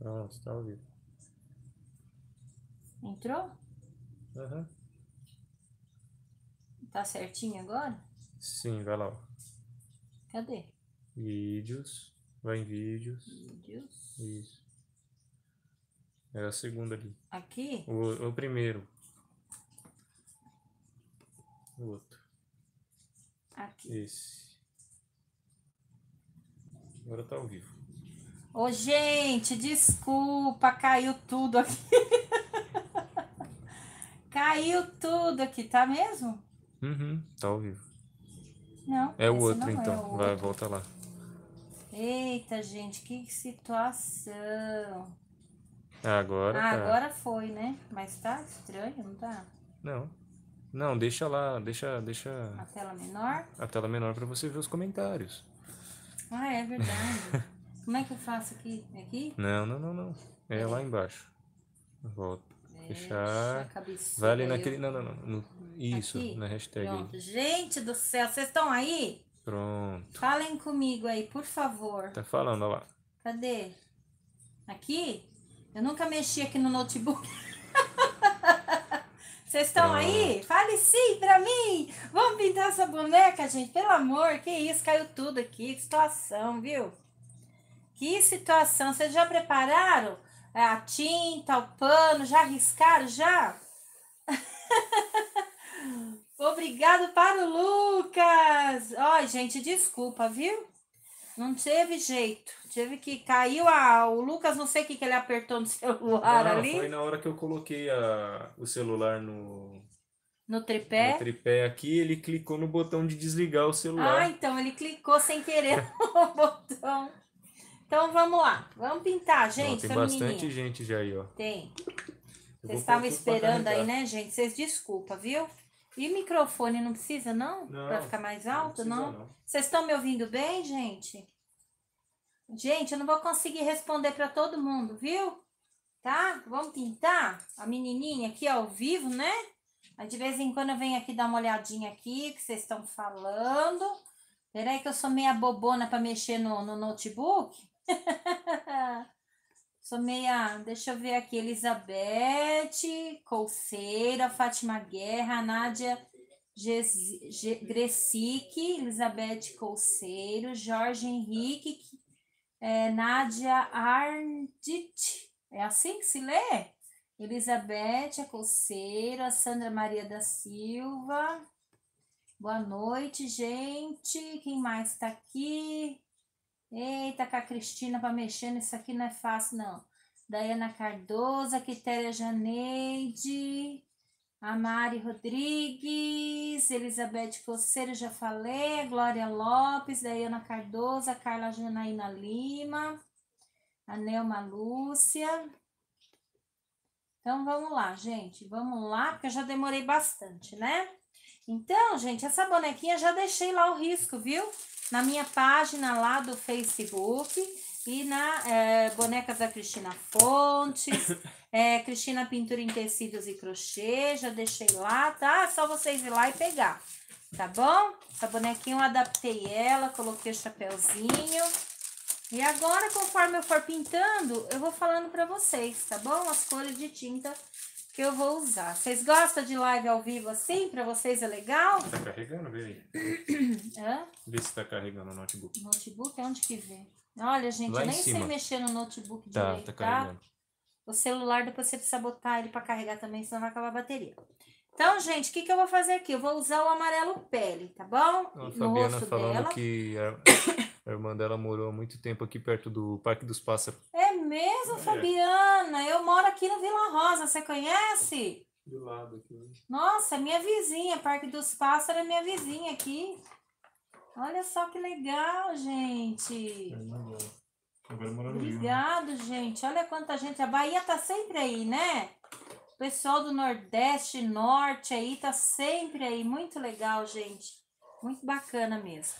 Pronto, está ao vivo. Entrou? Aham. Uhum. Tá certinho agora? Sim, vai lá. Cadê? Vídeos. Vai em vídeos. Vídeos. Isso. Era é a segunda ali. Aqui? O, o primeiro. O outro. Aqui. Esse. Agora tá ao vivo. Ô, gente, desculpa, caiu tudo aqui. caiu tudo aqui, tá mesmo? Uhum, tá ao vivo. Não. É o outro, é então. É o outro. Vai, volta lá. Eita, gente, que situação. Ah, agora. Ah, tá. agora foi, né? Mas tá estranho, não tá? Não. Não, deixa lá, deixa, deixa. A tela menor? A tela menor para você ver os comentários. Ah, é verdade. Como é que eu faço aqui? É aqui? Não, não, não, não. É, é. lá embaixo. Volta. Fechar. Vale Vai ali naquele. Não, não, não. No... Isso, aqui? na hashtag. Pronto. Gente do céu, vocês estão aí? Pronto. Falem comigo aí, por favor. Tá falando, olha lá. Cadê? Aqui? Eu nunca mexi aqui no notebook. Vocês estão aí? Fale sim pra mim! Vamos pintar essa boneca, gente? Pelo amor, que isso, caiu tudo aqui, que situação, viu? Que situação! Vocês já prepararam é, a tinta, o pano? Já riscaram? Já? Obrigado para o Lucas! Ó, gente, desculpa, viu? Não teve jeito. Teve que caiu a o Lucas, não sei o que, que ele apertou no celular ah, ali. Foi na hora que eu coloquei a, o celular no no tripé. No tripé aqui, ele clicou no botão de desligar o celular. Ah, então ele clicou sem querer no botão. Então vamos lá, vamos pintar, gente. Ó, tem bastante gente já aí, ó. Tem. Vocês estavam esperando aí, né, gente? Vocês desculpa, viu? E microfone não precisa, não? não pra ficar mais alto, não? Vocês estão me ouvindo bem, gente? Gente, eu não vou conseguir responder para todo mundo, viu? Tá? Vamos pintar a menininha aqui ao vivo, né? Aí de vez em quando eu venho aqui dar uma olhadinha aqui que vocês estão falando. Peraí que eu sou meia bobona para mexer no, no notebook. Sou meia. Deixa eu ver aqui. Elizabeth, Colceira, Fátima Guerra, Nádia Gressic, Elizabeth Colseiro, Jorge Henrique, é, Nádia Arndit. É assim que se lê? Elizabeth a Sandra Maria da Silva. Boa noite, gente. Quem mais está aqui? Eita, com a Cristina para mexer nisso aqui não é fácil, não. Daiana Cardoso, a Quitéria Janeide, a Mari Rodrigues, Elizabeth Coceiro, já falei, Glória Lopes, Daiana Cardoso, a Carla Janaína Lima, a Nelma Lúcia. Então, vamos lá, gente, vamos lá, porque eu já demorei bastante, né? Então, gente, essa bonequinha já deixei lá o risco, viu? na minha página lá do Facebook e na é, eh, Bonecas da Cristina Fontes, é, Cristina Pintura em Tecidos e Crochê, já deixei lá, tá? É só vocês ir lá e pegar, tá bom? Essa bonequinha eu adaptei ela, coloquei o chapéuzinho. E agora, conforme eu for pintando, eu vou falando pra vocês, tá bom? As cores de tinta que eu vou usar. Vocês gostam de live ao vivo assim? Para vocês é legal? Tá carregando, vê aí. Hã? Vê se tá carregando o notebook. Notebook? é Onde que vê? Olha, gente, Lá eu nem sei mexer no notebook tá, direito, tá, tá? Carregando. O celular, depois você precisa botar ele para carregar também, senão vai acabar a bateria. Então, gente, o que, que eu vou fazer aqui? Eu vou usar o amarelo pele, tá bom? A Fabiana falando dela. que a, a irmã dela morou há muito tempo aqui perto do Parque dos Pássaros mesmo, é. Fabiana? Eu moro aqui no Vila Rosa, você conhece? Do lado aqui. Né? Nossa, minha vizinha, Parque dos Pássaros é minha vizinha aqui. Olha só que legal, gente. É, né? Obrigado, gente. Olha quanta gente. A Bahia tá sempre aí, né? O pessoal do Nordeste, Norte aí tá sempre aí. Muito legal, gente. Muito bacana mesmo.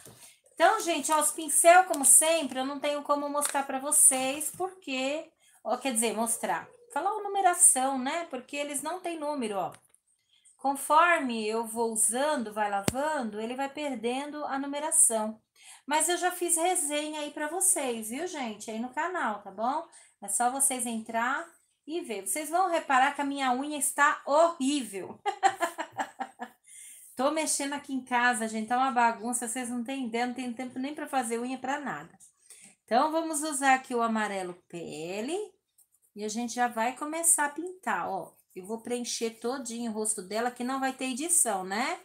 Então, gente, ó, os pincel, como sempre, eu não tenho como mostrar para vocês, porque... Ó, quer dizer, mostrar. Falar o numeração, né? Porque eles não têm número, ó. Conforme eu vou usando, vai lavando, ele vai perdendo a numeração. Mas eu já fiz resenha aí para vocês, viu, gente? Aí no canal, tá bom? É só vocês entrar e ver. Vocês vão reparar que a minha unha está horrível. Tô mexendo aqui em casa, gente, tá uma bagunça, vocês não têm ideia, não tem tempo nem para fazer unha para nada. Então, vamos usar aqui o amarelo pele e a gente já vai começar a pintar, ó. Eu vou preencher todinho o rosto dela, que não vai ter edição, né?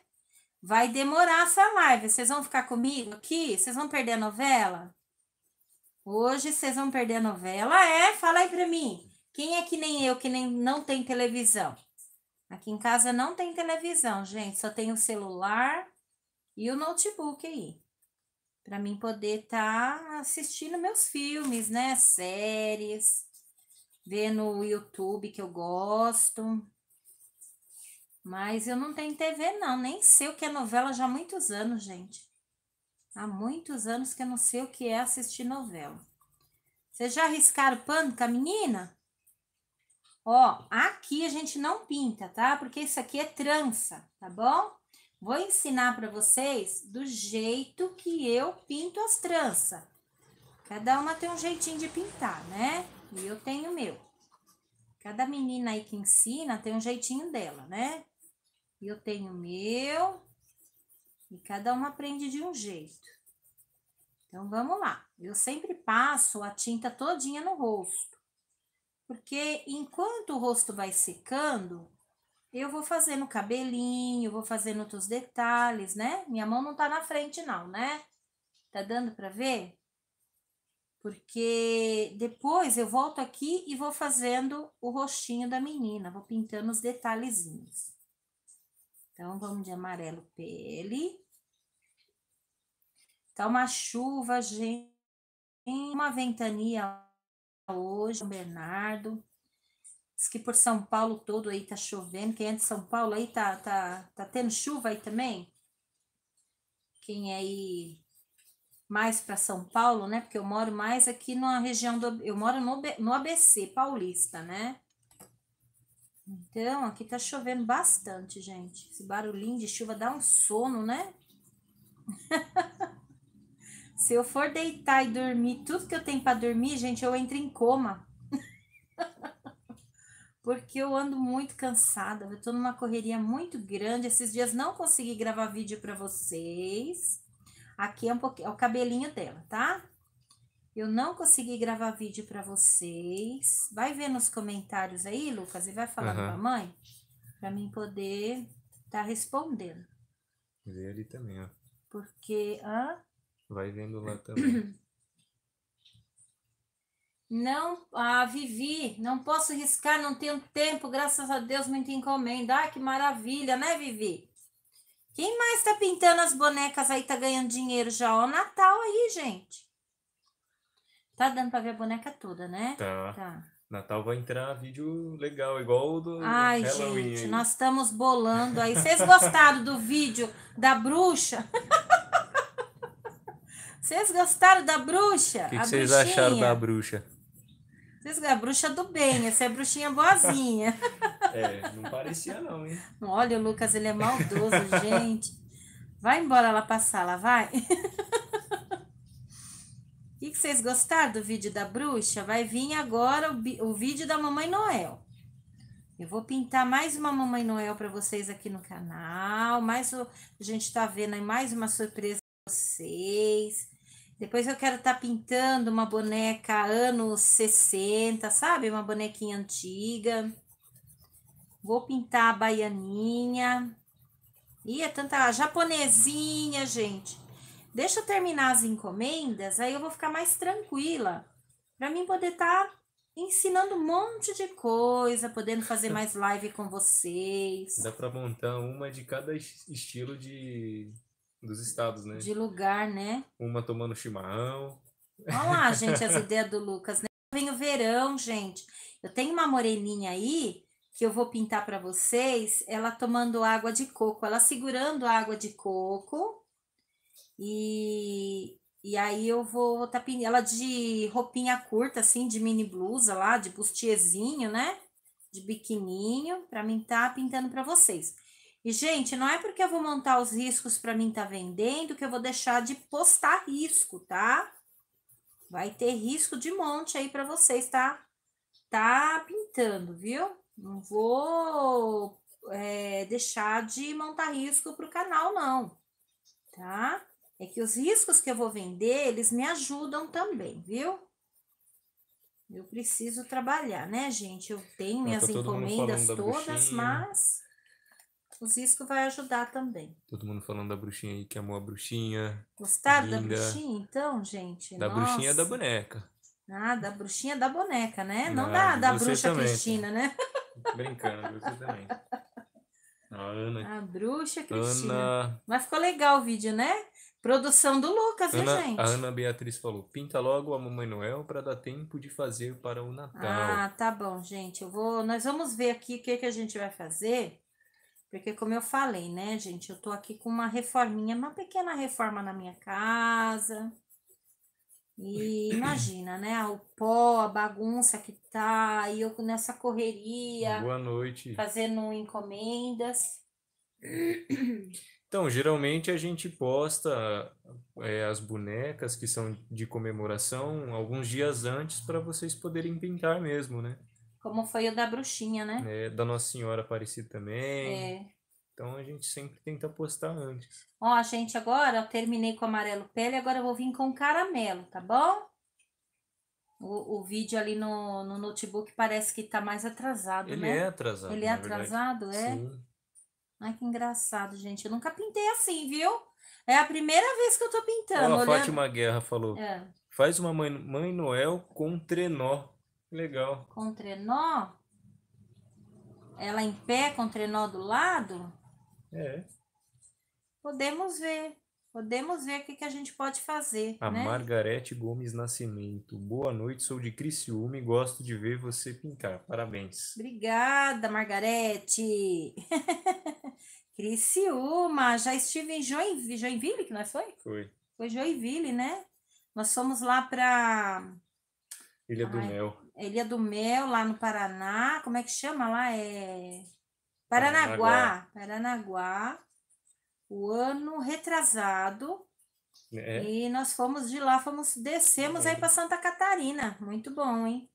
Vai demorar essa live, vocês vão ficar comigo aqui? Vocês vão perder a novela? Hoje vocês vão perder a novela, é? Fala aí pra mim. Quem é que nem eu, que nem não tem televisão? Aqui em casa não tem televisão, gente, só tem o celular e o notebook aí. Para mim poder estar tá assistindo meus filmes, né? Séries, ver no YouTube que eu gosto. Mas eu não tenho TV, não. Nem sei o que é novela já há muitos anos, gente. Há muitos anos que eu não sei o que é assistir novela. Vocês já arriscaram pânico, a menina? Ó, aqui a gente não pinta, tá? Porque isso aqui é trança, tá bom? Vou ensinar para vocês do jeito que eu pinto as tranças. Cada uma tem um jeitinho de pintar, né? E eu tenho o meu. Cada menina aí que ensina tem um jeitinho dela, né? E eu tenho o meu. E cada uma aprende de um jeito. Então, vamos lá. Eu sempre passo a tinta todinha no rosto. Porque enquanto o rosto vai secando, eu vou fazendo cabelinho, vou fazendo outros detalhes, né? Minha mão não tá na frente não, né? Tá dando para ver? Porque depois eu volto aqui e vou fazendo o rostinho da menina, vou pintando os detalhezinhos. Então, vamos de amarelo pele. Tá uma chuva, gente, uma ventania hoje, Bernardo. Diz que por São Paulo todo aí tá chovendo. Quem é de São Paulo aí tá, tá, tá tendo chuva aí também? Quem é aí mais para São Paulo, né? Porque eu moro mais aqui na região do. Eu moro no, no ABC paulista, né? Então, aqui tá chovendo bastante, gente. Esse barulhinho de chuva dá um sono, né? Se eu for deitar e dormir tudo que eu tenho para dormir, gente, eu entro em coma. Porque eu ando muito cansada, eu tô numa correria muito grande. Esses dias não consegui gravar vídeo para vocês. Aqui é um pouquinho, é o cabelinho dela, tá? Eu não consegui gravar vídeo para vocês. Vai ver nos comentários aí, Lucas, e vai falar uhum. a mãe, para mim poder tá respondendo. Vê ali também, ó. Porque, hã? Vai vendo lá também. Não, a ah, Vivi, não posso riscar, não tenho tempo, graças a Deus, muita encomenda. Ah, que maravilha, né, Vivi? Quem mais tá pintando as bonecas aí, tá ganhando dinheiro já? Ó, Natal aí, gente. Tá dando pra ver a boneca toda, né? Tá. tá. Natal vai entrar vídeo legal, igual o do Ai, Halloween. gente, nós estamos bolando aí. Vocês gostaram do vídeo da bruxa? Vocês gostaram da bruxa? O que, vocês acharam da bruxa? Vocês a bruxa do bem, essa né? é a bruxinha boazinha. é, não parecia não, hein? Olha, o Lucas, ele é maldoso, gente. Vai embora lá pra sala, vai. O que, vocês gostaram do vídeo da bruxa? Vai vir agora o, o vídeo da Mamãe Noel. Eu vou pintar mais uma Mamãe Noel para vocês aqui no canal. Mais o, a gente tá vendo aí mais uma surpresa para vocês. Depois eu quero estar tá pintando uma boneca anos 60, sabe? Uma bonequinha antiga. Vou pintar a baianinha. Ih, é tanta japonesinha, gente. Deixa eu terminar as encomendas, aí eu vou ficar mais tranquila. Para mim poder estar tá ensinando um monte de coisa, podendo fazer mais live com vocês. Dá para montar uma de cada estilo de, dos estados, né? De lugar, né? Uma tomando chimarrão. Olha lá, gente, as ideias do Lucas, né? Vem o verão, gente. Eu tenho uma moreninha aí que eu vou pintar para vocês, ela tomando água de coco, ela segurando água de coco. E, e aí eu vou tá pintando ela de roupinha curta assim, de mini blusa lá, de bustiezinho, né? De biquininho, para mim tá pintando para vocês. E, gente, não é porque eu vou montar os riscos para mim tá vendendo que eu vou deixar de postar risco, tá? Vai ter risco de monte aí para vocês, tá? Tá pintando, viu? Não vou é, deixar de montar risco para o canal, não, tá? É que os riscos que eu vou vender, eles me ajudam também, viu? Eu preciso trabalhar, né, gente? Eu tenho tá minhas encomendas todas, mas os riscos vai ajudar também. Todo mundo falando da bruxinha aí que amou a bruxinha. Gostaram linda. da bruxinha, então, gente? Da Nossa. bruxinha da boneca. Ah, da bruxinha da boneca, né? Não, Não da, ah, da bruxa também. Cristina, né? Brincando, você também. A Ana. A bruxa Cristina. Ana... Mas ficou legal o vídeo, né? Produção do Lucas, Ana, né, gente? A Ana Beatriz falou: pinta logo a Mamãe Noel para dar tempo de fazer para o Natal. Ah, tá bom, gente. Eu vou. Nós vamos ver aqui o que, que a gente vai fazer porque, como eu falei, né, gente, eu tô aqui com uma reforminha, uma pequena reforma na minha casa. E imagina, né, o pó, a bagunça que tá, e eu nessa correria. Boa noite. Fazendo encomendas. Então, geralmente a gente posta é, as bonecas que são de comemoração alguns dias antes para vocês poderem pintar mesmo, né? Como foi o da bruxinha, né? É, da Nossa Senhora Aparecida também. É. Então a gente sempre tenta postar antes. Ó, gente, agora eu terminei com amarelo pele, agora eu vou vir com caramelo, tá bom? O, o vídeo ali no, no notebook parece que tá mais atrasado, Ele né? é atrasado. Ele é atrasado, verdade. é? Sim. Ai, que engraçado, gente. Eu nunca pintei assim, viu? É a primeira vez que eu tô pintando. Ó, a olhando... Fátima Guerra falou. É. Faz uma mãe, mãe Noel com trenó. Legal. Com trenó. Ela em pé com trenó do lado. É. Podemos ver. Podemos ver o que, que a gente pode fazer. A né? Margarete Gomes Nascimento. Boa noite, sou de Criciúma e gosto de ver você pintar. Parabéns. Obrigada, Margarete. Criciúma, já estive em Joinville, Joinville que nós foi? Foi. Foi Joinville, né? Nós fomos lá para Ilha Ai, do Mel. Ilha é do Mel, lá no Paraná. Como é que chama lá? É Paranaguá. Paranaguá. o ano retrasado. É. E nós fomos de lá, fomos descemos é. aí uhum. para Santa Catarina. Muito bom, hein?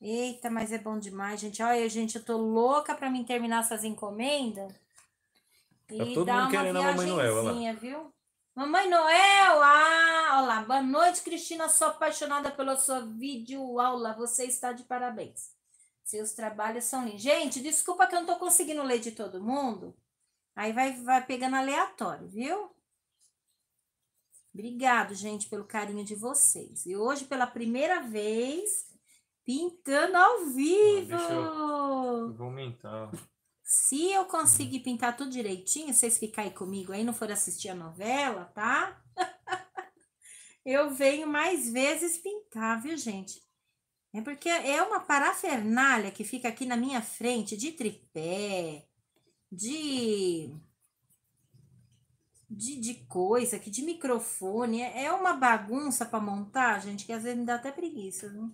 Eita, mas é bom demais, gente. Olha, gente, eu tô louca para mim terminar essas encomendas. Tá e todo dar mundo uma querendo a Mamãe viu? Mamãe Noel, ah, olá, boa noite, Cristina, sou apaixonada pela sua videoaula, você está de parabéns. Seus trabalhos são lindos. Gente, desculpa que eu não estou conseguindo ler de todo mundo. Aí vai, vai pegando aleatório, viu? Obrigado, gente, pelo carinho de vocês. E hoje, pela primeira vez, pintando ao vivo. Ah, eu... Vou aumentar. Se eu conseguir pintar tudo direitinho, vocês ficarem comigo aí, não for assistir a novela, tá? eu venho mais vezes pintar, viu, gente? É porque é uma parafernália que fica aqui na minha frente de tripé, de de, de coisa aqui, de microfone. É, é uma bagunça para montar, gente, que às vezes me dá até preguiça, viu?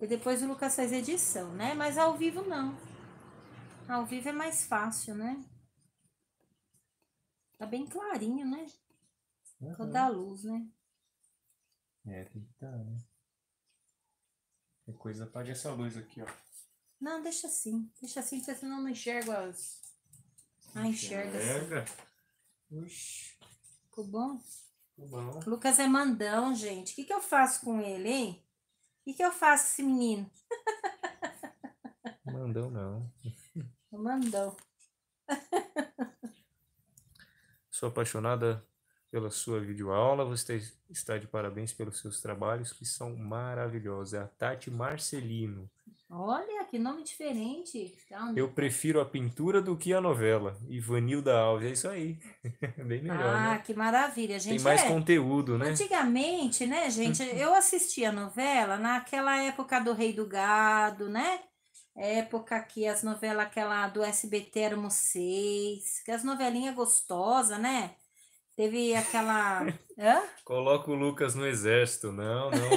E depois o Lucas faz edição, né? Mas ao vivo não. Ao vivo é mais fácil, né? Tá bem clarinho, né? Uhum. Toda a luz, né? É, tem que estar, tá, né? Que é coisa, apaga essa luz aqui, ó. Não, deixa assim. Deixa assim, porque senão eu não enxergo as... Ah, enxerga. Enxerga? Oxi. Ficou bom? Ficou bom. Lucas é mandão, gente. O que, que eu faço com ele, hein? O que, que eu faço com esse menino? mandão não. Mandou. Sou apaixonada pela sua videoaula. Você está de parabéns pelos seus trabalhos, que são maravilhosos. É a Tati Marcelino. Olha, que nome diferente. Eu prefiro a pintura do que a novela. Ivanilda Alves, é isso aí. Bem melhor. Ah, né? que maravilha, gente. Tem mais é. conteúdo, né? Antigamente, né, gente? eu assistia novela naquela época do Rei do Gado, né? época que as novelas aquela do SBT eram seis, que as novelinhas gostosas, né? Teve aquela. Hã? Coloca o Lucas no exército, não, não.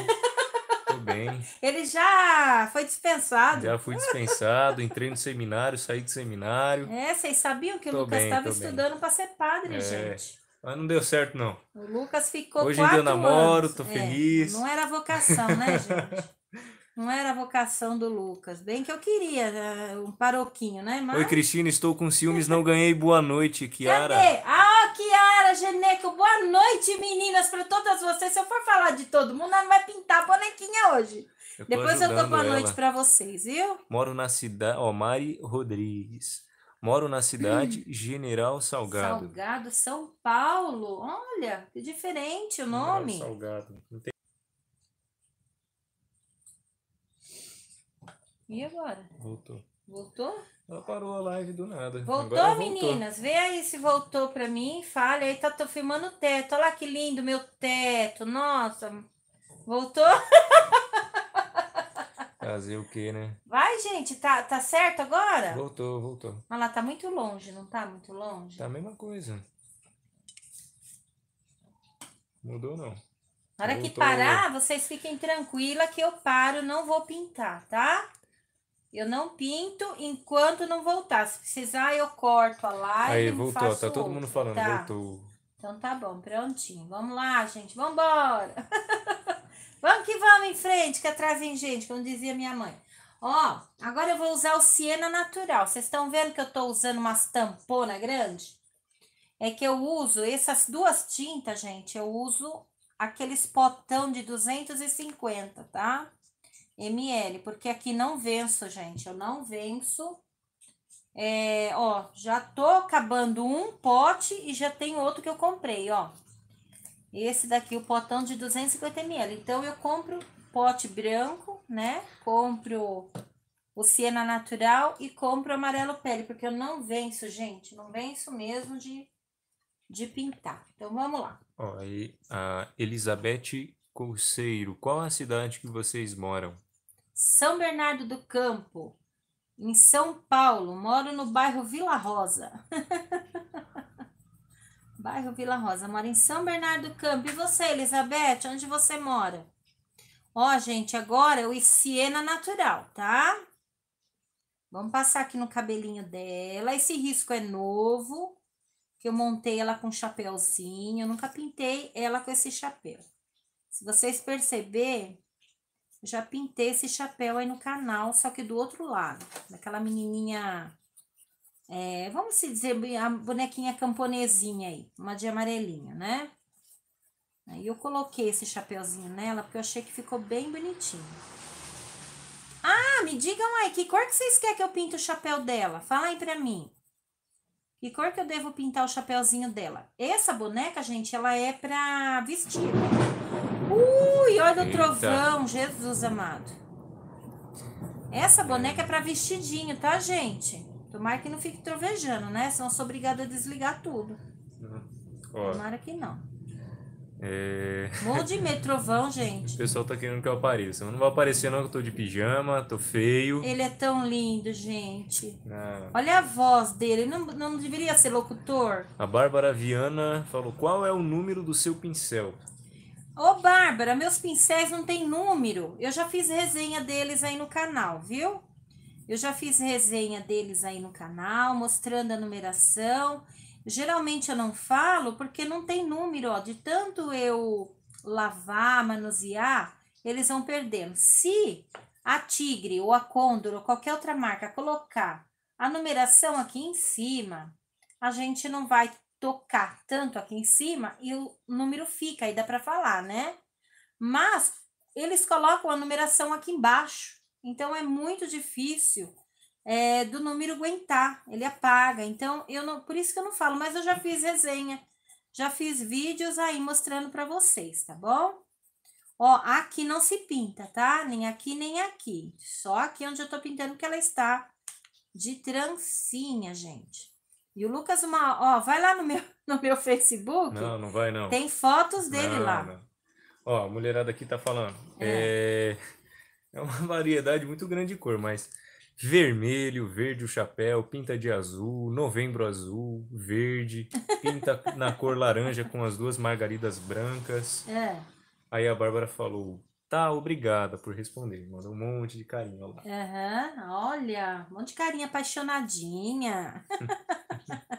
Tô bem. Ele já foi dispensado. Já fui dispensado, entrei no seminário, saí do seminário. É, vocês sabiam que tô o Lucas estava estudando para ser padre, é. gente. Mas não deu certo, não. O Lucas ficou Hoje em dia eu namoro, anos. tô é, feliz. Não era vocação, né, gente? Não era a vocação do Lucas. Bem que eu queria eh, um paroquinho, né? Mas... Oi, Cristina, estou com ciúmes, não ganhei boa noite, Kiara. Cadê? Ah, Kiara, Geneco, boa noite, meninas, para todas vocês. Se eu for falar de todo mundo, não vai pintar a bonequinha hoje. Eu Depois eu dou boa ela. noite para vocês, viu? Moro na cidade. Ó, Mari Rodrigues. Moro na cidade hum. General Salgado. Salgado, São Paulo. Olha, que diferente o nome. General Salgado. Não tem E agora? Voltou. Voltou? Ela parou a live do nada. Voltou, agora meninas? Voltou. Vê aí se voltou para mim. Fale aí, tá, tô filmando o teto. Olha lá que lindo meu teto. Nossa. Voltou? Fazer o quê, né? Vai, gente, tá, tá certo agora? Voltou, voltou. Mas lá tá muito longe, não tá muito longe? Tá a mesma coisa. Mudou não. Na hora voltou. que parar, vocês fiquem tranquila que eu paro, não vou pintar, tá? Eu não pinto enquanto não voltar. Se precisar, eu corto a live. Aí, voltou, tá faço tá todo outro. mundo falando, tá. voltou. Então tá bom, prontinho. Vamos lá, gente, vamos embora. vamos que vamos em frente, que atrás vem gente, como dizia minha mãe. Ó, agora eu vou usar o Siena Natural. Vocês estão vendo que eu tô usando umas tampona grande? É que eu uso essas duas tintas, gente, eu uso aqueles potão de 250, tá? ml, porque aqui não venço, gente, eu não venço. É, ó, já tô acabando um pote e já tem outro que eu comprei, ó. Esse daqui, o potão de 250 ml. Então, eu compro pote branco, né? Compro o Siena Natural e compro amarelo pele, porque eu não venço, gente. Não venço mesmo de, de pintar. Então, vamos lá. Ó, aí, a Elizabeth Curseiro, qual a cidade que vocês moram? São Bernardo do Campo, em São Paulo. Moro no bairro Vila Rosa. bairro Vila Rosa. Moro em São Bernardo do Campo. E você, Elizabeth? Onde você mora? Ó, gente, agora o Siena natural, tá? Vamos passar aqui no cabelinho dela. Esse risco é novo, que eu montei ela com um chapéuzinho. Eu nunca pintei ela com esse chapéu. Se vocês perceberem, já pintei esse chapéu aí no canal, só que do outro lado, daquela menininha, é, vamos se dizer, a bonequinha camponesinha aí, uma de amarelinho, né? Aí eu coloquei esse chapéuzinho nela, porque eu achei que ficou bem bonitinho. Ah, me digam aí, que cor que vocês querem que eu pinte o chapéu dela? Fala aí pra mim. Que cor que eu devo pintar o chapéuzinho dela? Essa boneca, gente, ela é pra vestir. Né? Ui, olha Eita. o trovão, Jesus amado. Essa boneca é para vestidinho, tá, gente? Tomara que não fique trovejando, né? Senão sou obrigada a desligar tudo. Uhum. Ó, Tomara que não. É... de medo, trovão, gente. O pessoal tá querendo que eu apareça. Eu não vou aparecer, não, que eu tô de pijama, tô feio. Ele é tão lindo, gente. Ah. Olha a voz dele. Não, não deveria ser locutor? A Bárbara Viana falou: qual é o número do seu pincel? Ô, Bárbara, meus pincéis não tem número. Eu já fiz resenha deles aí no canal, viu? Eu já fiz resenha deles aí no canal, mostrando a numeração. Geralmente eu não falo porque não tem número, ó. De tanto eu lavar, manusear, eles vão perdendo. Se a Tigre ou a Condor ou qualquer outra marca colocar a numeração aqui em cima, a gente não vai tocar tanto aqui em cima e o número fica, aí dá para falar, né? Mas eles colocam a numeração aqui embaixo, então é muito difícil é, do número aguentar, ele apaga. Então eu não, por isso que eu não falo, mas eu já fiz resenha, já fiz vídeos aí mostrando para vocês, tá bom? Ó, aqui não se pinta, tá? Nem aqui, nem aqui. Só aqui onde eu tô pintando que ela está de trancinha, gente. E o Lucas, uma, ó, vai lá no meu, no meu Facebook. Não, não vai, não. Tem fotos dele não, lá. Não. Ó, a mulherada aqui tá falando. É. é. é uma variedade muito grande de cor, mas vermelho, verde o chapéu, pinta de azul, novembro azul, verde, pinta na cor laranja com as duas margaridas brancas. É. Aí a Bárbara falou: Tá, obrigada por responder. Mandou um monte de carinho lá. Uhum, olha, um monte de carinho apaixonadinha.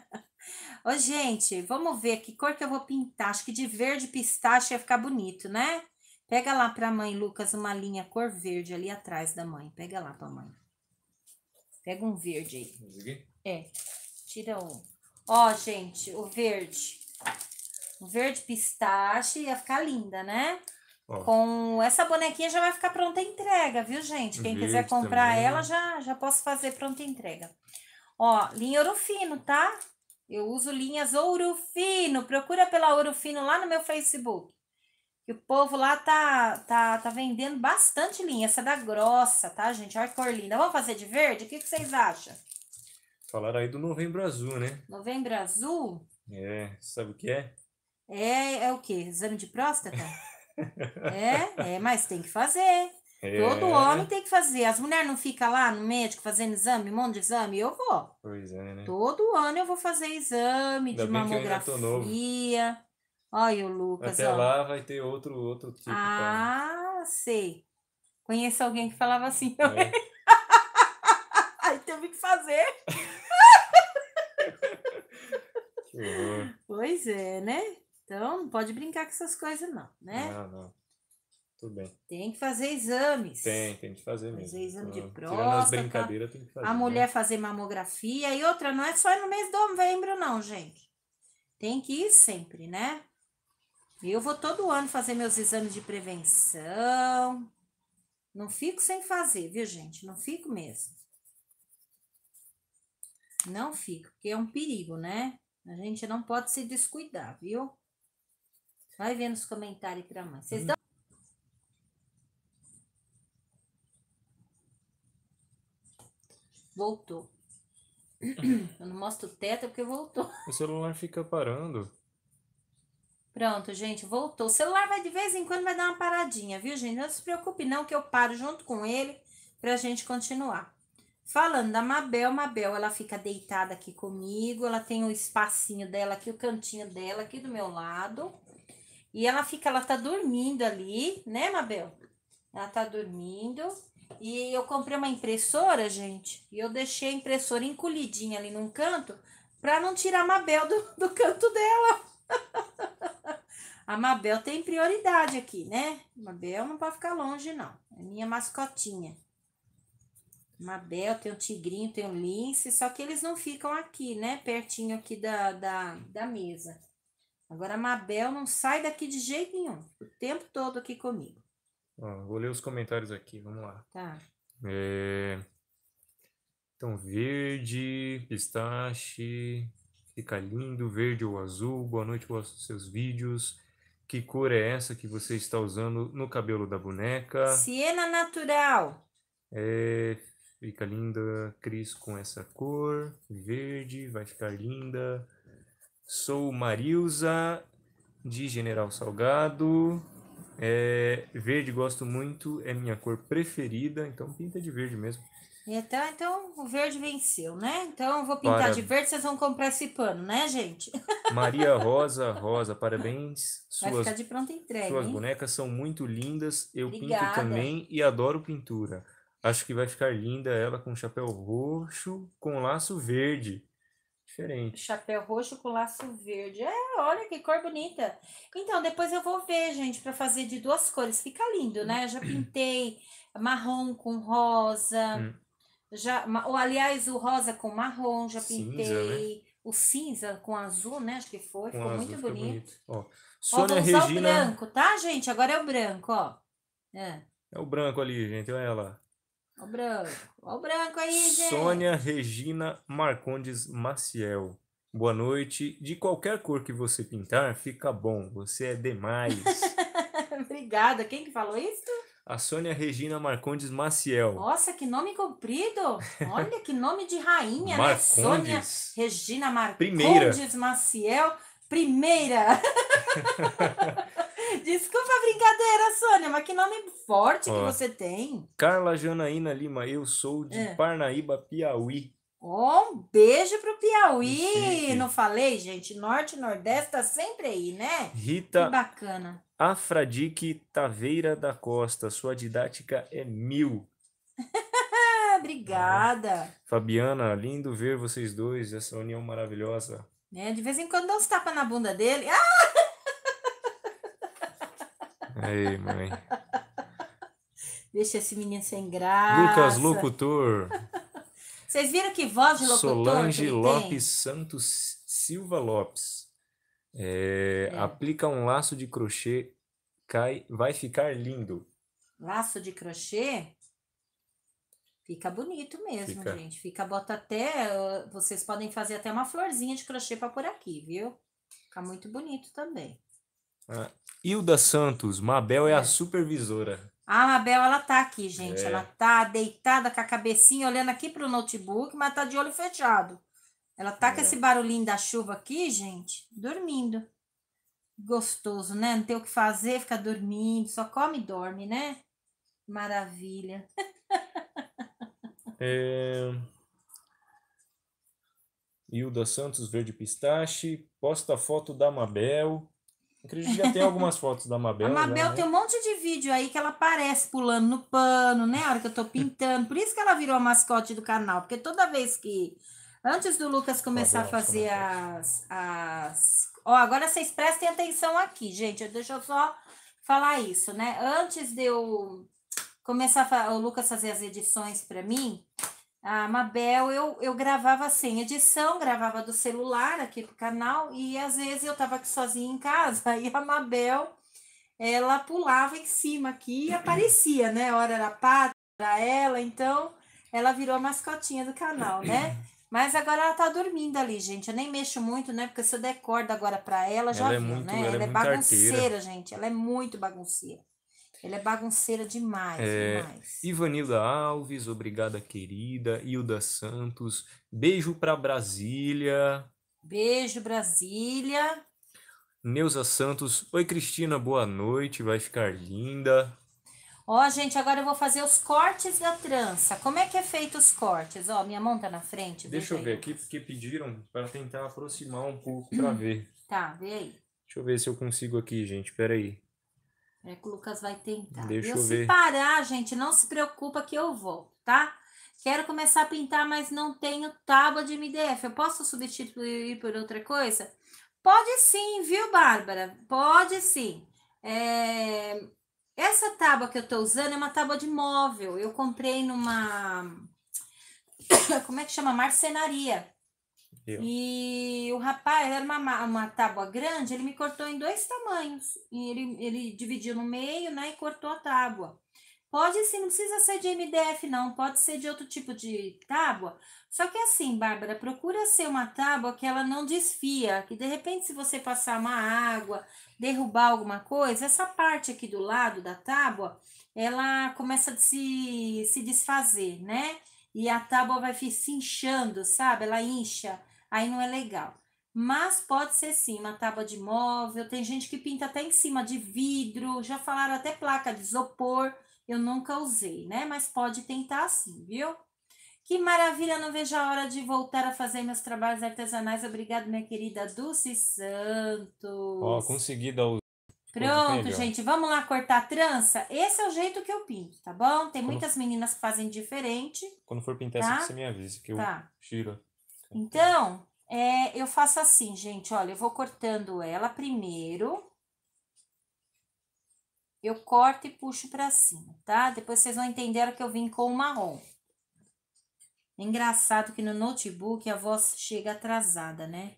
Ô, gente, vamos ver que cor que eu vou pintar. Acho que de verde pistache ia ficar bonito, né? Pega lá pra mãe, Lucas, uma linha cor verde ali atrás da mãe. Pega lá pra mãe. Pega um verde aí. É. Tira um. Ó, gente, o verde. O verde pistache ia ficar linda, né? Com essa bonequinha já vai ficar pronta a entrega, viu, gente? Quem quiser comprar também. ela, já, já posso fazer pronta entrega. Ó, linha ouro fino, tá? Eu uso linhas ouro fino. Procura pela ouro fino lá no meu Facebook. o povo lá tá, tá, tá vendendo bastante linha. Essa é da grossa, tá, gente? Olha que cor linda. Vamos fazer de verde? O que, que vocês acham? Falaram aí do novembro azul, né? Novembro azul? É, sabe o que é? É, é o quê? Exame de próstata? É, é, mas tem que fazer. É. Todo homem tem que fazer. As mulheres não ficam lá no médico fazendo exame, um monte de exame? Eu vou. Pois é, né? Todo ano eu vou fazer exame Ainda de mamografia. Olha o Lucas. Até ó. lá vai ter outro, outro tipo. Ah, sei. Conheço alguém que falava assim É. Aí teve que fazer. Que pois é, né? Então, não pode brincar com essas coisas, não, né? Não, não. Tudo bem. Tem que fazer exames. Tem, tem que fazer mesmo. Fazer exame então, de próstata. Tirando as brincadeiras, tem que fazer. A né? mulher né? fazer mamografia. E outra, não é só no mês de novembro, não, gente. Tem que ir sempre, né? Eu vou todo ano fazer meus exames de prevenção. Não fico sem fazer, viu, gente? Não fico mesmo. Não fico, porque é um perigo, né? A gente não pode se descuidar, viu? Vai vendo os comentários para mãe. Vocês hum. dão... Voltou. Eu não mostro o teto é porque voltou. O celular fica parando. Pronto, gente, voltou. O celular vai de vez em quando vai dar uma paradinha, viu, gente? Não se preocupe não que eu paro junto com ele para a gente continuar. Falando da Mabel, Mabel, ela fica deitada aqui comigo, ela tem o um espacinho dela aqui, o cantinho dela aqui do meu lado. E ela fica, ela tá dormindo ali, né, Mabel? Ela tá dormindo. E eu comprei uma impressora, gente, e eu deixei a impressora encolhidinha ali num canto para não tirar a Mabel do, do canto dela. a Mabel tem prioridade aqui, né? Mabel não pode ficar longe, não. É minha mascotinha. Mabel, tem o Tigrinho, tem o Lince, só que eles não ficam aqui, né? Pertinho aqui da, da, da mesa. Agora, a Mabel não sai daqui de jeito nenhum. O tempo todo aqui comigo. Bom, vou ler os comentários aqui, vamos lá. Tá. É... Então, verde, pistache, fica lindo, verde ou azul. Boa noite, gosto dos seus vídeos. Que cor é essa que você está usando no cabelo da boneca? Siena natural. É, fica linda, Cris, com essa cor. Verde, vai ficar linda. Sou Marilza, de General Salgado. É, verde gosto muito, é minha cor preferida, então pinta de verde mesmo. Então, então o verde venceu, né? Então eu vou pintar Para... de verde, vocês vão comprar esse pano, né, gente? Maria Rosa, Rosa, parabéns. Suas, Vai ficar de pronta entrega. Suas hein? bonecas são muito lindas, eu Obrigada. pinto também e adoro pintura. Acho que vai ficar linda ela com chapéu roxo com laço verde. Diferente. Chapéu roxo com laço verde. É, olha que cor bonita. Então, depois eu vou ver, gente, para fazer de duas cores. Fica lindo, né? Já pintei marrom com rosa. Hum. já, ou, aliás, o rosa com marrom, já pintei. Cinza, né? O cinza com azul, né? Acho que foi. Com ficou azul, muito bonito. bonito. Ó, Sônia ó, vou usar Regina... o branco, tá, gente? Agora é o branco, ó. É. é o branco ali, gente. Olha lá. Ó o branco. Ó o branco aí, gente. Sônia Regina Marcondes Maciel. Boa noite. De qualquer cor que você pintar, fica bom. Você é demais. Obrigada. Quem que falou isso? A Sônia Regina Marcondes Maciel. Nossa, que nome comprido! Olha que nome de rainha, né? Marcondes. né? Sônia Regina Marcondes Primeira. Maciel. Primeira! Desculpa a brincadeira, Sônia, mas que nome forte que você tem. Carla Janaína Lima, eu sou de é. Parnaíba, Piauí. Oh, um beijo pro Piauí! Não falei, gente? Norte e Nordeste tá sempre aí, né? Rita. Que bacana. Afradique Taveira da Costa, sua didática é mil. Obrigada. Ah, Fabiana, lindo ver vocês dois, essa união maravilhosa. Né? De vez em quando dá uns tapas na bunda dele. Ah! Aí, mãe. Deixa esse menino sem graça. Lucas Locutor. Vocês viram que voz de locutor Solange Lopes tem? Santos Silva Lopes. É, é. Aplica um laço de crochê, cai, vai ficar lindo. Laço de crochê? Fica bonito mesmo, Fica. gente. Fica, bota até. Ah, vocês podem fazer até uma florzinha de crochê para por aqui, viu? Fica muito bonito também. Ah, Hilda Santos, Mabel é, é a supervisora. A Mabel, ela tá aqui, gente. É. Ela tá deitada com a cabecinha olhando aqui pro notebook, mas tá de olho fechado. Ela tá é. com esse barulhinho da chuva aqui, gente, dormindo. Gostoso, né? Não tem o que fazer, fica dormindo, só come e dorme, né? Maravilha. É... Hilda Santos, verde pistache. Posta foto da Mabel. Acredito que já tem algumas fotos da Mabel. A Mabel já, né? tem um né? monte de vídeo aí que ela aparece pulando no pano, né? A hora que eu tô pintando. Por isso que ela virou a mascote do canal. Porque toda vez que. Antes do Lucas começar a fazer as. as... Ó, agora vocês prestem atenção aqui, gente. Deixa eu só falar isso, né? Antes de eu começar a, o Lucas fazer as edições para mim, a Mabel, eu, eu gravava sem assim, edição, gravava do celular aqui pro canal, e às vezes eu tava aqui sozinha em casa, e a Mabel, ela pulava em cima aqui e aparecia, né? Hora era pata, era ela, então ela virou a mascotinha do canal, né? Mas agora ela tá dormindo ali, gente. Eu nem mexo muito, né? Porque se eu der corda agora para ela, já é viu, é muito, né? Ela, é ela é, é bagunceira, arteira. gente. Ela é muito bagunceira. Ele é bagunceira demais, é, demais. Ivanilda Alves, obrigada, querida. Hilda Santos, beijo para Brasília. Beijo, Brasília. Neuza Santos, oi Cristina, boa noite, vai ficar linda. Ó, gente, agora eu vou fazer os cortes da trança. Como é que é feito os cortes? Ó, minha mão tá na frente. Deixa eu aí. ver aqui, porque pediram para tentar aproximar um pouco para ver. Tá, vê aí. Deixa eu ver se eu consigo aqui, gente. Peraí. aí. É que o Lucas vai tentar. Deixa eu, eu ver. se parar, gente, não se preocupa que eu volto, tá? Quero começar a pintar, mas não tenho tábua de MDF. Eu posso substituir por outra coisa? Pode sim, viu, Bárbara? Pode sim. É... Essa tábua que eu estou usando é uma tábua de móvel. Eu comprei numa. Como é que chama? Marcenaria. Eu. E o rapaz era uma, uma tábua grande, ele me cortou em dois tamanhos. E ele, ele dividiu no meio, né? E cortou a tábua. Pode sim, não precisa ser de MDF, não. Pode ser de outro tipo de tábua. Só que assim, Bárbara, procura ser uma tábua que ela não desfia. Que de repente, se você passar uma água, derrubar alguma coisa, essa parte aqui do lado da tábua, ela começa a se, se desfazer, né? e a tábua vai se inchando, sabe? Ela incha, aí não é legal. Mas pode ser sim, uma tábua de móvel, tem gente que pinta até em cima de vidro, já falaram até placa de isopor, eu nunca usei, né? Mas pode tentar assim, viu? Que maravilha, não vejo a hora de voltar a fazer meus trabalhos artesanais. Obrigado, minha querida Dulce Santos. Ó, consegui dar o Pronto, gente, vamos lá cortar a trança? Esse é o jeito que eu pinto, tá bom? Tem Quando muitas meninas que fazem diferente. Quando for pintar tá? essa, você me avisa que tá. eu tiro. Então, é, eu faço assim, gente, olha, eu vou cortando ela primeiro. Eu corto e puxo pra cima, tá? Depois vocês vão entender que eu vim com o marrom. Engraçado que no notebook a voz chega atrasada, né?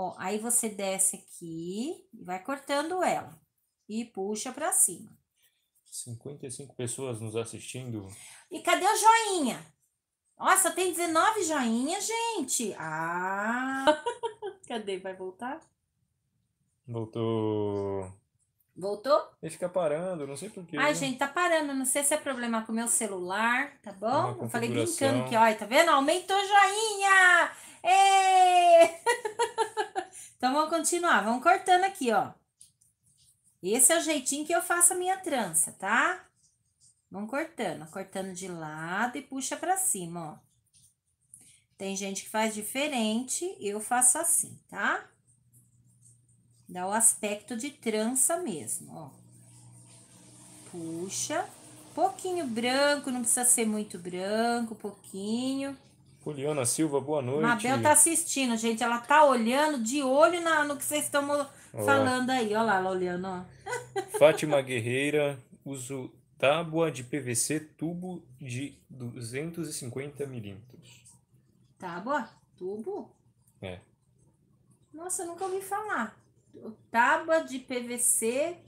Ó, aí você desce aqui e vai cortando ela e puxa para cima. 55 pessoas nos assistindo. E cadê o joinha? Nossa, tem 19 joinhas, gente. Ah! cadê? Vai voltar? Voltou. Voltou? Ele fica parando, não sei porquê. Ai, né? gente, tá parando. Não sei se é problema com o meu celular, tá bom? É Eu falei brincando que, olha, tá vendo? Aumentou joinha! Ei! Então, vamos continuar. Vamos cortando aqui, ó. Esse é o jeitinho que eu faço a minha trança, tá? Vamos cortando. Cortando de lado e puxa pra cima, ó. Tem gente que faz diferente, eu faço assim, tá? Dá o aspecto de trança mesmo, ó. Puxa. Pouquinho branco, não precisa ser muito branco, pouquinho. Juliana Silva, boa noite. Mabel tá assistindo, gente. Ela tá olhando de olho na, no que vocês estão falando aí. Olha lá, ela olhando, ó. Fátima Guerreira, uso tábua de PVC, tubo de 250 milímetros. Tábua? Tubo? É. Nossa, eu nunca ouvi falar. Tábua de PVC,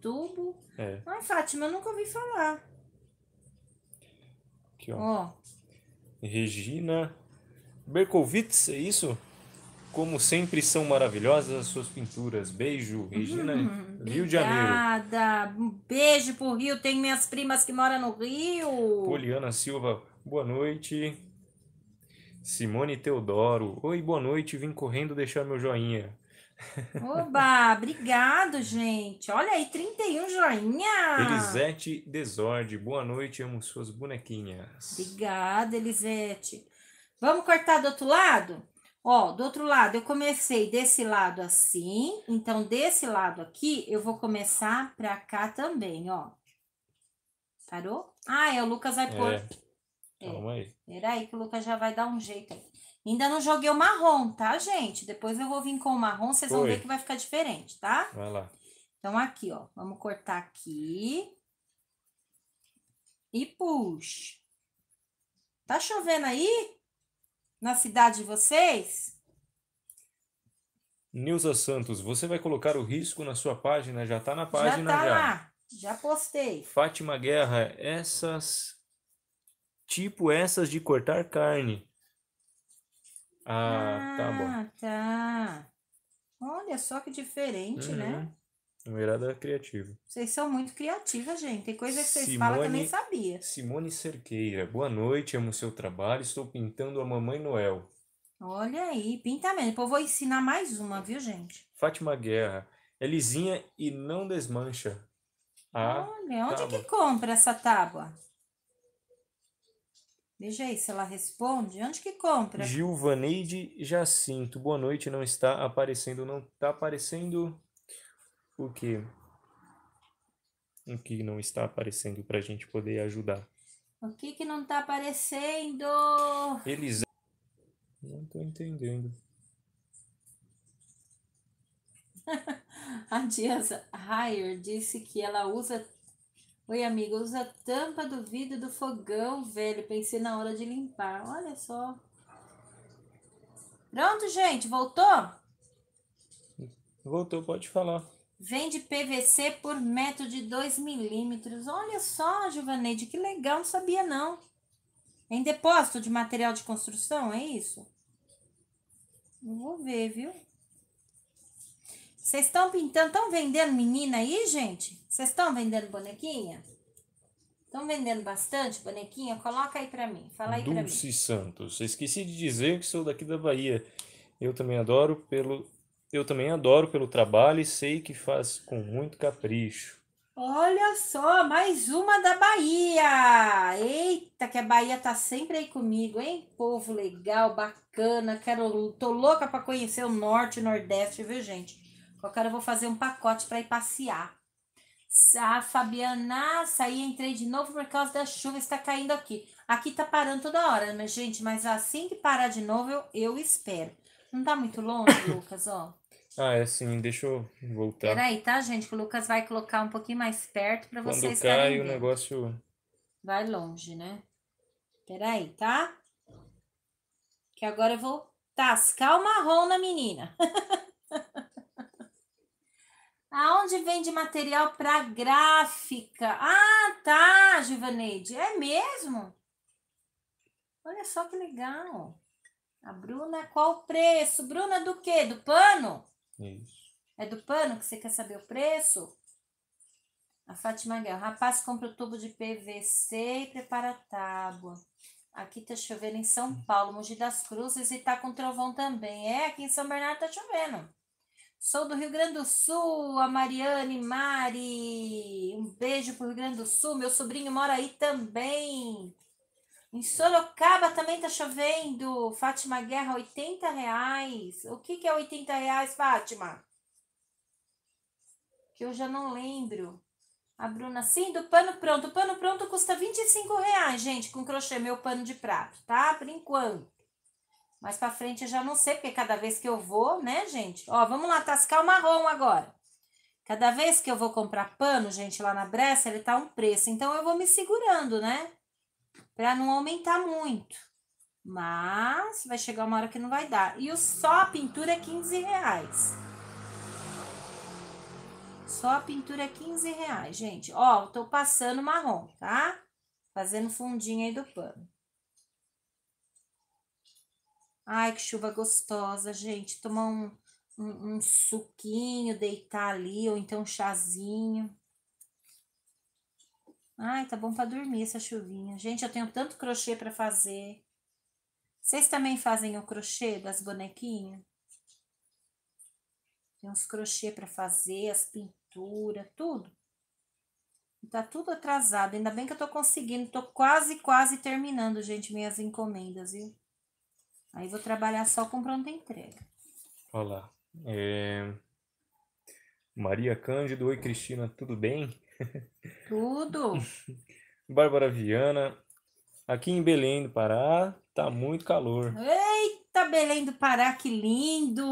tubo. É. Ai, Fátima, eu nunca ouvi falar. Aqui, ó. ó. Regina Berkowitz, é isso? Como sempre são maravilhosas as suas pinturas. Beijo, Regina, hum, Rio de Janeiro. Obrigada. beijo pro Rio. Tem minhas primas que moram no Rio. Poliana Silva, boa noite. Simone Teodoro, oi, boa noite. Vim correndo deixar meu joinha. Oba, obrigado, gente. Olha aí, 31 joinha. Elisete Desorde, boa noite, amo suas bonequinhas. Obrigada, Elisete. Vamos cortar do outro lado? Ó, do outro lado, eu comecei desse lado assim, então desse lado aqui, eu vou começar pra cá também, ó. Parou? Ah, é, o Lucas vai pôr. É. É. Calma aí. É. Peraí que o Lucas já vai dar um jeito aí. Ainda não joguei o marrom, tá, gente? Depois eu vou vir com o marrom, vocês Foi. vão ver que vai ficar diferente, tá? Vai lá. Então, aqui, ó, vamos cortar aqui. E puxa. Tá chovendo aí? Na cidade de vocês? Nilza Santos, você vai colocar o risco na sua página? Já tá na página já. Tá já. lá, já postei. Fátima Guerra, essas... Tipo essas de cortar carne ah, tá bom. Ah, tá. Olha só que diferente, né? uhum. né? Numerada criativa. Vocês são muito criativas, gente. Tem coisa que vocês Simone, falam que eu nem sabia. Simone Cerqueira, boa noite, amo seu trabalho, estou pintando a Mamãe Noel. Olha aí, pinta mesmo. Depois eu vou ensinar mais uma, viu, gente? Fátima Guerra, é lisinha e não desmancha. Ah, Olha, onde tá que compra essa tábua? Veja aí se ela responde. Onde que compra? Gilvaneide Jacinto. Boa noite, não está aparecendo. Não está aparecendo o quê? O que não está aparecendo para a gente poder ajudar? O que que não está aparecendo? Elisa Não estou entendendo. a Dias Hire disse que ela usa Oi, amiga, usa a tampa do vidro do fogão, velho. Pensei na hora de limpar. Olha só. Pronto, gente, voltou? Voltou, pode falar. Vende PVC por metro de 2 milímetros. Olha só, Giovaneide, que legal, não sabia não. em depósito de material de construção, é isso? Não vou ver, viu? Vocês estão pintando, estão vendendo menina aí, gente? Vocês estão vendendo bonequinha? Estão vendendo bastante bonequinha? Coloca aí para mim, fala aí para mim. Santos, esqueci de dizer que sou daqui da Bahia. Eu também adoro pelo eu também adoro pelo trabalho e sei que faz com muito capricho. Olha só, mais uma da Bahia! Eita, que a Bahia tá sempre aí comigo, hein? Povo legal, bacana, quero, tô louca para conhecer o norte e o nordeste, viu, gente? Qualquer eu vou fazer um pacote para ir passear. Ah, Fabiana, saí, entrei de novo por causa da chuva, está caindo aqui. Aqui tá parando toda hora, né, mas, gente, mas assim que parar de novo, eu, eu espero. Não tá muito longe, Lucas, ó. Ah, é sim, deixa eu voltar. Peraí, tá, gente? o Lucas vai colocar um pouquinho mais perto para vocês Quando cai o negócio... Vai longe, né? Peraí, tá? Que agora eu vou tascar tá, o marrom na menina. Aonde vende material para gráfica? Ah, tá, Givaneide. É mesmo? Olha só que legal. A Bruna, qual o preço? Bruna, é do quê? Do pano? Isso. É do pano que você quer saber o preço? A Fátima Guerra. Rapaz, compra o tubo de PVC e prepara a tábua. Aqui tá chovendo em São Paulo, Mogi das Cruzes e tá com trovão também. É, aqui em São Bernardo tá chovendo. Sou do Rio Grande do Sul, a Mariane Mari. Um beijo para o Rio Grande do Sul. Meu sobrinho mora aí também. Em Sorocaba também tá chovendo. Fátima Guerra, 80 reais. O que, que é 80 reais, Fátima? Que eu já não lembro. A Bruna, sim, do pano pronto. O pano pronto custa 25 reais, gente, com crochê, meu pano de prato, tá? Por enquanto. Mais para frente eu já não sei, porque cada vez que eu vou, né, gente? Ó, vamos lá tascar o marrom agora. Cada vez que eu vou comprar pano, gente, lá na Bressa, ele tá um preço. Então eu vou me segurando, né? Para não aumentar muito. Mas vai chegar uma hora que não vai dar. E o só a pintura é 15 reais. Só a pintura é 15 reais, gente. Ó, tô passando marrom, tá? Fazendo fundinho aí do pano. Ai, que chuva gostosa, gente. Tomar um, um, um suquinho, deitar ali, ou então um chazinho. Ai, tá bom para dormir essa chuvinha. Gente, eu tenho tanto crochê para fazer. Vocês também fazem o crochê das bonequinhas? Tem uns crochê para fazer, as pinturas, tudo. Tá tudo atrasado. Ainda bem que eu tô conseguindo. Tô quase, quase terminando, gente, minhas encomendas, viu? Aí vou trabalhar só com pronta entrega. Olá. É... Maria Cândido, oi Cristina, tudo bem? Tudo. Bárbara Viana, aqui em Belém do Pará, tá muito calor. Eita, Belém do Pará, que lindo!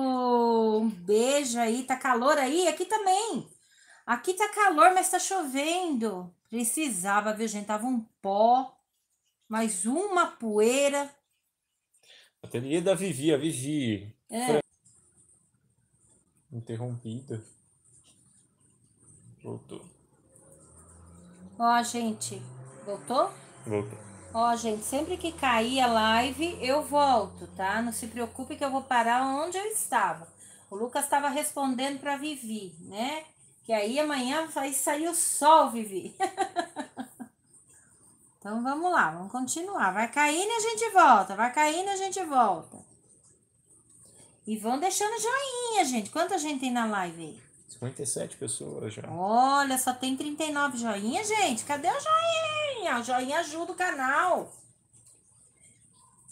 Um beijo aí, tá calor aí? Aqui também. Aqui tá calor, mas tá chovendo. Precisava, viu, gente? Tava um pó, mais uma poeira. Ateliê da Vivi, a Vivi. É. Fran... Interrompida. Voltou. Ó, gente. Voltou? Voltou. Ó, gente, sempre que cair a live, eu volto, tá? Não se preocupe que eu vou parar onde eu estava. O Lucas estava respondendo para Vivi, né? Que aí amanhã vai sair o sol, Vivi. Então vamos lá, vamos continuar. Vai caindo e a gente volta, vai caindo e a gente volta. E vão deixando joinha, gente. Quanta gente tem na live aí? 57 pessoas já. Olha, só tem 39 joinha, gente. Cadê o joinha? O joinha ajuda o canal.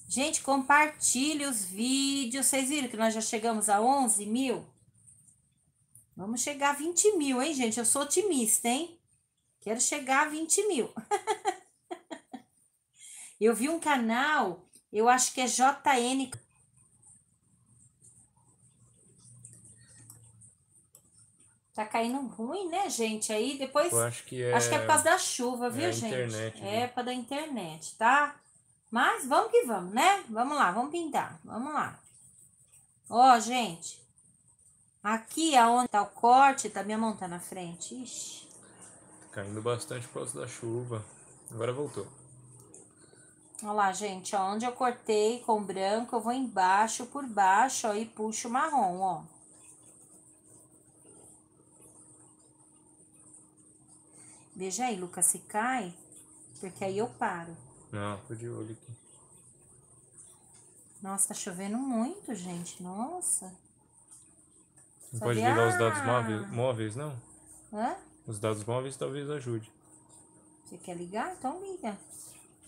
Gente, compartilhe os vídeos. Vocês viram que nós já chegamos a 11 mil? Vamos chegar a 20 mil, hein, gente? Eu sou otimista, hein? Quero chegar a 20 mil. Eu vi um canal, eu acho que é JN. Tá caindo ruim, né, gente? Aí depois. Eu acho que é. Acho que é por é causa da chuva, viu, é gente? Internet, né? É, para da internet, tá? Mas vamos que vamos, né? Vamos lá, vamos pintar. Vamos lá. Ó, gente. Aqui aonde é tá o corte, tá minha mão tá na frente. Ixi. Caindo bastante por causa da chuva. Agora voltou. Olha lá, gente, ó, onde eu cortei com branco, eu vou embaixo, por baixo, ó, e puxo o marrom, ó. Veja aí, Lucas, se cai, porque aí eu paro. Não, ah, tô de olho aqui. Nossa, tá chovendo muito, gente, nossa. Não Só pode ligar ah... os dados ah. móveis, móveis, não? Hã? Os dados móveis talvez ajude. Você quer ligar? Então liga.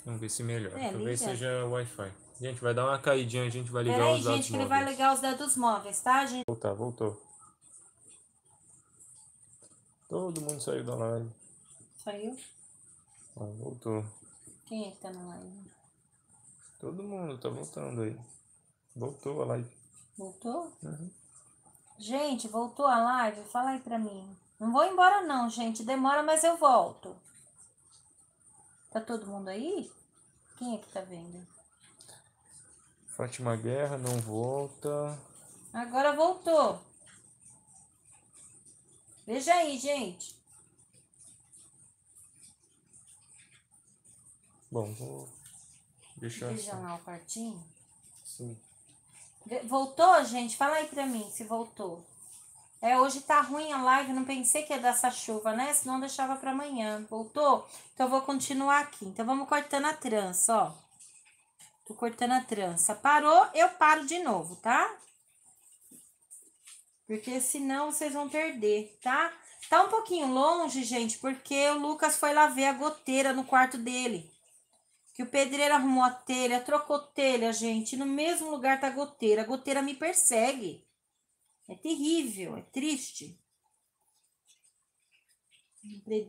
Vamos ver se melhora. É, Talvez liga. seja Wi-Fi. Gente, vai dar uma caidinha, a gente vai ligar Pera os aí, dados gente, móveis. gente, que ele vai ligar os dados móveis, tá, gente? Voltar, voltou. Todo mundo saiu da live. Saiu? Ah, voltou. Quem é que tá na live? Todo mundo tá voltando aí. Voltou a live. Voltou? Uhum. Gente, voltou a live? Fala aí pra mim. Não vou embora não, gente. Demora, mas eu volto. Tá todo mundo aí? Quem é que tá vendo? Fátima Guerra não volta. Agora voltou. Veja aí, gente. Bom, vou deixar Veja assim. lá o quartinho. Sim. Voltou, gente? Fala aí pra mim se voltou. É, hoje tá ruim a live, não pensei que ia dar essa chuva, né? Senão deixava para amanhã. Voltou? Então eu vou continuar aqui. Então vamos cortando a trança, ó. Tô cortando a trança. Parou, eu paro de novo, tá? Porque senão vocês vão perder, tá? Tá um pouquinho longe, gente, porque o Lucas foi lá ver a goteira no quarto dele. Que o pedreiro arrumou a telha, trocou telha, gente. No mesmo lugar tá a goteira. A goteira me persegue. É terrível, é triste.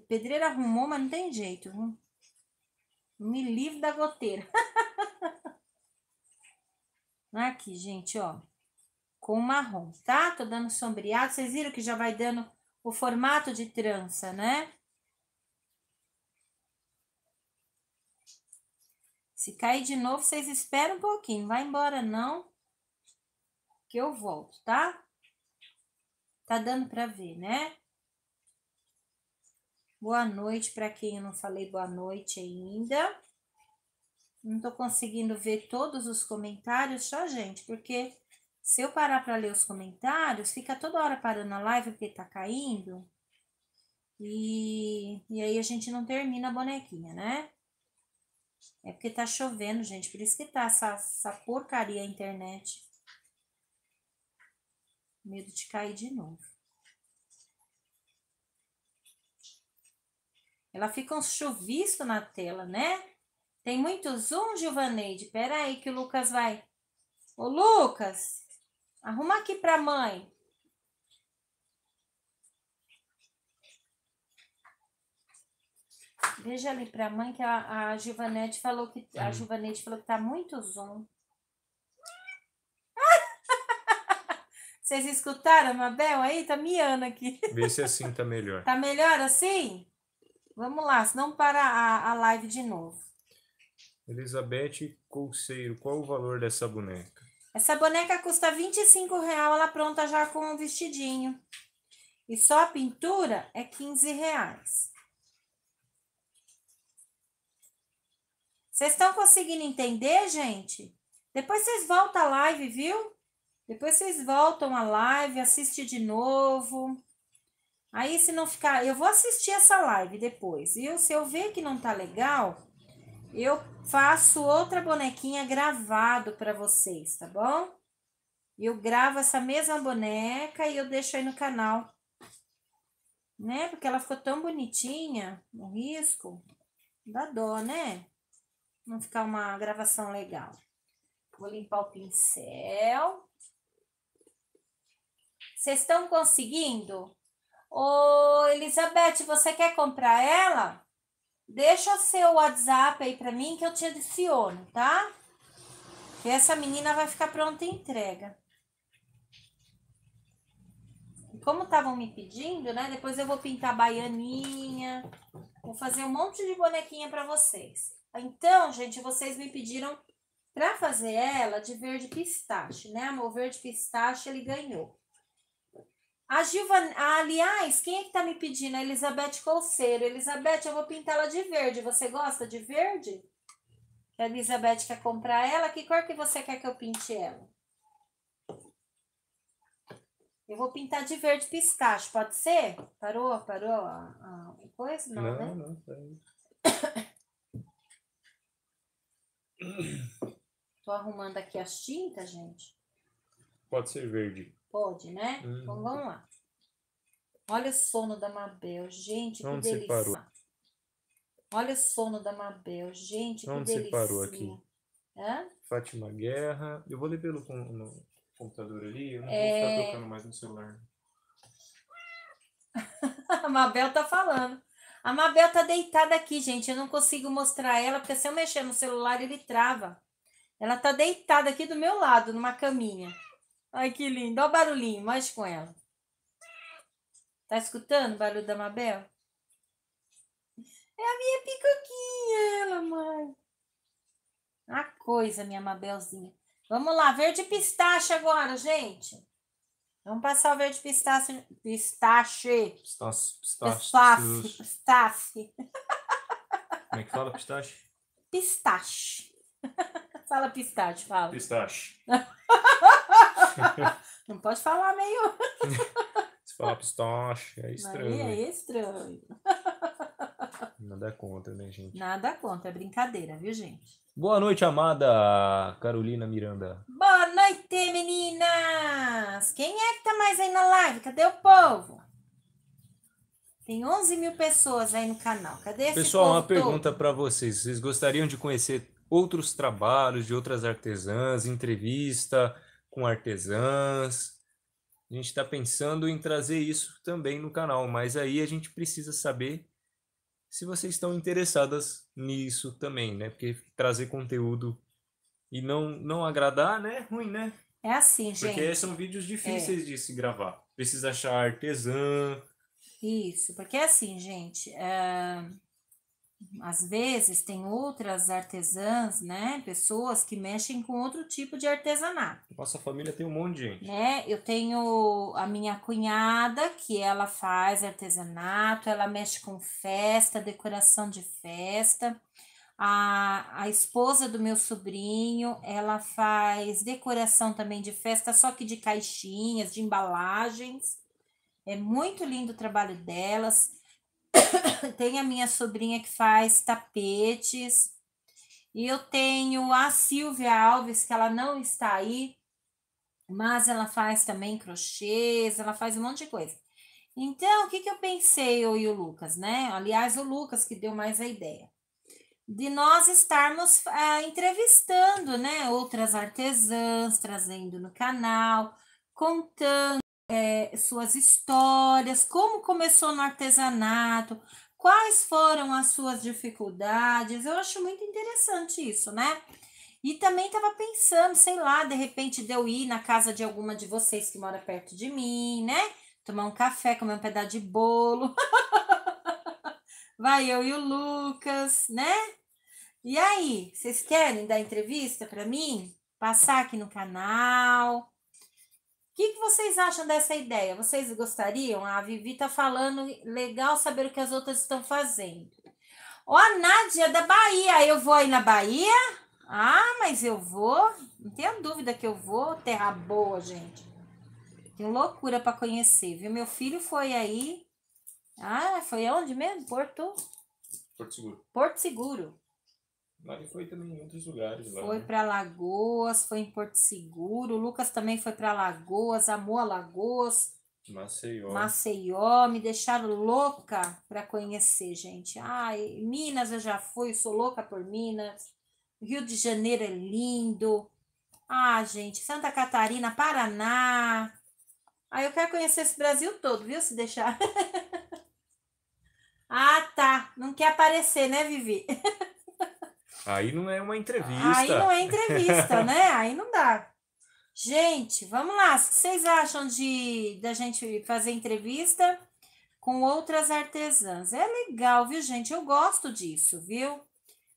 Pedreira arrumou, mas não tem jeito. Viu? Me livre da goteira. Aqui, gente, ó. Com marrom, tá? Tô dando sombreado. Vocês viram que já vai dando o formato de trança, né? Se cair de novo, vocês esperam um pouquinho. Vai embora não, que eu volto, tá? Tá dando para ver, né? Boa noite para quem eu não falei boa noite ainda. Não tô conseguindo ver todos os comentários, só gente, porque se eu parar para ler os comentários, fica toda hora parando a live porque tá caindo. E, e aí a gente não termina a bonequinha, né? É porque tá chovendo, gente. Por isso que tá essa, essa porcaria a internet. Medo de cair de novo. Ela fica um chuvisco na tela, né? Tem muito zoom, Gilvaneide? Pera aí que o Lucas vai. Ô, Lucas, arruma aqui pra mãe. Veja ali pra mãe que a, a Gilvanete falou que a hum. Gilvanete falou que tá muito zoom. Vocês escutaram, Mabel? Aí tá miando aqui. Vê se assim tá melhor. Tá melhor assim? Vamos lá, senão para a, a live de novo. Elizabeth Colseiro, qual o valor dessa boneca? Essa boneca custa 25 real, ela pronta já com um vestidinho. E só a pintura é 15 reais. Vocês estão conseguindo entender, gente? Depois vocês voltam a live, viu? Depois vocês voltam à live, assiste de novo. Aí, se não ficar, eu vou assistir essa live depois. E se eu ver que não tá legal, eu faço outra bonequinha gravado para vocês, tá bom? Eu gravo essa mesma boneca e eu deixo aí no canal. Né? Porque ela ficou tão bonitinha, o risco. Dá dó, né? Não ficar uma gravação legal. Vou limpar o pincel. Vocês estão conseguindo? Ô, Elizabeth, você quer comprar ela? Deixa seu WhatsApp aí para mim que eu te adiciono, tá? Que essa menina vai ficar pronta e entrega. Como estavam me pedindo, né? Depois eu vou pintar baianinha, vou fazer um monte de bonequinha para vocês. Então, gente, vocês me pediram para fazer ela de verde pistache, né? O verde pistache ele ganhou. A Gilvan, aliás, quem é que tá me pedindo? A Elizabeth Colseiro. Elizabeth, eu vou pintar ela de verde. Você gosta de verde? A Elizabeth quer comprar ela. Que cor que você quer que eu pinte ela? Eu vou pintar de verde pistache, pode ser? Parou? Parou a, coisa? Não, não, né? não. Tá Tô arrumando aqui as tintas, gente. Pode ser verde. Pode, né? Então hum. vamos lá. Olha o sono da Mabel, gente, Onde que delícia. Parou? Olha o sono da Mabel, gente, Onde que delícia. Onde você parou aqui? Hã? Fátima Guerra. Eu vou ler pelo com, no computador ali, eu não é... vou ficar é. tocando mais no celular. a Mabel tá falando. A Mabel tá deitada aqui, gente. Eu não consigo mostrar ela, porque se eu mexer no celular, ele trava. Ela tá deitada aqui do meu lado, numa caminha. Ai, que lindo. Olha o barulhinho, mais com ela. Tá escutando o barulho da Mabel? É a minha picoquinha, ela, mãe. A coisa, minha Mabelzinha. Vamos lá, verde pistache agora, gente. Vamos passar o verde pistache. Pistache. Pistache. Pistache. Pistache. Como é que fala pistache? Pistache. fala pistache, fala. Pistache. não pode falar meio. Se falar pistache, é estranho. Maria é né? estranho. Nada contra, né, gente? Nada contra, é brincadeira, viu, gente? Boa noite, amada Carolina Miranda. Boa noite, meninas! Quem é que tá mais aí na live? Cadê o povo? Tem 11 mil pessoas aí no canal. Cadê esse Pessoal, uma todo? pergunta para vocês. Vocês gostariam de conhecer outros trabalhos de outras artesãs, entrevista? com artesãs. A gente está pensando em trazer isso também no canal, mas aí a gente precisa saber se vocês estão interessadas nisso também, né? Porque trazer conteúdo e não não agradar, né? É ruim, né? É assim, gente. Porque são vídeos é. difíceis é. de se gravar. Precisa achar artesã. Isso, porque é assim, gente. É, às vezes tem outras artesãs, né? Pessoas que mexem com outro tipo de artesanato. Nossa família tem um monte de gente. Né? Eu tenho a minha cunhada que ela faz artesanato, ela mexe com festa, decoração de festa. A, a esposa do meu sobrinho, ela faz decoração também de festa, só que de caixinhas, de embalagens. É muito lindo o trabalho delas. Tem a minha sobrinha que faz tapetes. E eu tenho a Silvia Alves, que ela não está aí, mas ela faz também crochês, ela faz um monte de coisa. Então, o que, que eu pensei, eu e o Lucas, né? Aliás, o Lucas que deu mais a ideia. De nós estarmos ah, entrevistando, né? Outras artesãs, trazendo no canal, contando é, suas histórias, como começou no artesanato, quais foram as suas dificuldades. Eu acho muito interessante isso, né? E também estava pensando, sei lá, de repente de eu ir na casa de alguma de vocês que mora perto de mim, né? Tomar um café, comer um pedaço de bolo. Vai eu e o Lucas, né? E aí, vocês querem dar entrevista para mim? Passar aqui no canal, que, que vocês acham dessa ideia? Vocês gostariam? A Vivi tá falando, legal saber o que as outras estão fazendo. Ó, a Nádia da Bahia, eu vou aí na Bahia? Ah, mas eu vou, não tenho dúvida que eu vou, terra boa, gente. Que loucura para conhecer, viu? Meu filho foi aí. Ah, foi onde mesmo? Porto. Porto Seguro. Porto Seguro. Mari foi também em outros lugares lá. Foi né? para Lagoas, foi em Porto Seguro. O Lucas também foi para Lagoas, amou a Lagoas. Maceió. Maceió, me deixaram louca para conhecer, gente. Ai, Minas eu já fui, sou louca por Minas. Rio de Janeiro é lindo. Ah, gente, Santa Catarina, Paraná. ah, eu quero conhecer esse Brasil todo, viu? Se deixar. ah, tá. Não quer aparecer, né, Vivi? Aí não é uma entrevista. Aí não é entrevista, né? Aí não dá. Gente, vamos lá. O que vocês acham de da gente fazer entrevista com outras artesãs? É legal, viu, gente? Eu gosto disso, viu?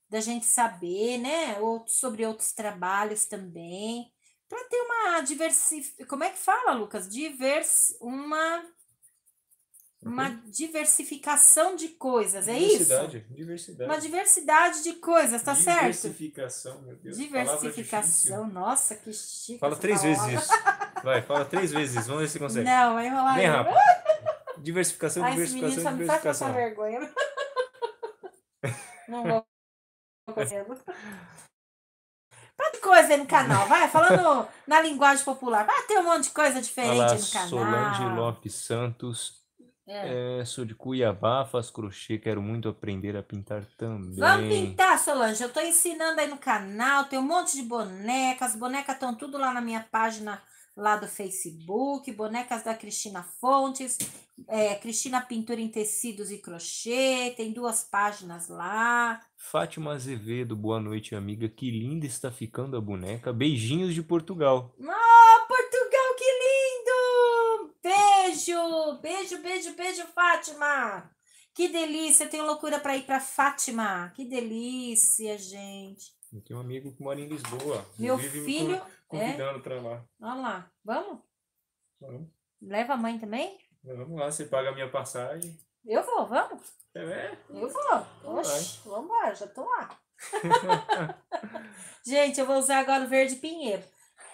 Da gente saber, né? sobre outros trabalhos também. Para ter uma diversi... Como é que fala, Lucas? Divers... Uma Uhum. Uma diversificação de coisas, é diversidade, isso? Diversidade. Uma diversidade de coisas, tá diversificação, certo? Diversificação, meu Deus. Diversificação, nossa, que chique. Fala três palavra. vezes isso. Vai, fala três vezes, vamos ver se consegue. Não, vai enrolar. Bem rápido. Diversificação, Ai, diversificação, diversificação. vergonha. Não vou fazendo. coisa aí no canal, vai, falando na linguagem popular. Vai ter um monte de coisa diferente no canal. Solange Lopes Santos é. É, sou de Cuiabá, faço crochê, quero muito aprender a pintar também. Vamos pintar, Solange. Eu estou ensinando aí no canal, tem um monte de bonecas. As bonecas estão tudo lá na minha página lá do Facebook, bonecas da Cristina Fontes, é, Cristina Pintura em Tecidos e Crochê, tem duas páginas lá. Fátima Azevedo, boa noite, amiga. Que linda está ficando a boneca. Beijinhos de Portugal. Nossa! Beijo, beijo, beijo, beijo, Fátima. Que delícia, tenho loucura para ir para Fátima. Que delícia, gente. Eu tenho um amigo que mora em Lisboa. Meu filho. Me é? convidando é? para lá. Vamos lá, vamos? Vamos. Leva a mãe também? É, vamos lá, você paga a minha passagem. Eu vou, vamos? É? Né? Eu vou. Então Oxe, vamos embora, já tô lá. gente, eu vou usar agora o verde pinheiro.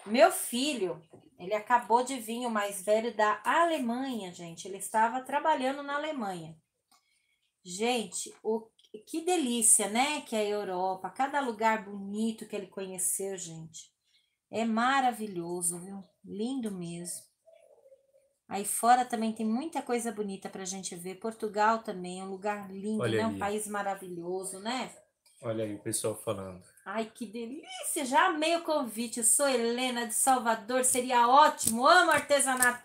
Meu filho, ele acabou de vir, o mais velho da Alemanha, gente. Ele estava trabalhando na Alemanha. Gente, o que delícia, né? Que é a Europa, cada lugar bonito que ele conheceu, gente. É maravilhoso, viu? Lindo mesmo. Aí fora também tem muita coisa bonita para a gente ver. Portugal também é um lugar lindo, Olha né? Aí. Um país maravilhoso, né? Olha aí o pessoal falando. Ai, que delícia! Já amei o convite. Eu sou Helena de Salvador, seria ótimo. Amo artesanato.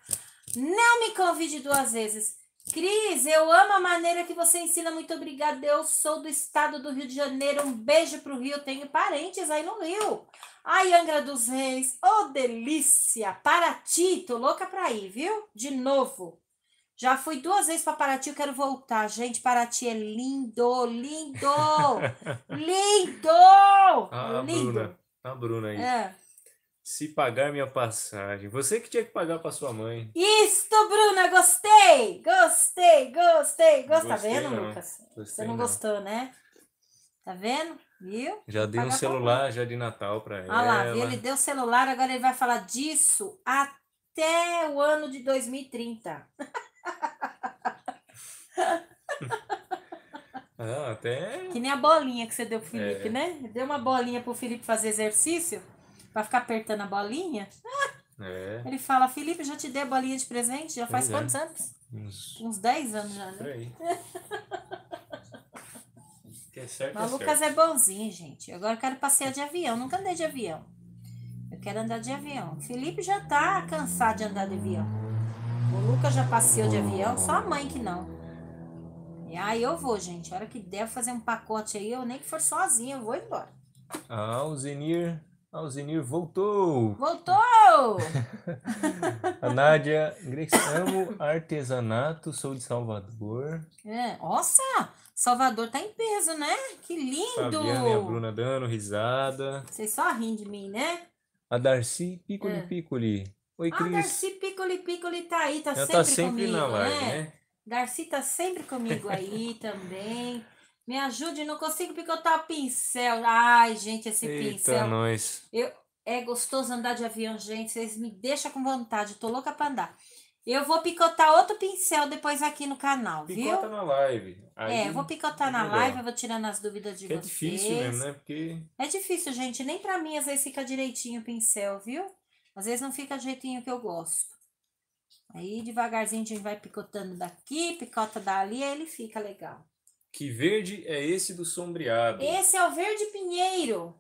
Não me convide duas vezes. Cris, eu amo a maneira que você ensina. Muito obrigada. Eu sou do estado do Rio de Janeiro. Um beijo para o Rio. Tenho parentes aí no Rio. Ai, Angra dos Reis. Ô, oh, delícia! ti, tô louca para ir, viu? De novo. Já fui duas vezes para Paraty, eu quero voltar. Gente, Paraty é lindo, lindo! lindo! Ah, a lindo. Bruna, a Bruna aí. É. Se pagar minha passagem. Você que tinha que pagar para sua mãe. Isto, Bruna, gostei! Gostei, gostei, tá gostei. Tá vendo, não. Lucas? Gostei Você não, não, gostou, né? Tá vendo? Viu? Já dei um celular já de Natal para ela. Olha lá, viu? ele deu celular, agora ele vai falar disso até o ano de 2030. Não, até... Que nem a bolinha que você deu pro Felipe, é. né? Deu uma bolinha pro Felipe fazer exercício, para ficar apertando a bolinha. É. Ele fala, Felipe, já te dei a bolinha de presente? Já faz é. quantos anos? Uns... Uns 10 anos já, né? É certo, é Mas o Lucas é bonzinho, gente. Agora eu quero passear de avião. Nunca andei de avião. Eu quero andar de avião. O Felipe já tá cansado de andar de avião. O Lucas já passeou de hum. avião, só a mãe que não. E aí eu vou, gente. A hora que der fazer um pacote aí, eu nem que for sozinha, eu vou embora. Ah, o Zenir Alzenir ah, voltou! Voltou! a Nádia, amo artesanato, sou de Salvador. É, nossa! Salvador tá em peso, né? Que lindo! Fabiana e a Bruna dando risada. Vocês só riem de mim, né? A Darcy Piccoli é. Piccoli. Oi, ah, Cris. Ah, Darcy Piccoli Piccoli tá aí, tá, tá sempre, tá sempre comigo, na né? live, né? né? Darcy tá sempre comigo aí também. Me ajude, não consigo picotar o pincel. Ai, gente, esse Eita pincel. Nós. Eu, é gostoso andar de avião, gente. Vocês me deixam com vontade. tô louca pra andar. Eu vou picotar outro pincel depois aqui no canal, Picota viu? Picota na live. Aí é, eu vou picotar é na melhor. live, eu vou tirando as dúvidas de vocês. É difícil mesmo, né? Porque... É difícil, gente. Nem pra mim, às vezes, fica direitinho o pincel, viu? Às vezes não fica do jeitinho que eu gosto. Aí devagarzinho a gente vai picotando daqui, picota dali, aí ele fica legal. Que verde é esse do sombreado? Esse é o verde pinheiro.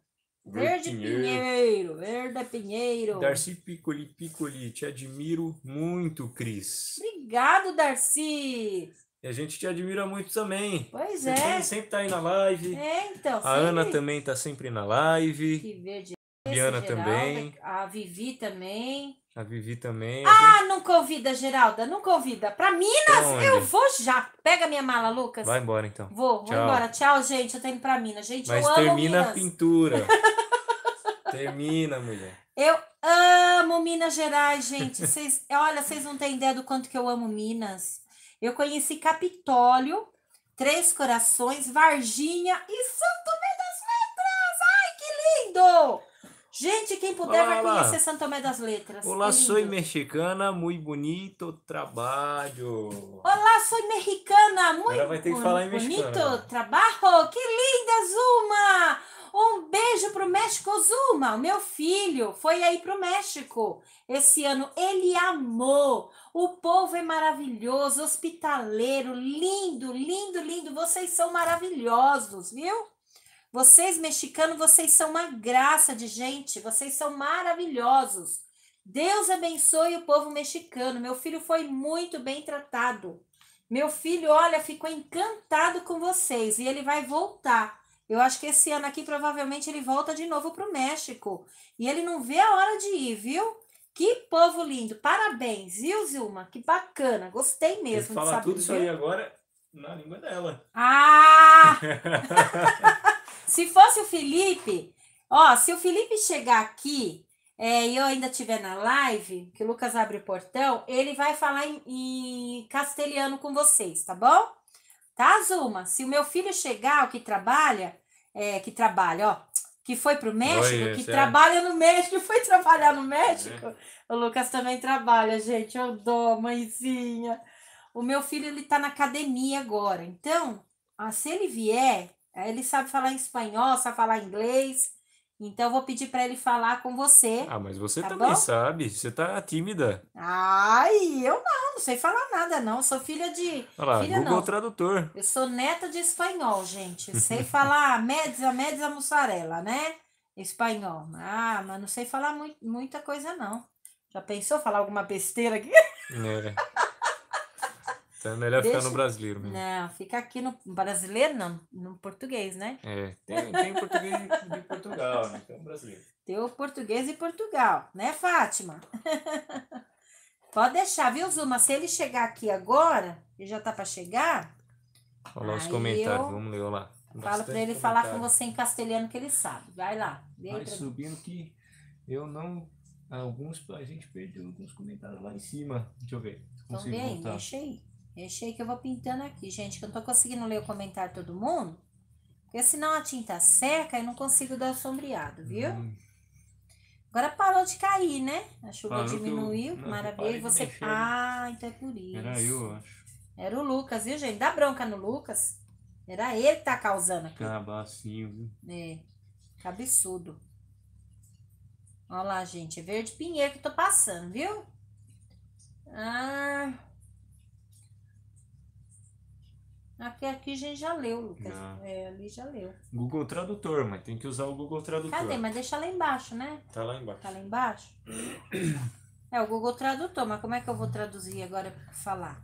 Verde, pinheiro. pinheiro, verde é pinheiro. Darcy picoli, picoli, te admiro muito, Cris. Obrigado, Darcy. E a gente te admira muito também. Pois Você é. Sempre tá aí na live. É, então. A sempre... Ana também tá sempre na live. Que verde Fabiana também. A Vivi também. A Vivi também. Ah, gente... não convida, Geralda, não convida. Para Minas, eu vou já. Pega minha mala, Lucas. Vai embora, então. Vou, Tchau. embora. Tchau, gente. Eu tô indo pra Minas. Gente, Mas eu termina amo Minas. a pintura. termina, mulher. Eu amo Minas Gerais, gente. Cês, olha, vocês não têm ideia do quanto que eu amo Minas. Eu conheci Capitólio, Três Corações, Varginha e Santo Meio das Letras. Ai, que lindo! Gente, quem puder Olá. vai conhecer Santo Tomé das Letras. Olá, é sou mexicana, muito bonito trabalho. Olá, sou mexicana, muito Agora vai ter que falar em bonito trabalho. Que linda, Zuma! Um beijo pro México, Zuma. O meu filho foi aí pro México esse ano. Ele amou. O povo é maravilhoso, hospitaleiro, lindo, lindo, lindo. Vocês são maravilhosos, viu? Vocês mexicanos, vocês são uma graça de gente, vocês são maravilhosos. Deus abençoe o povo mexicano. Meu filho foi muito bem tratado. Meu filho, olha, ficou encantado com vocês e ele vai voltar. Eu acho que esse ano aqui provavelmente ele volta de novo para o México. E ele não vê a hora de ir, viu? Que povo lindo. Parabéns, viu, Zilma? Que bacana. Gostei mesmo. Ele fala tudo isso aí agora na língua dela. Ah! Se fosse o Felipe, ó, se o Felipe chegar aqui é, e eu ainda estiver na live, que o Lucas abre o portão, ele vai falar em, em castelhano com vocês, tá bom? Tá, Zuma? Se o meu filho chegar, o que trabalha, é, que trabalha, ó, que foi para o México, Oi, que é. trabalha no México, foi trabalhar no México. É. O Lucas também trabalha, gente. Eu dou, mãezinha. O meu filho ele tá na academia agora. Então, ah, se ele vier, é, ele sabe falar espanhol, sabe falar inglês. Então, eu vou pedir para ele falar com você. Ah, mas você tá também bom? sabe. Você tá tímida. Ai, eu não, não sei falar nada, não. Eu sou filha de. Olha lá, filha Google não. Tradutor. Eu sou neta de espanhol, gente. Eu sei falar média, média mussarela, né? Espanhol. Ah, mas não sei falar mu muita coisa, não. Já pensou falar alguma besteira aqui? É. Então é melhor Deixa... ficar no brasileiro mesmo. Não, fica aqui no brasileiro, não, no português, né? É, tem, tem português de Portugal, né? Tem um brasileiro. Tem o português e Portugal, né, Fátima? Pode deixar, viu, Zuma? Se ele chegar aqui agora, ele já tá para chegar. Olha lá os comentários, vamos ler lá. Fala para ele falar com você em castelhano que ele sabe. Vai lá. Vai subindo que eu não. Alguns, a gente perdeu alguns comentários lá em cima. Deixa eu ver. Então, vem, deixa aí. Deixa aí que eu vou pintando aqui, gente, que eu não tô conseguindo ler o comentário todo mundo. Porque senão a tinta seca, eu não consigo dar sombreado, viu? Hum. Agora parou de cair, né? A chuva parou diminuiu, maravilha. E você. Ah, então é por isso. Era eu, acho. Era o Lucas, viu, gente? Dá bronca no Lucas. Era ele que tá causando aqui. Cabacinho, viu? É. Cabeçudo. Olha lá, gente. É verde pinheiro que eu tô passando, viu? Ah. Aqui, aqui a gente já leu, Lucas. Ah. É, ali já leu. Google Tradutor, mas tem que usar o Google Tradutor. Cadê? Mas deixa lá embaixo, né? Tá lá embaixo. Tá lá embaixo? é, o Google Tradutor, mas como é que eu vou traduzir agora para falar?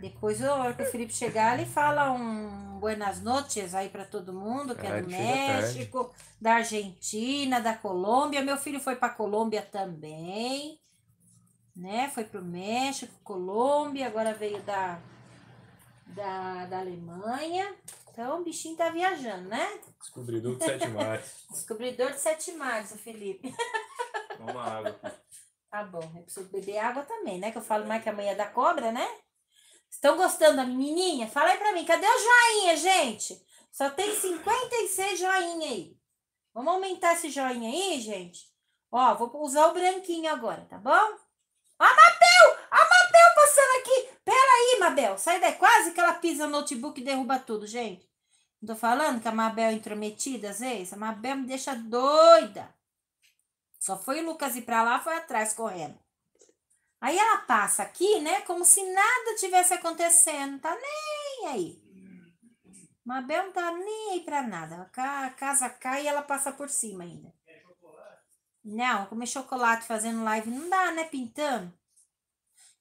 Depois, a hora que o Felipe chegar, ele fala um buenas noches aí para todo mundo, que é, é do México, da Argentina, da Colômbia. Meu filho foi para Colômbia também, né? Foi para o México, Colômbia, agora veio da da, da Alemanha. Então, o bichinho tá viajando, né? Descobridor de sete mares. Descobridor de sete mares, o Felipe. Toma água. Tá bom, eu preciso beber água também, né? Que eu falo mais que amanhã é da cobra, né? Estão gostando da menininha? Fala aí pra mim, cadê o joinha, gente? Só tem 56 joinha aí. Vamos aumentar esse joinha aí, gente? Ó, vou usar o branquinho agora, tá bom? Ó, Matheus! Mabel, sai daí. Quase que ela pisa no notebook e derruba tudo, gente. Não tô falando que a Mabel é intrometida às vezes? A Mabel me deixa doida. Só foi o Lucas ir pra lá, foi atrás correndo. Aí ela passa aqui, né? Como se nada tivesse acontecendo. Tá nem aí. Mabel não tá nem aí pra nada. A casa cai e ela passa por cima ainda. Não, comer chocolate fazendo live não dá, né? Pintando.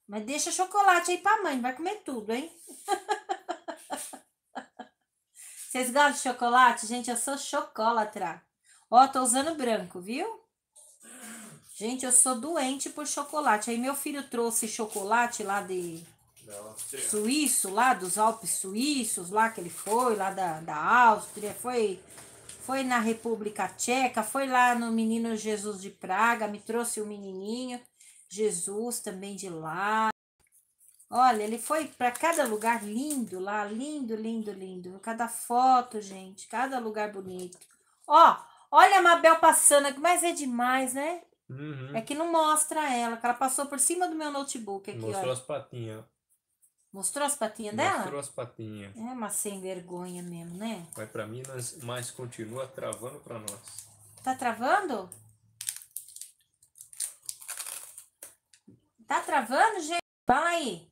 Mas deixa chocolate aí pra mãe, vai comer tudo, hein? Vocês gostam de chocolate? Gente, eu sou chocolatra. Ó, tô usando branco, viu? Gente, eu sou doente por chocolate. Aí meu filho trouxe chocolate lá de suíço, lá dos Alpes suíços, lá que ele foi, lá da, da Áustria, foi foi na República Tcheca, foi lá no Menino Jesus de Praga, me trouxe o um menininho. Jesus também de lá. Olha, ele foi para cada lugar lindo lá, lindo, lindo, lindo. Cada foto, gente, cada lugar bonito. Ó, olha a Mabel passando, mas é demais, né? Uhum. É que não mostra ela, que ela passou por cima do meu notebook aqui, Mostrou olha. as patinhas. Mostrou as patinhas dela? Mostrou as patinhas. É uma sem vergonha mesmo, né? Vai para mim, mas continua travando para nós. Tá travando? Tá travando, gente? Fala aí.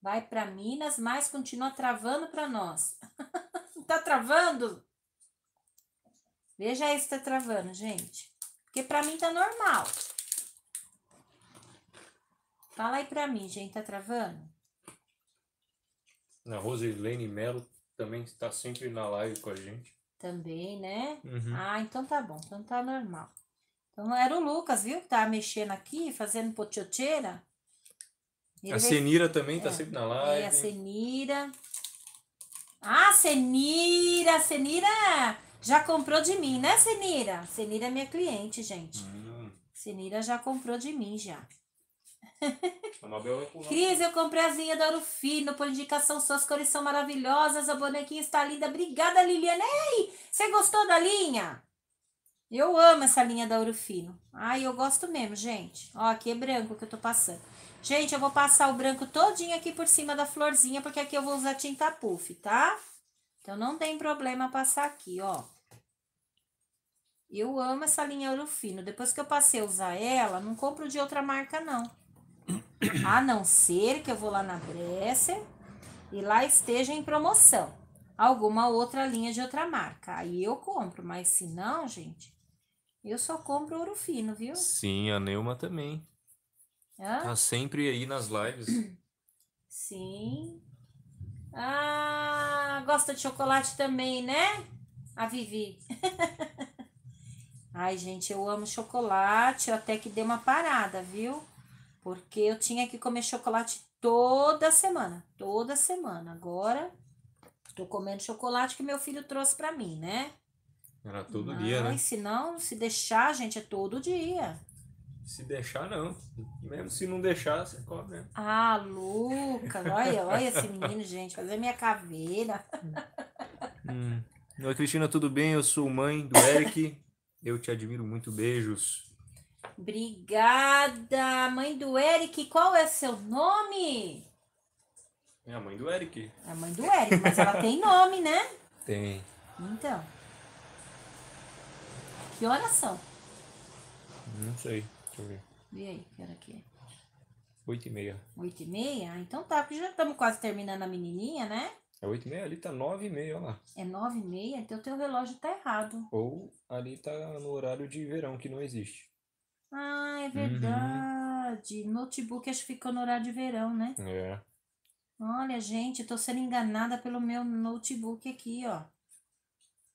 Vai para Minas, mas continua travando para nós. tá travando? Veja aí se tá travando, gente. Porque para mim tá normal. Fala aí para mim, gente, tá travando? A Rosilene Melo também está sempre na live com a gente. Também, né? Uhum. Ah, então tá bom, então tá normal. Então era o Lucas, viu, que tava mexendo aqui, fazendo potioteira. a Senira veio... também tá é, sempre na é, live. E a Senira. Ah, Senira! Senira já comprou de mim, né, Senira? Senira é minha cliente, gente. Hum. Senira já comprou de mim, já. É Cris, eu comprei a zinha da Fino por indicação. Suas cores são maravilhosas. A bonequinha está linda. Obrigada, Liliana. Ei, você gostou da linha? Eu amo essa linha da ouro fino. Ai, eu gosto mesmo, gente. Ó, aqui é branco que eu tô passando. Gente, eu vou passar o branco todinho aqui por cima da florzinha, porque aqui eu vou usar tinta puff, tá? Então, não tem problema passar aqui, ó. Eu amo essa linha ouro fino. Depois que eu passei a usar ela, não compro de outra marca, não. A não ser que eu vou lá na Bresser e lá esteja em promoção. Alguma outra linha de outra marca. Aí eu compro, mas se não, gente, eu só compro ouro fino, viu? Sim, a Neuma também. Hã? Tá sempre aí nas lives. Sim. Ah, gosta de chocolate também, né? A Vivi. Ai, gente, eu amo chocolate. Eu até que dei uma parada, viu? Porque eu tinha que comer chocolate toda semana. Toda semana. Agora, tô comendo chocolate que meu filho trouxe para mim, né? Era todo Mas, dia, né? Se não, se deixar, gente, é todo dia. Se deixar, não. Mesmo se não deixar, você come né? Ah, Lucas, olha, olha esse menino, gente, fazer minha caveira. Hum. Oi, Cristina, tudo bem? Eu sou mãe do Eric. Eu te admiro muito. Beijos. Obrigada, mãe do Eric. Qual é seu nome? É a mãe do Eric. É a mãe do Eric, mas ela tem nome, né? Tem. Então. Que horas são? Não sei. Deixa eu ver. Vê aí, que hora que é? Oito e meia. Oito e meia? Ah, então tá, porque já estamos quase terminando a menininha, né? É oito e meia? Ali tá nove e meia, olha lá. É nove e meia? Então teu relógio tá errado. Ou ali tá no horário de verão, que não existe. Ah, é verdade. Uhum. Notebook acho que ficou no horário de verão, né? É. Olha, gente, eu tô sendo enganada pelo meu notebook aqui, ó.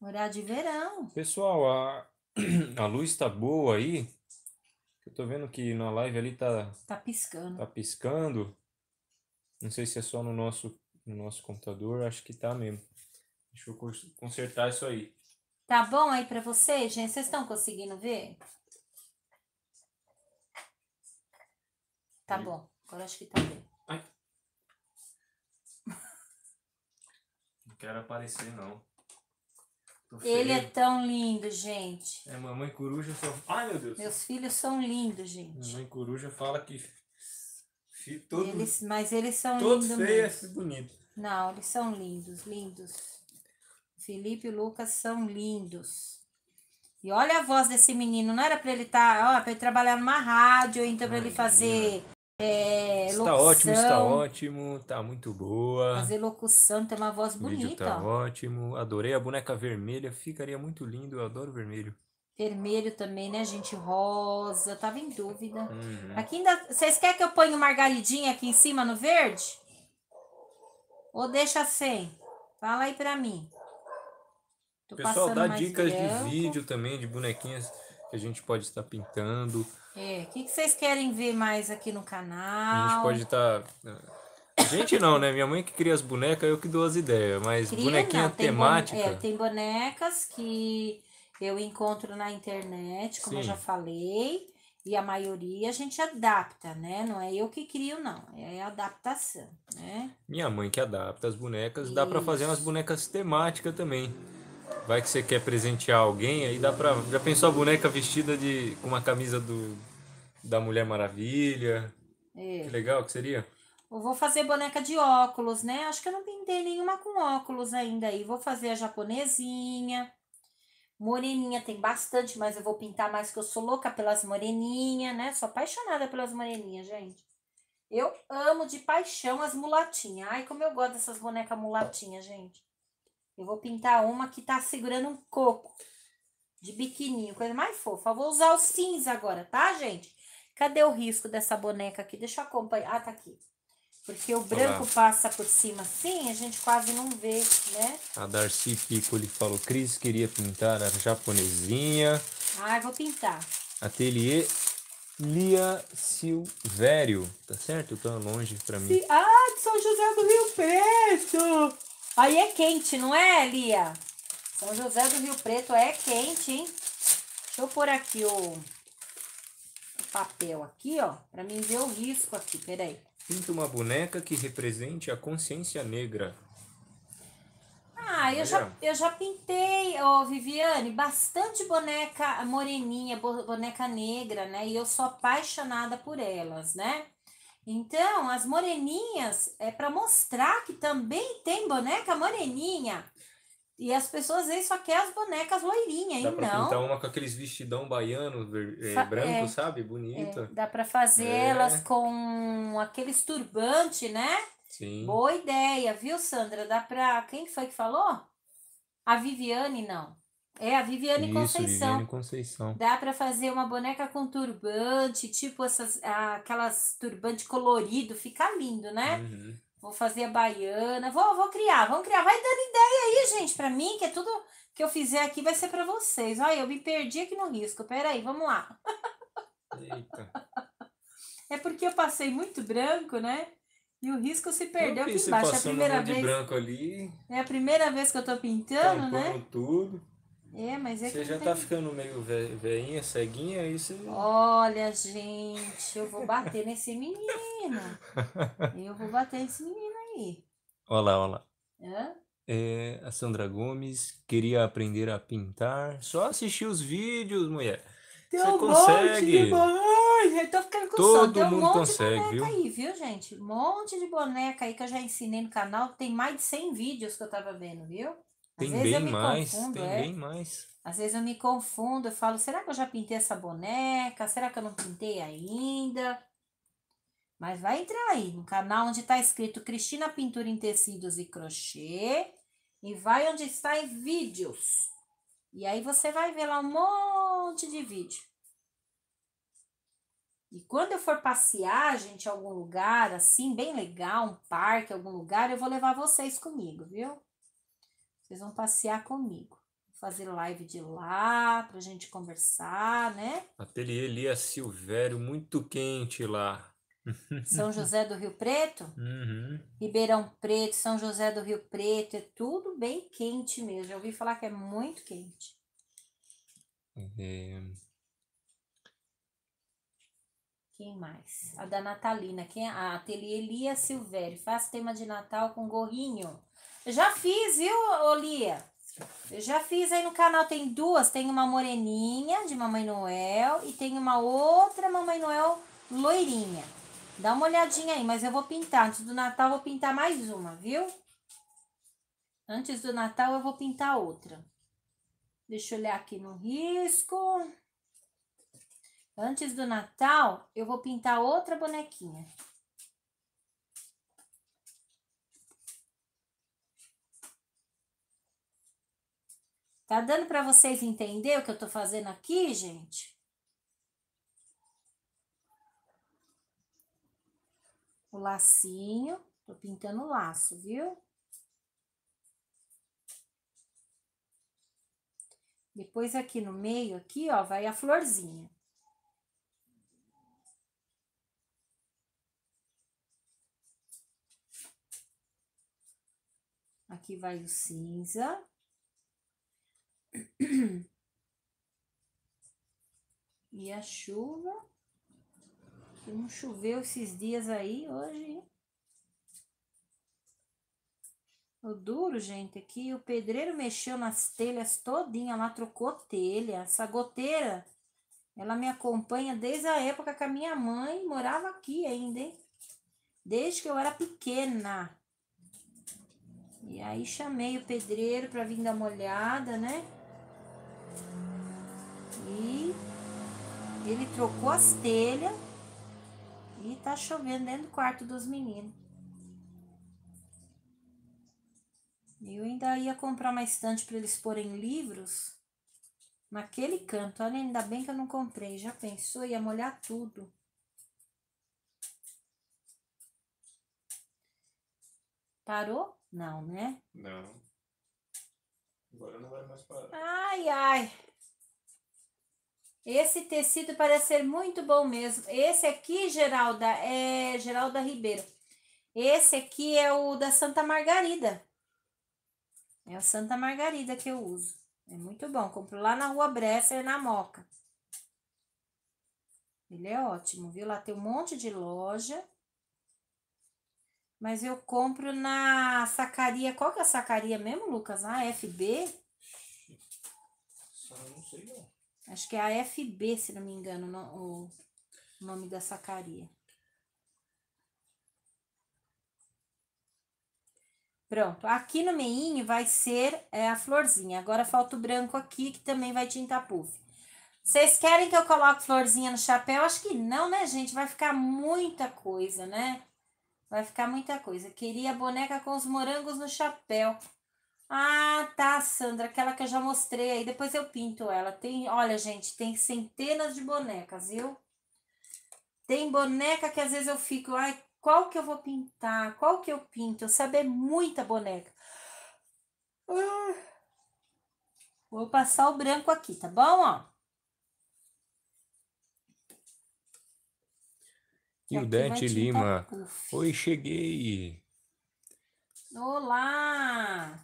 Horário de verão. Pessoal, a, a luz tá boa aí. Eu tô vendo que na live ali tá. Tá piscando. Tá piscando. Não sei se é só no nosso, no nosso computador, acho que tá mesmo. Deixa eu consertar isso aí. Tá bom aí para vocês, gente? Vocês estão conseguindo ver? Tá bom, agora acho que tá bem. Ai. Não quero aparecer, não. Ele é tão lindo, gente. É, mamãe coruja só. Ai, meu Deus. Meus filhos são lindos, gente. Mamãe coruja fala que. todo, eles, mas eles são todos lindos. Todos feios e assim, bonitos. Não, eles são lindos, lindos. Felipe e Lucas são lindos. E olha a voz desse menino. Não era para ele estar, tá, ó, para ele trabalhar numa rádio, então para ele é fazer é, está ótimo, está ótimo, está muito boa. Fazer locução, tem uma voz tá bonita. O está ótimo, adorei a boneca vermelha, ficaria muito lindo, eu adoro vermelho. Vermelho também, né, gente? Rosa, tava em dúvida. Uhum. Aqui ainda. Vocês querem que eu ponha margaridinha aqui em cima no verde? Ou deixa sem? Fala aí pra mim. Tô Pessoal, dá dicas branco. de vídeo também, de bonequinhas que a gente pode estar pintando. É, o que, que, vocês querem ver mais aqui no canal? A gente pode estar. Tá... Eh, gente não, né? Minha mãe que cria as bonecas, eu que dou as ideias, mas cria, bonequinha não, tem temática. Bone... É, tem bonecas que eu encontro na internet, como Sim. eu já falei, e a maioria a gente adapta, né? Não é eu que crio, não, é adaptação, né? Minha mãe que adapta as bonecas, Isso. dá para fazer umas bonecas temáticas também. Vai que você quer presentear alguém, aí dá pra. Já pensou a boneca vestida de. com uma camisa do, da Mulher Maravilha? É. Que legal que seria. Eu vou fazer boneca de óculos, né? Acho que eu não pintei nenhuma com óculos ainda aí. Vou fazer a japonesinha. Moreninha tem bastante, mas eu vou pintar mais que eu sou louca pelas moreninhas, né? Sou apaixonada pelas moreninhas, gente. Eu amo de paixão as mulatinhas. Ai, como eu gosto dessas bonecas mulatinhas, gente. Eu vou pintar uma que tá segurando um coco de biquininho, coisa mais fofa. Eu vou usar o cinza agora, tá, gente? Cadê o risco dessa boneca aqui? Deixa eu acompanhar. Ah, tá aqui. Porque o branco Olá. passa por cima assim, a gente quase não vê, né? A Darcy Piccoli falou, Cris queria pintar a japonesinha. Ah, vou pintar. Ateliê Lia Silvério, tá certo? Tá longe pra mim. Sim. Ah, de São José do Rio Preto! Aí é quente, não é, Lia? São José do Rio Preto é quente, hein? Deixa eu pôr aqui o, o papel aqui, ó, para mim ver o risco aqui, peraí. Pinta uma boneca que represente a consciência negra. Ah, eu já, eu já pintei, ó, Viviane, bastante boneca moreninha, boneca negra, né? E eu sou apaixonada por elas, né? Então, as moreninhas é para mostrar que também tem boneca moreninha. E as pessoas às só querem as bonecas loirinhas, dá pra não. pintar uma com aqueles vestidão baiano eh, branco, é, sabe? É, Bonita. É, dá para fazer é. elas com aqueles turbante, né? Sim. Boa ideia, viu, Sandra? Dá para quem foi que falou? A Viviane não. É, a Viviane Isso, Conceição. Viviane Conceição. Dá para fazer uma boneca com turbante, tipo essas, aquelas turbante colorido, fica lindo, né? Uhum. Vou fazer a baiana, vou, vou criar, vamos criar. Vai dando ideia aí, gente, para mim, que é tudo que eu fizer aqui vai ser para vocês. Olha, eu me perdi aqui no risco. Pera aí, vamos lá. Eita. É porque eu passei muito branco, né? E o risco se perdeu aqui embaixo. É a primeira vez. Branco ali, é a primeira vez que eu tô pintando, né? tudo. É, mas é Você já tem... tá ficando meio ve veinha, ceguinha, aí você. Olha, gente, eu vou bater nesse menino. Eu vou bater nesse menino aí. Olá, olá. Hã? É, a Sandra Gomes queria aprender a pintar. Só assistir os vídeos, mulher. Tem você um consegue. tô ficando com Todo sono. Tem um monte consegue, de boneca viu? aí, viu, gente? Um monte de boneca aí que eu já ensinei no canal. Tem mais de 100 vídeos que eu tava vendo, viu? Às tem bem mais, confundo, tem é? bem mais. Às vezes eu me confundo, eu falo, será que eu já pintei essa boneca? Será que eu não pintei ainda? Mas vai entrar aí no canal onde está escrito Cristina Pintura em Tecidos e Crochê e vai onde está em vídeos. E aí você vai ver lá um monte de vídeo. E quando eu for passear, gente, em algum lugar assim, bem legal, um parque, algum lugar, eu vou levar vocês comigo, viu? Vocês vão passear comigo. fazer live de lá para a gente conversar, né? Ateliê Lia Silvério, muito quente lá. São José do Rio Preto? Uhum. Ribeirão Preto, São José do Rio Preto, é tudo bem quente mesmo. Eu ouvi falar que é muito quente. É... Quem mais? A da Natalina, quem? É? a ah, Ateliê Lia Silvério. Faz tema de Natal com gorrinho. Já fiz, viu, Olia? Eu já fiz aí no canal, tem duas. Tem uma moreninha de Mamãe Noel e tem uma outra Mamãe Noel loirinha. Dá uma olhadinha aí, mas eu vou pintar. Antes do Natal vou pintar mais uma, viu? Antes do Natal eu vou pintar outra. Deixa eu olhar aqui no risco. Antes do Natal eu vou pintar outra bonequinha. Tá dando para vocês entender o que eu tô fazendo aqui, gente? O lacinho, tô pintando o laço, viu? Depois aqui no meio, aqui, ó, vai a florzinha. Aqui vai o cinza. E a chuva, que não choveu esses dias aí, hoje. O duro, gente, é que o pedreiro mexeu nas telhas todinha lá, trocou telha. Essa goteira, ela me acompanha desde a época que a minha mãe morava aqui ainda, hein? Desde que eu era pequena. E aí chamei o pedreiro para vir dar uma olhada, né? E ele trocou as telhas e tá chovendo dentro do quarto dos meninos. Eu ainda ia comprar uma estante para eles porem livros naquele canto. Olha, ainda bem que eu não comprei. Já pensou? Ia molhar tudo. Parou? Não, né? Não. Agora não vai mais parar. Ai, ai. Esse tecido parece ser muito bom mesmo. Esse aqui, Geralda, é Geralda Ribeiro. Esse aqui é o da Santa Margarida. É a Santa Margarida que eu uso. É muito bom. Compro lá na Rua Bresser, na Moca. Ele é ótimo, viu? Lá tem um monte de loja. Mas eu compro na sacaria. Qual que é a sacaria mesmo, Lucas? A FB? Só não sei não. Acho que é a FB, se não me engano, no, o nome da sacaria. Pronto, aqui no meinho vai ser é, a florzinha. Agora falta o branco aqui, que também vai tintar puff. Vocês querem que eu coloque florzinha no chapéu? Acho que não, né, gente? Vai ficar muita coisa, né? Vai ficar muita coisa. Queria a boneca com os morangos no chapéu. Ah, tá, Sandra, aquela que eu já mostrei aí. Depois eu pinto ela. Tem, olha, gente, tem centenas de bonecas, viu? Tem boneca que às vezes eu fico, ai, qual que eu vou pintar? Qual que eu pinto? Eu saber muita boneca. Ah, vou passar o branco aqui, tá bom, ó? E o Dante Lima. Oi, cheguei. Olá!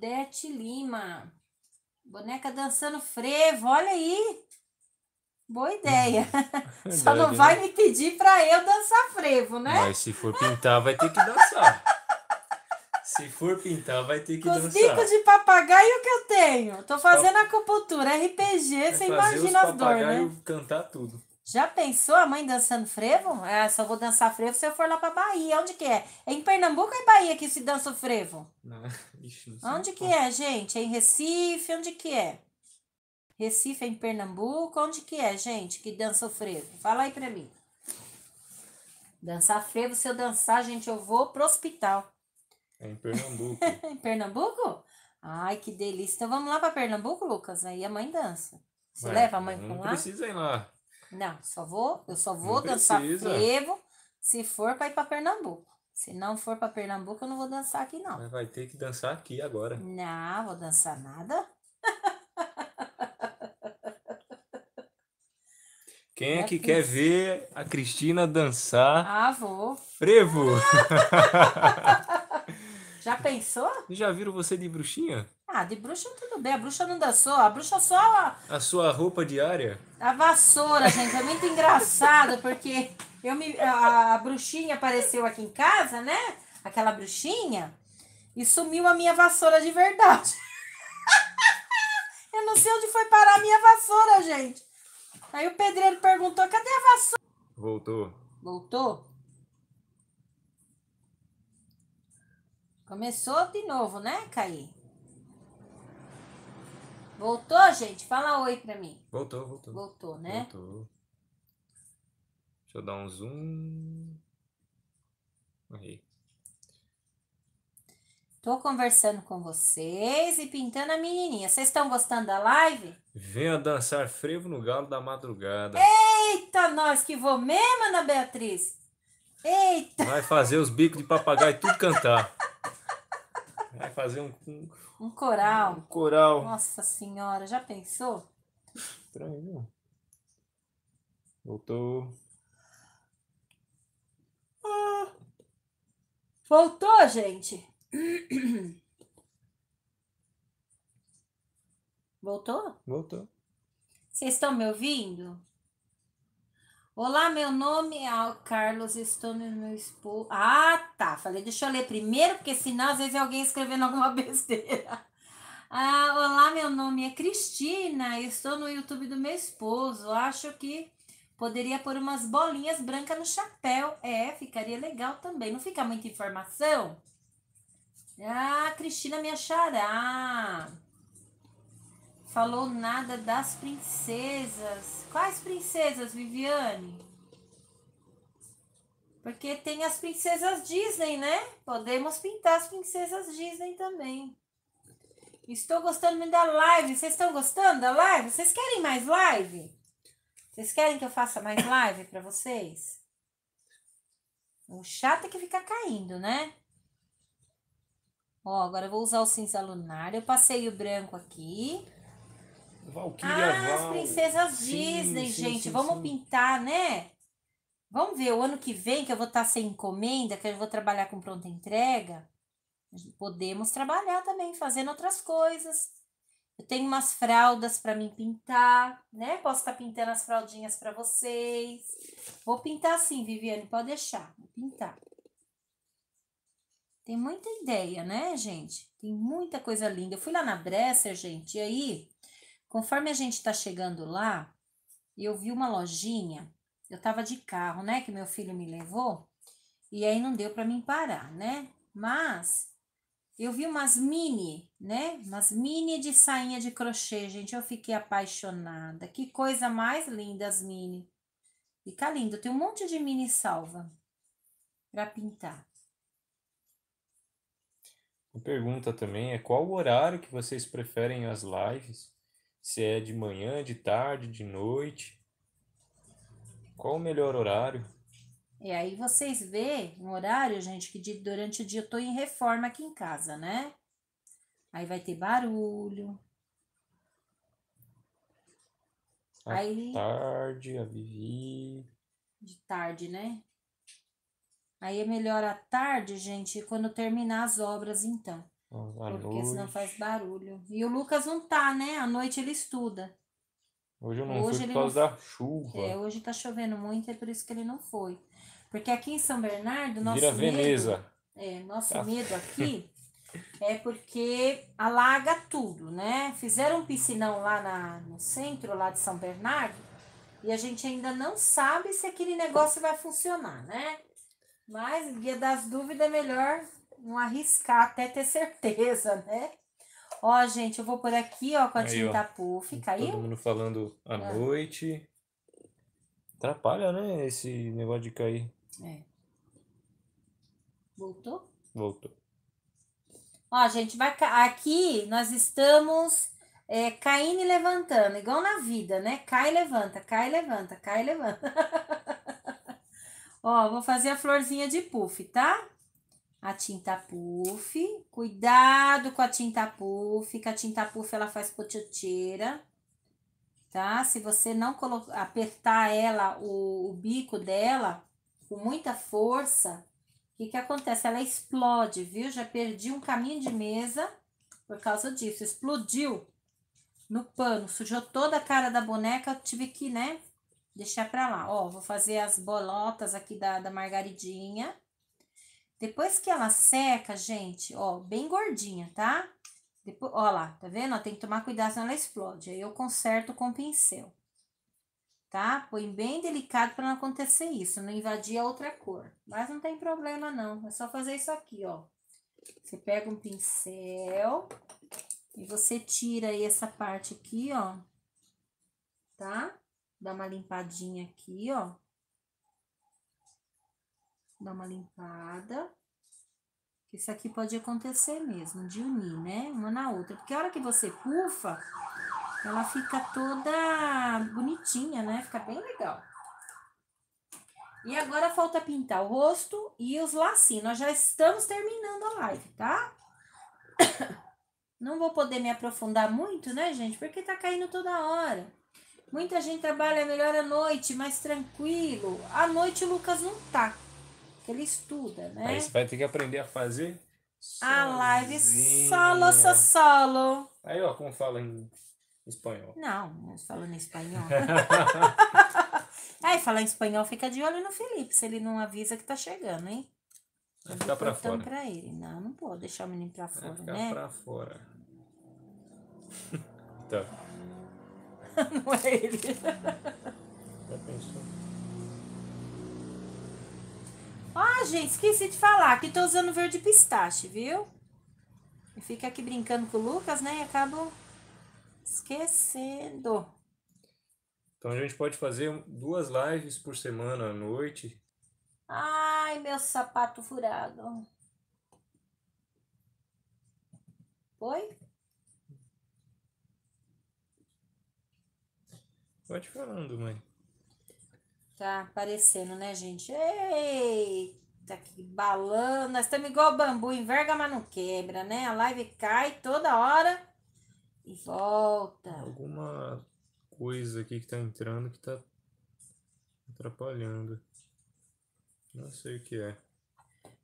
Dete Lima. Boneca dançando frevo, olha aí. Boa ideia. Hum. Só não vai né? me pedir para eu dançar frevo, né? Mas se for pintar, vai ter que dançar. se for pintar, vai ter que Com dançar. Os bicos de papagaio que eu tenho. Tô fazendo acupuntura, RPG, é você imagina as dores? né? papagaio cantar tudo. Já pensou a mãe dançando frevo? Ah, só vou dançar frevo se eu for lá para Bahia. Onde que é? É em Pernambuco ou é Bahia que se dança o frevo? Não, Onde que é, gente? É em Recife? Onde que é? Recife é em Pernambuco? Onde que é, gente, que dança o frevo? Fala aí para mim. Dançar frevo, se eu dançar, gente, eu vou pro hospital. É em Pernambuco. em Pernambuco? Ai, que delícia. Então vamos lá para Pernambuco, Lucas? Aí a mãe dança. Você Ué, leva a mãe com lá? Não precisa ir lá. Não, só vou, eu só vou dançar frevo se for para ir para Pernambuco. Se não for para Pernambuco, eu não vou dançar aqui, não. Mas vai ter que dançar aqui agora. Não, vou dançar nada. Quem é, é que quer ver a Cristina dançar? Ah, vou. Frevo! Já pensou? Já viram você de bruxinha? Ah, de bruxa tudo bem. A bruxa não dançou. A bruxa só. A, a sua roupa diária? A vassoura, gente. É muito engraçado, porque eu me, a, a, bruxinha apareceu aqui em casa, né? Aquela bruxinha. E sumiu a minha vassoura de verdade. eu não sei onde foi parar a minha vassoura, gente. Aí o pedreiro perguntou: cadê a vassoura? Voltou. Voltou? Começou de novo, né, Caí? Voltou, gente? Fala oi pra mim. Voltou, voltou. Voltou, né? Voltou. Deixa eu dar um zoom. Aí. Tô conversando com vocês e pintando a menininha. Vocês estão gostando da live? Venha dançar frevo no galo da madrugada. Eita, nós que vou mesmo, Ana Beatriz. Eita. Vai fazer os bicos de papagaio e tudo cantar. Vai fazer um... um... Um coral. Um coral. Nossa senhora, já pensou? Voltou. Ah. Voltou, gente. Voltou? Voltou. Vocês estão me ouvindo? Olá, meu nome é Carlos, estou no meu esposo. Ah, tá. Falei, deixa eu ler primeiro, porque senão às vezes é alguém escrevendo alguma besteira. Ah, olá, meu nome é Cristina, estou no YouTube do meu esposo. Acho que poderia pôr umas bolinhas brancas no chapéu. É, ficaria legal também. Não fica muita informação? Ah, Cristina me achará falou nada das princesas. Quais princesas, Viviane? Porque tem as princesas Disney, né? Podemos pintar as princesas Disney também. Estou gostando muito da live. Vocês estão gostando da live? Vocês querem mais live? Vocês querem que eu faça mais live para vocês? O chato é que fica caindo, né? Ó, agora eu vou usar o cinza lunar. Eu passei o branco aqui. Valkyria ah, Val. as princesas Disney, sim, gente. Sim, Vamos sim. pintar, né? Vamos ver, o ano que vem que eu vou estar tá sem encomenda, que eu vou trabalhar com pronta entrega. Podemos trabalhar também, fazendo outras coisas. Eu tenho umas fraldas para mim pintar, né? Posso estar tá pintando as fraldinhas para vocês. Vou pintar sim, Viviane, pode deixar. Vou pintar. Tem muita ideia, né, gente? Tem muita coisa linda. Eu fui lá na Bresser, gente, e aí Conforme a gente está chegando lá, eu vi uma lojinha, eu estava de carro, né, que meu filho me levou, e aí não deu para mim parar, né? Mas eu vi umas mini, né? Umas mini de sainha de crochê, gente. Eu fiquei apaixonada. Que coisa mais linda as mini. Fica tá lindo. Tem um monte de mini salva para pintar. A pergunta também é qual o horário que vocês preferem as lives? Se é de manhã, de tarde, de noite? Qual o melhor horário? E é, aí vocês vê um horário, gente, que de, durante o dia eu tô em reforma aqui em casa, né? Aí vai ter barulho. À aí tarde, a Vivi. De tarde, né? Aí é melhor à tarde, gente, quando terminar as obras, então porque senão faz barulho. E o Lucas não tá, né? À noite ele estuda. Hoje eu não hoje fui por causa não... da chuva. É, hoje tá chovendo muito, é por isso que ele não foi. Porque aqui em São Bernardo, nosso Vira medo, Veneza. É, nosso tá. medo aqui é porque alaga tudo, né? Fizeram um piscinão lá na, no centro, lá de São Bernardo, e a gente ainda não sabe se aquele negócio vai funcionar, né? Mas, guia das dúvidas, é melhor não arriscar até ter certeza, né? Ó, gente, eu vou por aqui, ó, com a aí, tinta ó. puff, caiu? Todo mundo falando à ah. noite. Atrapalha, né, esse negócio de cair. É. Voltou? Voltou. Ó, gente, vai ca... aqui nós estamos é, caindo e levantando, igual na vida, né? Cai e levanta, cai e levanta, cai e levanta. Ó, vou fazer a florzinha de puff, tá? a tinta puff. Cuidado com a tinta puff, que a tinta puff ela faz potioteira, tá? Se você não apertar ela, o, o bico dela, com muita força, o que, que acontece? Ela explode, viu? Já perdi um caminho de mesa por causa disso. Explodiu no pano, sujou toda a cara da boneca, eu tive que, né, deixar pra lá. Ó, vou fazer as bolotas aqui da, da margaridinha. Depois que ela seca, gente, ó, bem gordinha, tá? Depois, ó lá, tá vendo? Ó, tem que tomar cuidado senão ela explode. Aí eu conserto com pincel, tá? Põe bem delicado para não acontecer isso, não invadir a outra cor. Mas não tem problema não, é só fazer isso aqui, ó. Você pega um pincel e você tira aí essa parte aqui, ó, tá? Dá uma limpadinha aqui, ó dar uma limpada. Isso aqui pode acontecer mesmo, de unir, né? Uma na outra. Porque a hora que você pufa, ela fica toda bonitinha, né? Fica bem legal. E agora falta pintar o rosto e os lacinhos. Nós já estamos terminando a live, tá? Não vou poder me aprofundar muito, né, gente? Porque tá caindo toda hora. Muita gente trabalha melhor à noite, mais tranquilo. À noite o Lucas não tá. Ele estuda, né? Aí você vai ter que aprender a fazer a live solo, só solo. Aí, ó, como fala em espanhol. Não, não falo em espanhol. Aí, falar em espanhol, fica de olho no Felipe, se ele não avisa que tá chegando, hein? Vai ficar pra fora. Pra ele. Não, não pode deixar o menino pra fora, Vai ficar né? pra fora. Então. não é ele. Já pensou? Ah, gente, esqueci de falar que tô usando verde pistache, viu? Eu fico aqui brincando com o Lucas, né? E acabo esquecendo. Então a gente pode fazer duas lives por semana à noite. Ai, meu sapato furado. Oi? Pode falando, mãe. Tá aparecendo, né, gente? Eita, que balão. Nós estamos igual bambu, enverga, mas não quebra, né? A live cai toda hora e volta. Alguma coisa aqui que tá entrando que tá atrapalhando. Não sei o que é.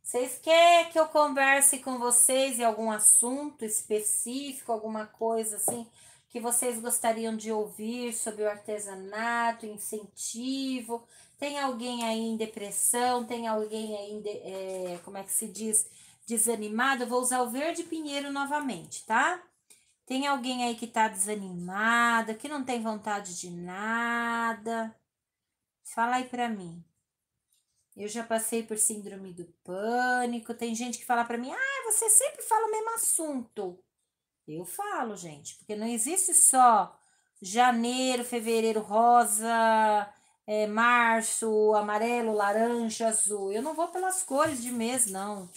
Vocês querem que eu converse com vocês em algum assunto específico, alguma coisa assim? que vocês gostariam de ouvir sobre o artesanato, incentivo. Tem alguém aí em depressão, tem alguém aí, de, é, como é que se diz, desanimado? vou usar o verde pinheiro novamente, tá? Tem alguém aí que tá desanimada, que não tem vontade de nada? Fala aí para mim. Eu já passei por síndrome do pânico. Tem gente que fala para mim: "Ah, você sempre fala o mesmo assunto". Eu falo, gente, porque não existe só janeiro, fevereiro rosa, é, março, amarelo, laranja, azul. Eu não vou pelas cores de mês, não.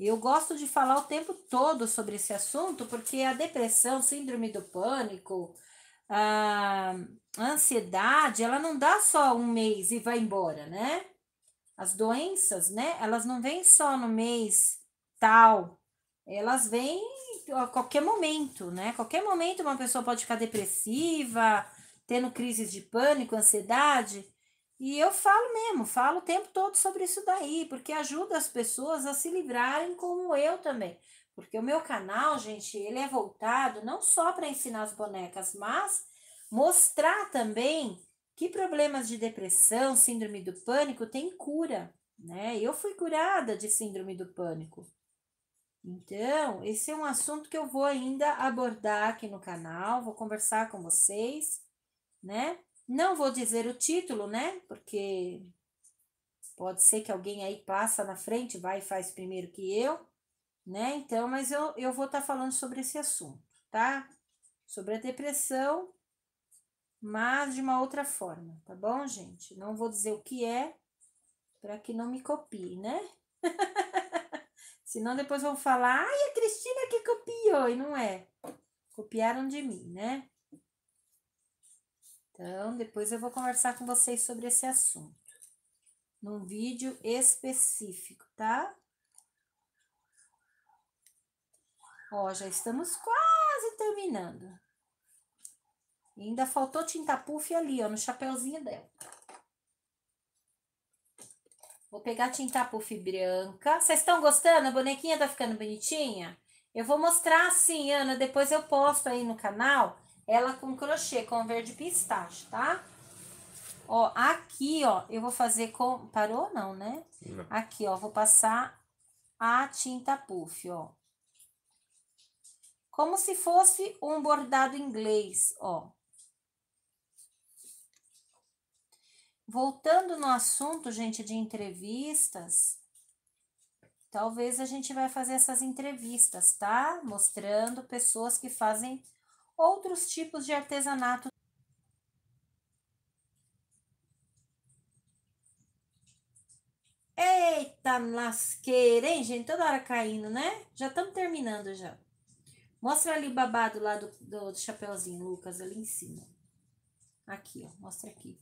Eu gosto de falar o tempo todo sobre esse assunto, porque a depressão, síndrome do pânico, a ansiedade, ela não dá só um mês e vai embora, né? As doenças, né? Elas não vêm só no mês tal, elas vêm a qualquer momento, né? Qualquer momento uma pessoa pode ficar depressiva, tendo crises de pânico, ansiedade. E eu falo mesmo, falo o tempo todo sobre isso daí, porque ajuda as pessoas a se livrarem como eu também. Porque o meu canal, gente, ele é voltado não só para ensinar as bonecas, mas mostrar também que problemas de depressão, síndrome do pânico tem cura, né? Eu fui curada de síndrome do pânico. Então, esse é um assunto que eu vou ainda abordar aqui no canal, vou conversar com vocês, né? Não vou dizer o título, né? Porque pode ser que alguém aí passa na frente, vai e faz primeiro que eu, né? Então, mas eu, eu vou estar tá falando sobre esse assunto, tá? Sobre a depressão, mas de uma outra forma, tá bom, gente? Não vou dizer o que é, para que não me copie, né? Senão depois vão falar, ai, a Cristina que copiou, e não é. Copiaram de mim, né? Então, depois eu vou conversar com vocês sobre esse assunto. Num vídeo específico, tá? Ó, já estamos quase terminando. E ainda faltou tinta puff ali, ó, no chapéuzinho dela. Vou pegar a tinta puff branca. Vocês estão gostando? A bonequinha tá ficando bonitinha? Eu vou mostrar assim, Ana, depois eu posto aí no canal ela com crochê, com verde pistache, tá? Ó, aqui, ó, eu vou fazer com... Parou não, né? Não. Aqui, ó, vou passar a tinta puff, ó. Como se fosse um bordado inglês, ó. voltando no assunto, gente, de entrevistas, talvez a gente vai fazer essas entrevistas, tá? Mostrando pessoas que fazem outros tipos de artesanato. Eita, lasqueira, hein, gente? Toda hora caindo, né? Já estamos terminando já. Mostra ali o babado lá do, do, do chapéuzinho, Lucas, ali em cima. Aqui, ó. Mostra aqui.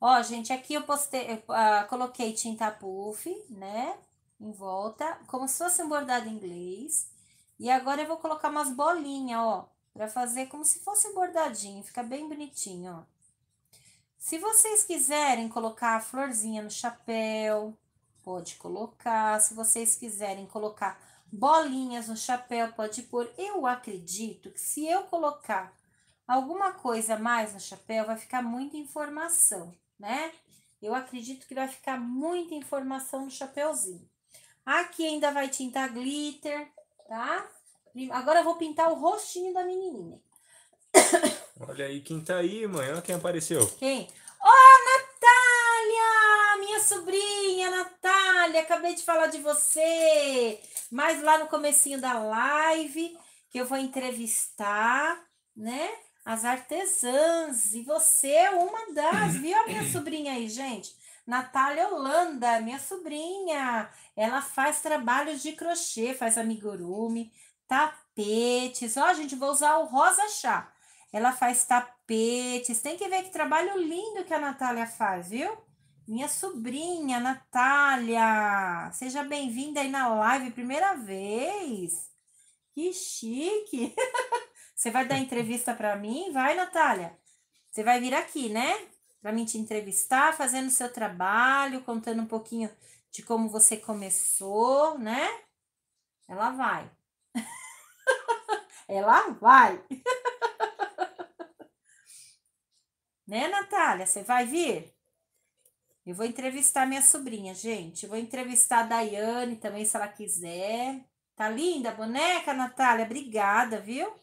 Ó, gente, aqui eu postei, eu, uh, coloquei tinta puff, né? Em volta, como se fosse um bordado inglês. E agora eu vou colocar umas bolinhas, ó, para fazer como se fosse um bordadinho, fica bem bonitinho, ó. Se vocês quiserem colocar a florzinha no chapéu, pode colocar. Se vocês quiserem colocar bolinhas no chapéu, pode pôr. Eu acredito que se eu colocar alguma coisa mais no chapéu, vai ficar muita informação né? Eu acredito que vai ficar muita informação no chapeuzinho. Aqui ainda vai tintar glitter, tá? Agora eu vou pintar o rostinho da menininha. Olha aí quem tá aí, mãe. Olha quem apareceu. Quem? Ô, oh, Natália! Minha sobrinha, Natália! Acabei de falar de você. Mas lá no comecinho da live, que eu vou entrevistar, né? as artesãs, e você é uma das, viu a minha sobrinha aí, gente? Natália Holanda, minha sobrinha, ela faz trabalhos de crochê, faz amigurumi, tapetes. Ó, gente, vou usar o rosa chá. Ela faz tapetes. Tem que ver que trabalho lindo que a Natália faz, viu? Minha sobrinha, Natália. Seja bem-vinda aí na live, primeira vez. Que chique. Você vai dar entrevista para mim? Vai, Natália. Você vai vir aqui, né? Para mim te entrevistar, fazendo o seu trabalho, contando um pouquinho de como você começou, né? Ela vai. Ela vai. né, Natália? Você vai vir? Eu vou entrevistar minha sobrinha, gente. Eu vou entrevistar a Daiane também, se ela quiser. Tá linda a boneca, Natália? Obrigada, viu?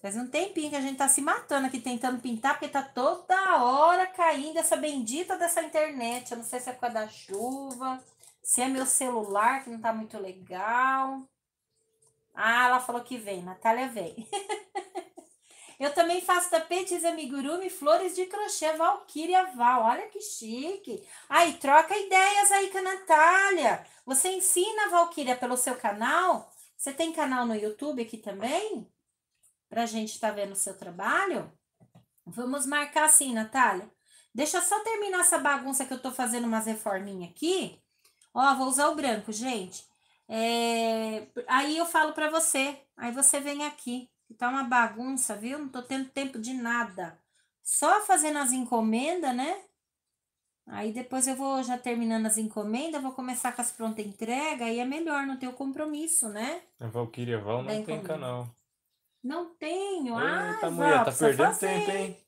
Faz um tempinho que a gente tá se matando aqui tentando pintar, porque tá toda hora caindo essa bendita dessa internet. Eu não sei se é por causa da chuva, se é meu celular que não tá muito legal. Ah, ela falou que vem, Natália vem. Eu também faço tapetes amigurumi, flores de crochê, Valkyria Val. Olha que chique. Aí, troca ideias aí com a Natália. Você ensina a Valkyria pelo seu canal? Você tem canal no YouTube aqui também? para a gente estar tá vendo o seu trabalho. Vamos marcar assim, Natália. Deixa só terminar essa bagunça que eu estou fazendo umas reforminhas aqui. Ó, vou usar o branco, gente. É, aí eu falo para você. Aí você vem aqui. Tá uma bagunça, viu? Não tô tendo tempo de nada. Só fazendo as encomendas, né? Aí depois eu vou já terminando as encomendas, vou começar com as pronta entrega, aí é melhor, não ter o compromisso, né? A é Valkyria Val não tem canal. Não tenho. Ah, tá mulher, tá perdendo fazer. tempo, hein?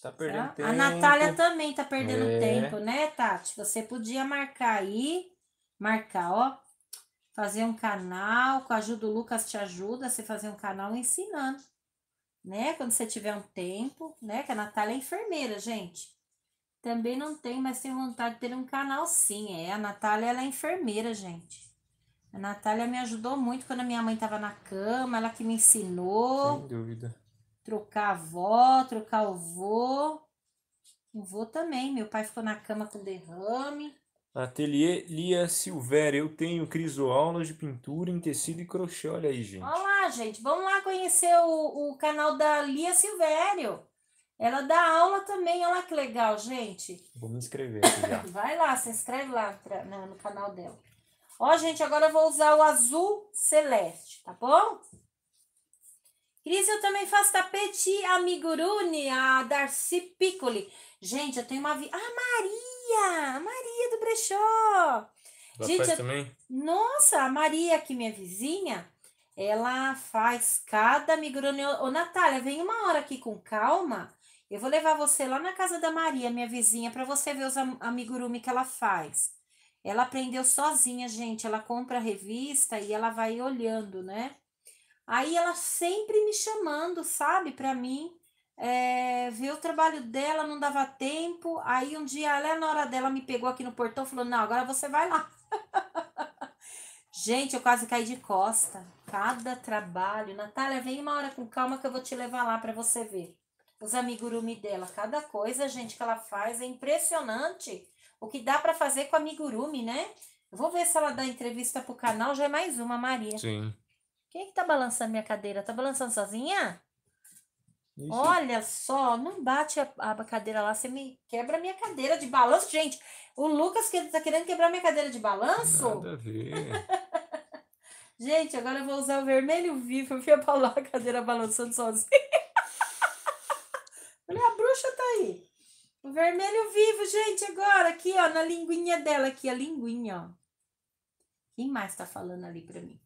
Tá perdendo tempo. A Natália também tá perdendo é. tempo, né, Tati? Você podia marcar aí, marcar, ó, fazer um canal, com a ajuda do Lucas te ajuda, você fazer um canal ensinando, né? Quando você tiver um tempo, né? Que a Natália é enfermeira, gente. Também não tem, mas tem vontade de ter um canal sim. É, a Natália ela é enfermeira, gente. A Natália me ajudou muito quando a minha mãe estava na cama, ela que me ensinou. Sem dúvida. Trocar a avó, trocar o vô. O vô também, meu pai ficou na cama com derrame. Ateliê Lia Silveira, eu tenho aulas de pintura em tecido e crochê, olha aí, gente. Olha lá, gente, vamos lá conhecer o, o canal da Lia Silvério. Ela dá aula também, olha lá que legal, gente. Vou me inscrever já. Vai lá, se inscreve lá pra, no, no canal dela. Ó, gente, agora eu vou usar o azul celeste, tá bom? Cris, eu também faço tapete amigurumi, a Darcy Piccoli. Gente, eu tenho uma... Vi... Ah, Maria! Maria do Brechó! Ela gente, eu... também? Nossa, a Maria, que minha vizinha, ela faz cada amigurumi. Ô, Natália, vem uma hora aqui com calma. Eu vou levar você lá na casa da Maria, minha vizinha, para você ver os amigurumi que ela faz. Ela aprendeu sozinha, gente. Ela compra a revista e ela vai olhando, né? Aí ela sempre me chamando, sabe, para mim é, ver o trabalho dela, não dava tempo. Aí um dia na hora dela me pegou aqui no portão e falou: Não, agora você vai lá. gente, eu quase caí de costa. Cada trabalho. Natália, vem uma hora com calma que eu vou te levar lá para você ver. Os amigurumi dela, cada coisa, gente, que ela faz é impressionante o que dá para fazer com a amigurumi, né? vou ver se ela dá entrevista pro canal, já é mais uma, Maria. Sim. Quem é que tá balançando minha cadeira? Tá balançando sozinha? Isso. Olha só, não bate a, a, cadeira lá, você me quebra minha cadeira de balanço. Gente, o Lucas que tá querendo quebrar minha cadeira de balanço? Nada a ver. Gente, agora eu vou usar o vermelho vivo. Eu vi a a cadeira balançando sozinha. Olha, a bruxa tá aí. O vermelho vivo, gente, agora aqui, ó, na linguinha dela aqui, a linguinha, ó. Quem mais tá falando ali pra mim?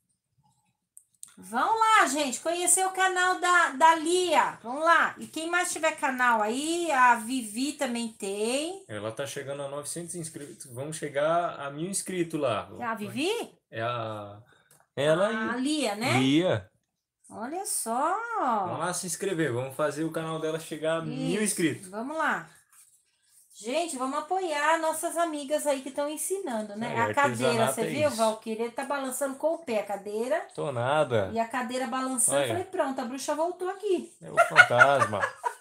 Vão lá, gente, conhecer o canal da, da Lia. Vamos lá. E quem mais tiver canal aí, a Vivi também tem. Ela tá chegando a 900 inscritos. Vamos chegar a mil inscritos lá. É a Vivi? É a... É ela a ah, Lia, né? Lia. Olha só! Vamos lá se inscrever, vamos fazer o canal dela chegar a Isso. mil inscritos. Vamos lá. Gente, vamos apoiar nossas amigas aí que estão ensinando, né? É, a cadeira, você é viu, Valquíria? tá balançando com o pé a cadeira. Tô nada. E a cadeira balançando. Olha. Falei, pronto, a bruxa voltou aqui. É o fantasma.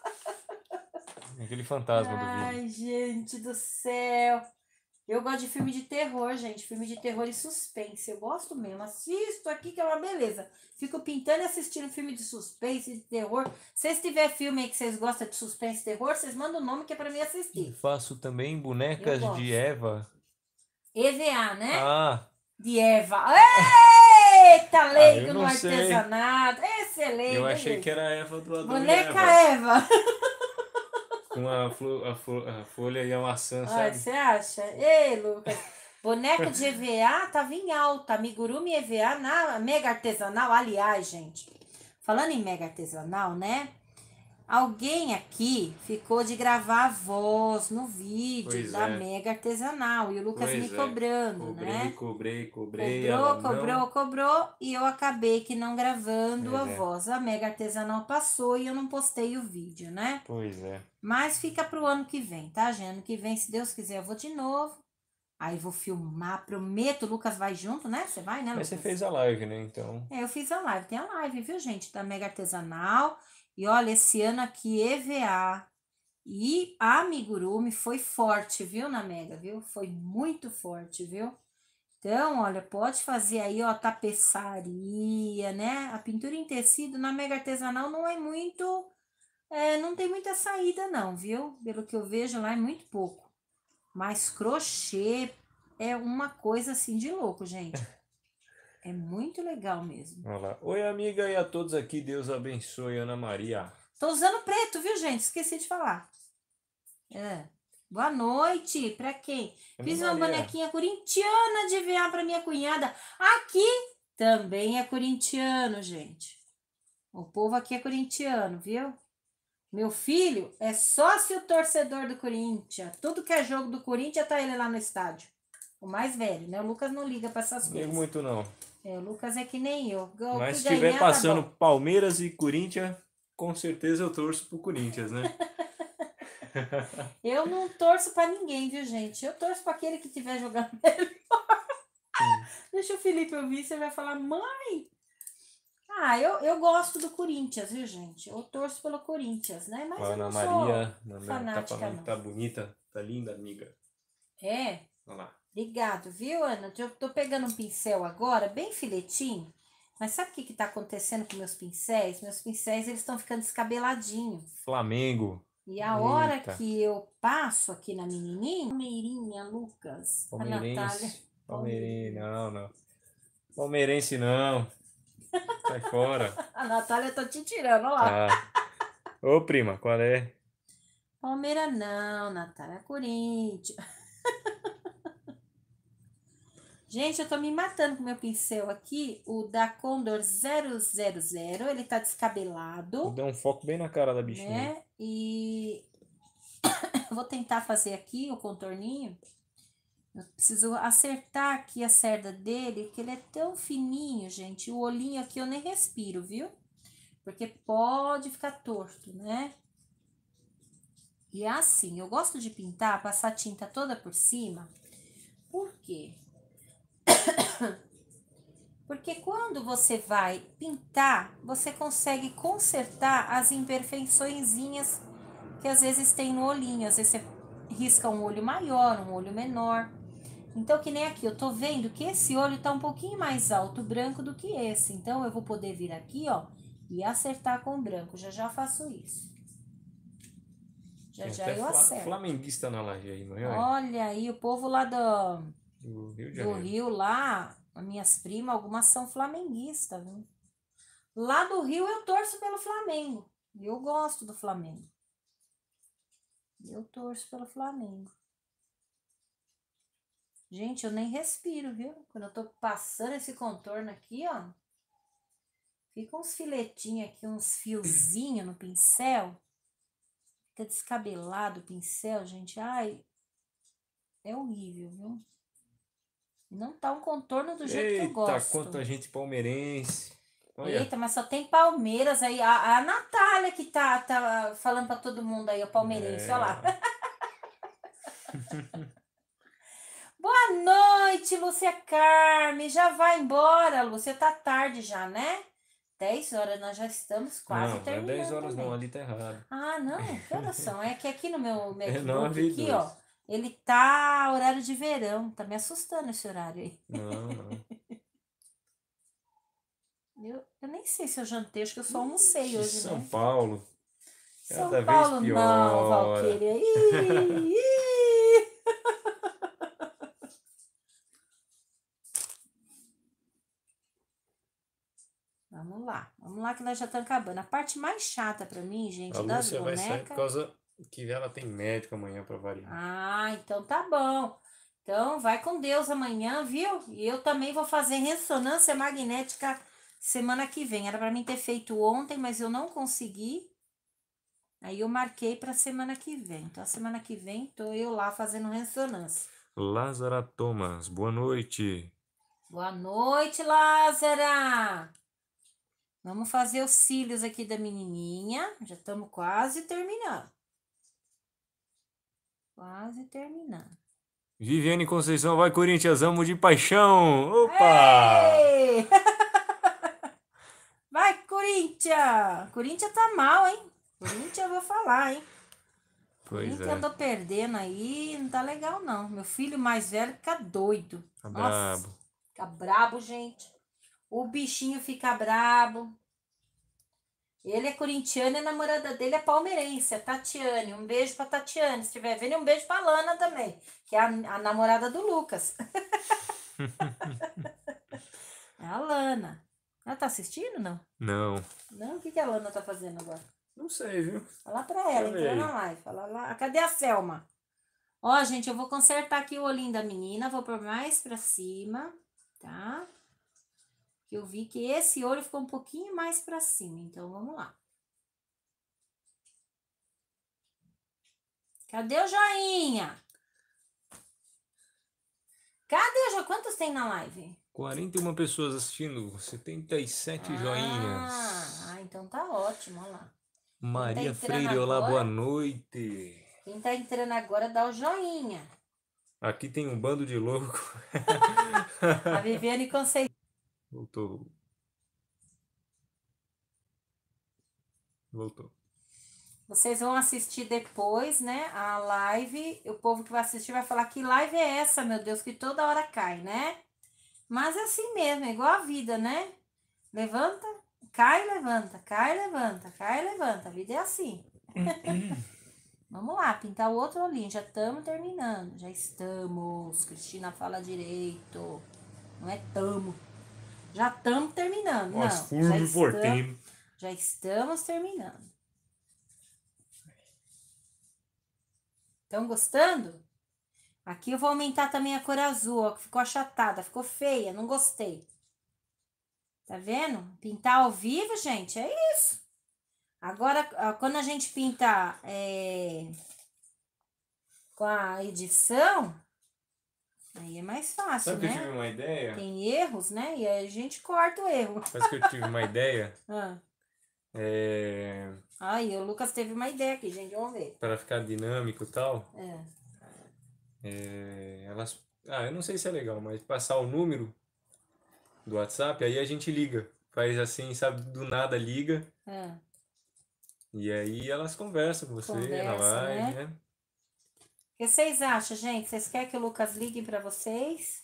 Aquele fantasma Ai, do vídeo. Ai, gente do céu. Eu gosto de filme de terror, gente. Filme de terror e suspense. Eu gosto mesmo. Assisto aqui, que é uma beleza. Fico pintando e assistindo filme de suspense, de terror. Se tiver filme aí que vocês gostam de suspense e terror, vocês mandam o nome que é pra mim assistir. E faço também bonecas de Eva. EVA, né? Ah. De Eva. Eita, leigo ah, no artesanato. Excelente. Eu achei que era a Eva do lado Boneca Eva. Eva. com a, flu, a, flu, a, folha e a maçã, Olha, Você acha? Ei, Lucas. Boneco de EVA tava em alta. Amigurumi EVA na Mega Artesanal. Aliás, gente, falando em Mega Artesanal, né? Alguém aqui ficou de gravar a voz no vídeo pois da é. Mega Artesanal e o Lucas pois me é. cobrando, é. cobrei, né? Cobrei, cobrei, cobrou, cobrou, não... cobrou e eu acabei que não gravando a é. voz. A Mega Artesanal passou e eu não postei o vídeo, né? Pois é. Mas fica pro ano que vem, tá, gente? Ano que vem, se Deus quiser, eu vou de novo. Aí vou filmar, prometo, o Lucas vai junto, né? Você vai, né, Lucas? Mas você fez a live, né, então? É, eu fiz a live. Tem a live, viu, gente, da Mega Artesanal. E olha, esse ano aqui, EVA e amigurumi foi forte, viu, na Mega, viu? Foi muito forte, viu? Então, olha, pode fazer aí, ó, tapeçaria, né? A pintura em tecido na mega artesanal não é muito, é, não tem muita saída não, viu? Pelo que eu vejo lá é muito pouco. Mas crochê é uma coisa assim de louco, gente. É muito legal mesmo. Olá, Oi, amiga, e a todos aqui. Deus abençoe, Ana Maria. Tô usando preto, viu, gente? Esqueci de falar. É. Boa noite, pra quem? Ana Fiz uma bonequinha corintiana de VA pra minha cunhada. Aqui também é corintiano, gente. O povo aqui é corintiano, viu? Meu filho é sócio torcedor do Corinthians. Tudo que é jogo do Corinthians tá ele lá no estádio. O mais velho, né? O Lucas não liga para essas não coisas. Ligo muito não. É, o Lucas é que nem eu. Mas se estiver tá passando tá Palmeiras e Corinthians, com certeza eu torço pro Corinthians, né? eu não torço para ninguém, viu, gente? Eu torço para aquele que tiver jogando melhor. Deixa o Felipe ouvir, você vai falar, mãe. Ah, eu, eu gosto do Corinthians, viu, gente? Eu torço pelo Corinthians, né? Mas eu não Maria, sou tá fanática, tá, falando, não. tá bonita, tá linda, amiga. É? Olha lá. Obrigado, viu, Ana? Eu tô pegando um pincel agora, bem filetinho. Mas sabe o que que tá acontecendo com meus pincéis? Meus pincéis, eles estão ficando descabeladinhos. Flamengo. E a Eita. hora que eu passo aqui na menininha, Palmeirinha, Lucas, Palmeirense. a Natália. Palmeirense, não, não. Palmeirense não. Sai fora. a Natália tá te tirando, olha lá. Ah. Ô, prima, qual é? Palmeira não, Natália, é Corinthians. Gente, eu tô me matando com meu pincel aqui. O da Condor 000, ele tá descabelado. Deu um foco bem na cara da bichinha. Né? E vou tentar fazer aqui o contorninho. Eu preciso acertar aqui a cerda dele, que ele é tão fininho, gente. O olhinho aqui eu nem respiro, viu? Porque pode ficar torto, né? E é assim, eu gosto de pintar, passar tinta toda por cima. Por quê? Porque quando você vai pintar, você consegue consertar as imperfeições que às vezes tem no olhinho. Às vezes você risca um olho maior, um olho menor. Então, que nem aqui, eu tô vendo que esse olho tá um pouquinho mais alto branco do que esse. Então, eu vou poder vir aqui, ó, e acertar com o branco. Já já faço isso. Já já eu acerto. flamenguista na laje aí, não é? Olha aí, o povo lá do do Rio de Do Rio lá, minhas primas, algumas são flamenguistas, viu? Lá do Rio eu torço pelo Flamengo. Eu gosto do Flamengo. Eu torço pelo Flamengo. Gente, eu nem respiro, viu? Quando eu tô passando esse contorno aqui, ó. Fica uns filetinhos aqui, uns fiozinhos no pincel. Fica descabelado o pincel, gente. Ai, é horrível, viu? não tá um contorno do jeito Eita, que eu gosto. Eita, quanta gente palmeirense. Olha. Eita, mas só tem Palmeiras aí. A, a Natália que tá, tá falando para todo mundo aí, o palmeirense, é. olha lá. Boa noite, Lúcia Carme. Já vai embora, Lúcia. Tá tarde já, né? 10 horas, nós já estamos quase não, terminando. Não, é 10 horas também. não, ali tá errado. Ah, não? Que horas são? É que aqui no meu, meu é aqui, ó. Ele tá horário de verão, tá me assustando esse horário aí. Não, não. Eu, eu nem sei se eu jantei, acho que eu só almocei hoje. São né? Paulo. Cada São Paulo pior. não, Valquíria. Ih, ih. vamos lá, vamos lá que nós já estamos acabando. A parte mais chata para mim, gente, a das bonecas. Vai sair por causa que ela tem médico amanhã para variar. Ah, então tá bom. Então vai com Deus amanhã, viu? E eu também vou fazer ressonância magnética semana que vem. Era para mim ter feito ontem, mas eu não consegui. Aí eu marquei para semana que vem. Então a semana que vem tô eu lá fazendo ressonância. Lázara Thomas, boa noite. Boa noite, Lázara. Vamos fazer os cílios aqui da menininha. Já estamos quase terminando. Quase terminando. Viviane Conceição, vai Corinthians, amo de paixão. Opa! vai Corinthians! Corinthians tá mal, hein? Corinthians eu vou falar, hein? Pois Corinthians é. andou perdendo aí, não tá legal não. Meu filho mais velho fica doido. Tá Nossa, Fica brabo, gente. O bichinho fica brabo. Ele é corintiano e a namorada dele é palmeirense, é Tatiane. Um beijo pra Tatiane, se estiver vendo, um beijo pra Lana também, que é a, a namorada do Lucas. é a Lana. Ela tá assistindo, não? Não. Não? O que, que a Lana tá fazendo agora? Não sei, viu? Fala pra ela, entra na live. Fala lá. Cadê a Selma? Ó, gente, eu vou consertar aqui o olhinho da menina, vou por mais pra cima, tá? que eu vi que esse olho ficou um pouquinho mais para cima. Então, vamos lá. Cadê o joinha? Cadê o joinha? Quantos tem na live? 41 pessoas assistindo, 77 ah, joinhas. Ah, então tá ótimo, olha lá. Tá Maria tá Freire, agora, olá, boa noite. Quem tá entrando agora, dá o joinha. Aqui tem um bando de louco. A Viviane Conceição. Voltou. Voltou. Vocês vão assistir depois, né? A live. O povo que vai assistir vai falar que live é essa, meu Deus, que toda hora cai, né? Mas é assim mesmo, é igual a vida, né? Levanta, cai, levanta, cai, levanta, cai, levanta. A vida é assim. Vamos lá, pintar o outro olhinho. Já estamos terminando. Já estamos. Cristina fala direito. Não é tamo. Já estamos terminando. Nós Já estamos terminando. Estão gostando? Aqui eu vou aumentar também a cor azul, ó, que ficou achatada, ficou feia, não gostei. Tá vendo? Pintar ao vivo, gente, é isso. Agora, quando a gente pinta é, com a edição, Aí é mais fácil, Sabe né? que eu né? tive uma ideia? Tem erros, né? E aí a gente corta o erro. Mas que eu tive uma ideia. ah. É... Aí o Lucas teve uma ideia aqui, gente, vamos ver. Para ficar dinâmico e tal. É. é. Elas. Ah, eu não sei se é legal, mas passar o número do WhatsApp, aí a gente liga. Faz assim, sabe, do nada liga. É. E aí elas conversam com você Conversa, na né? live, né? né? que vocês acham, gente? Vocês querem que o Lucas ligue para vocês?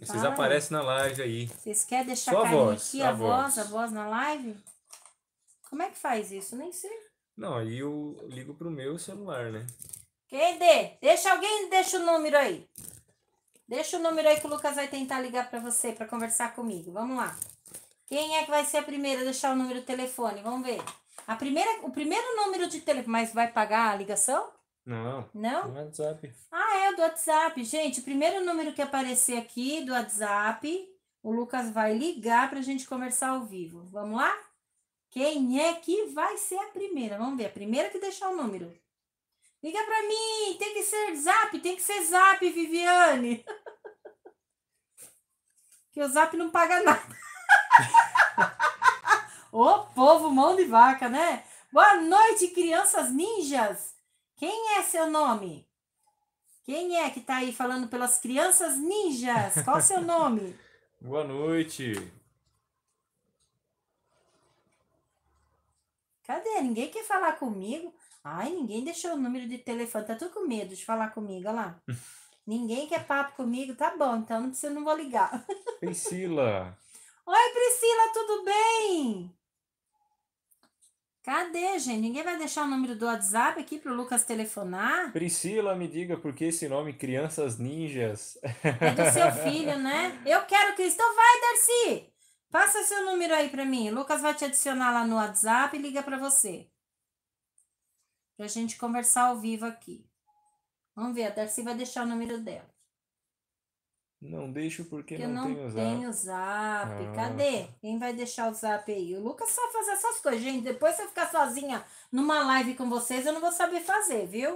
Vocês Fala. aparecem na live aí. Vocês querem deixar a voz, aqui a, a voz, voz, a voz na live? Como é que faz isso? Nem sei. Não, aí eu ligo pro meu celular, né? Quem dê? Deixa alguém, deixa o número aí. Deixa o número aí que o Lucas vai tentar ligar para você para conversar comigo. Vamos lá. Quem é que vai ser a primeira a deixar o número do telefone? Vamos ver. A primeira, o primeiro número de telefone, mas vai pagar a ligação? Não. Não? WhatsApp. Ah, é, do WhatsApp. Gente, o primeiro número que aparecer aqui do WhatsApp, o Lucas vai ligar para a gente conversar ao vivo. Vamos lá? Quem é que vai ser a primeira? Vamos ver, a primeira que deixar o número. Liga para mim, tem que ser zap, tem que ser zap, Viviane. que o zap não paga nada. Ô, povo mão de vaca, né? Boa noite, crianças ninjas. Quem é seu nome? Quem é que está aí falando pelas crianças ninjas? Qual o seu nome? Boa noite. Cadê? Ninguém quer falar comigo. Ai, ninguém deixou o número de telefone. Tá tudo com medo de falar comigo, olha lá. ninguém quer papo comigo. Tá bom, então não precisa, não vou ligar. Priscila. Oi, Priscila, tudo bem? Cadê, gente? Ninguém vai deixar o número do WhatsApp aqui para o Lucas telefonar? Priscila, me diga por que esse nome Crianças Ninjas. É do seu filho, né? Eu quero que... Então vai, Darcy! Passa seu número aí para mim. O Lucas vai te adicionar lá no WhatsApp e liga para você. Para a gente conversar ao vivo aqui. Vamos ver, a Darcy vai deixar o número dela. Não deixo porque eu não, tenho zap. Eu não tenho zap. zap. Ah. Cadê? Quem vai deixar o zap aí? O Lucas sabe fazer essas coisas, gente. Depois se eu ficar sozinha numa live com vocês, eu não vou saber fazer, viu?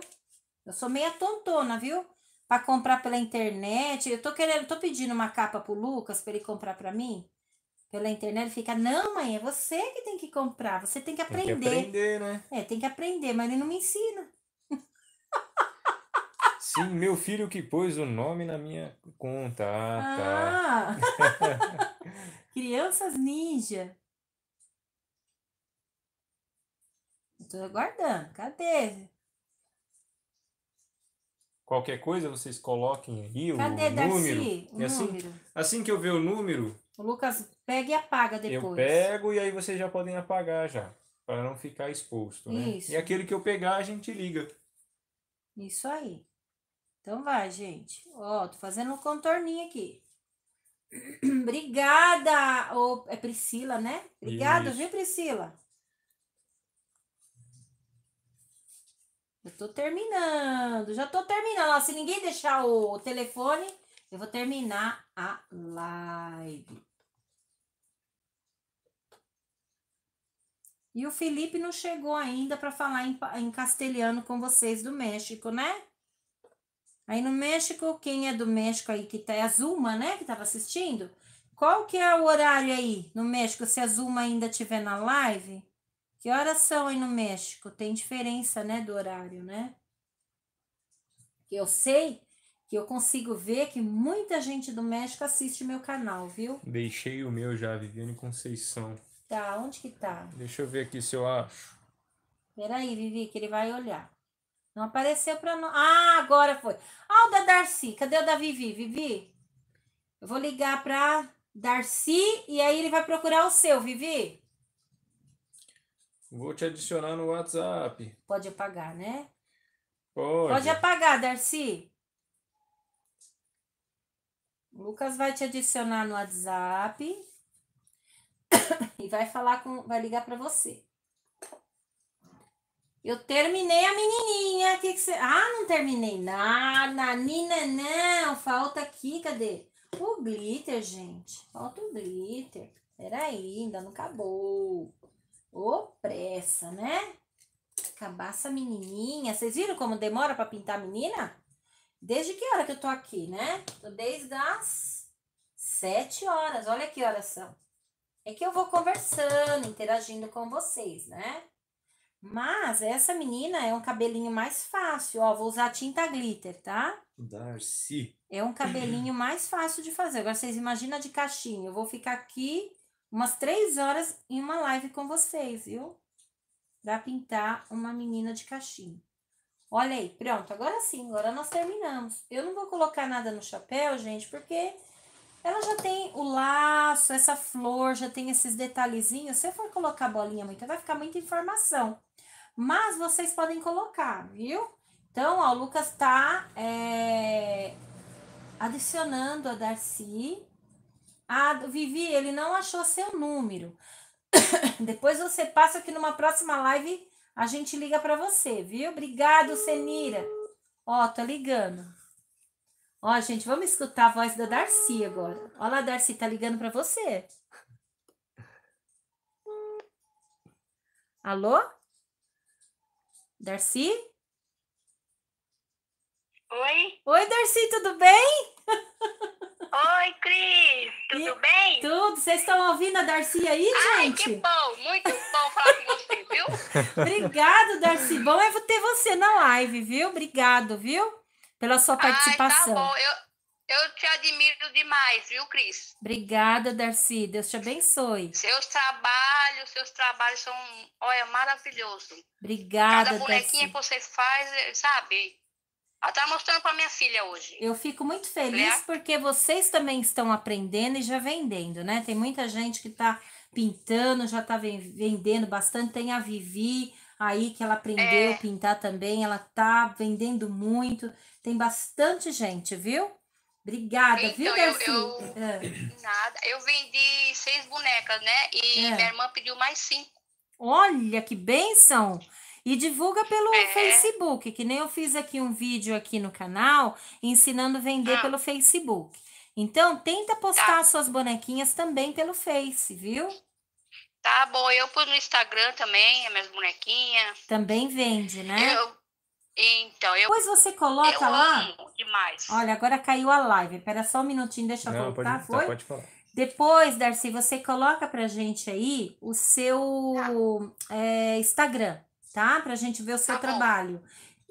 Eu sou meia tontona, viu? Para comprar pela internet. Eu tô querendo, tô pedindo uma capa pro Lucas para ele comprar para mim pela internet, ele fica, não, mãe, é você que tem que comprar, você tem que aprender. Tem que aprender, né? É, tem que aprender, mas ele não me ensina. Sim, meu filho que pôs o nome na minha conta. Ah, tá. Ah. Crianças ninja. Estou aguardando. Cadê? Qualquer coisa vocês coloquem aí o Cadê, número. Darcy, é assim, assim que eu ver o número. O Lucas pega e apaga depois. Eu pego e aí vocês já podem apagar já. Para não ficar exposto. Né? Isso. E aquele que eu pegar, a gente liga. Isso aí. Então vai, gente. Ó, tô fazendo um contorninho aqui. Obrigada, ô, é Priscila, né? Obrigada, Isso. viu, Priscila? Eu tô terminando, já tô terminando. Ó, se ninguém deixar o telefone, eu vou terminar a live. E o Felipe não chegou ainda para falar em, em castelhano com vocês do México, né? Aí no México, quem é do México aí que tá é a Zuma, né, que estava assistindo? Qual que é o horário aí no México, se a Zuma ainda tiver na live? Que horas são aí no México? Tem diferença, né, do horário, né? Eu sei que eu consigo ver que muita gente do México assiste meu canal, viu? Deixei o meu já, Viviane Conceição. Tá, onde que tá? Deixa eu ver aqui se eu acho. Peraí, Vivi, que ele vai olhar. Não apareceu para nós. Ah, agora foi. Ah, o da Darcy. Cadê o da Vivi? Vivi? Eu vou ligar para Darcy e aí ele vai procurar o seu, Vivi. Vou te adicionar no WhatsApp. Pode apagar, né? Pode. Pode apagar, Darcy. O Lucas vai te adicionar no WhatsApp e vai falar com, vai ligar para você. Eu terminei a menininha. Que que você... Ah, não terminei nada. Nina, não. Falta aqui, cadê? O glitter, gente. Falta o glitter. Peraí, ainda não acabou. Ô, pressa, né? Acabar essa menininha. Vocês viram como demora para pintar a menina? Desde que hora que eu tô aqui, né? Tô desde as sete horas. Olha que horas são. É que eu vou conversando, interagindo com vocês, né? Mas essa menina é um cabelinho mais fácil, ó, vou usar tinta glitter, tá? Darcy. É um cabelinho mais fácil de fazer. Agora vocês imaginam de caixinha, eu vou ficar aqui umas três horas em uma live com vocês, viu? Pra pintar uma menina de caixinha. Olha aí, pronto, agora sim, agora nós terminamos. Eu não vou colocar nada no chapéu, gente, porque ela já tem o laço, essa flor, já tem esses detalhezinhos. Se eu for colocar bolinha muito, vai ficar muita informação mas vocês podem colocar, viu? Então, ó, o Lucas está é, adicionando a Darcy. A Vivi, ele não achou seu número. Depois você passa aqui numa próxima live, a gente liga para você, viu? Obrigado, Senira. Ó, tô ligando. Ó, gente, vamos escutar a voz da Darcy agora. Olha lá, Darcy, tá ligando para você. Alô? Darcy? Oi? Oi, Darcy, tudo bem? Oi, Cris, tudo e, bem? Tudo, vocês estão ouvindo a Darcy aí, Ai, gente? que bom, muito bom falar com você, viu? Obrigado, Darcy, bom é ter você na live, viu? Obrigado, viu? Pela sua participação. Ai, tá bom, eu... Eu te admiro demais, viu, Cris? Obrigada, Darcy. Deus te abençoe. Seus trabalhos, seus trabalhos são, olha, maravilhoso. Obrigada, Cada bonequinha Darcy. que você faz, eh, sabe? Ela tá mostrando para minha filha hoje. Eu fico muito feliz é? porque vocês também estão aprendendo e já vendendo, né? Tem muita gente que está pintando, já está vendendo bastante. Tem a Vivi aí que ela aprendeu é. a pintar também, ela tá vendendo muito. Tem bastante gente, viu? Obrigada, então, viu, Eu, eu ah. Nada. Eu vendi seis bonecas, né? E ah. minha irmã pediu mais cinco. Olha, que benção! E divulga pelo é. Facebook, que nem eu fiz aqui um vídeo aqui no canal ensinando a vender ah. pelo Facebook. Então, tenta postar tá. suas bonequinhas também pelo Face, viu? Tá bom, eu pus no Instagram também, as minhas bonequinhas. Também vende, né? Eu, então, eu. Depois você coloca eu lá. Amo demais. Olha, agora caiu a live. Espera só um minutinho, deixa eu voltar. Pode, tá, Foi? Pode falar. Depois, Darcy, você coloca pra gente aí o seu tá. é, Instagram, tá? Pra gente ver o seu tá trabalho.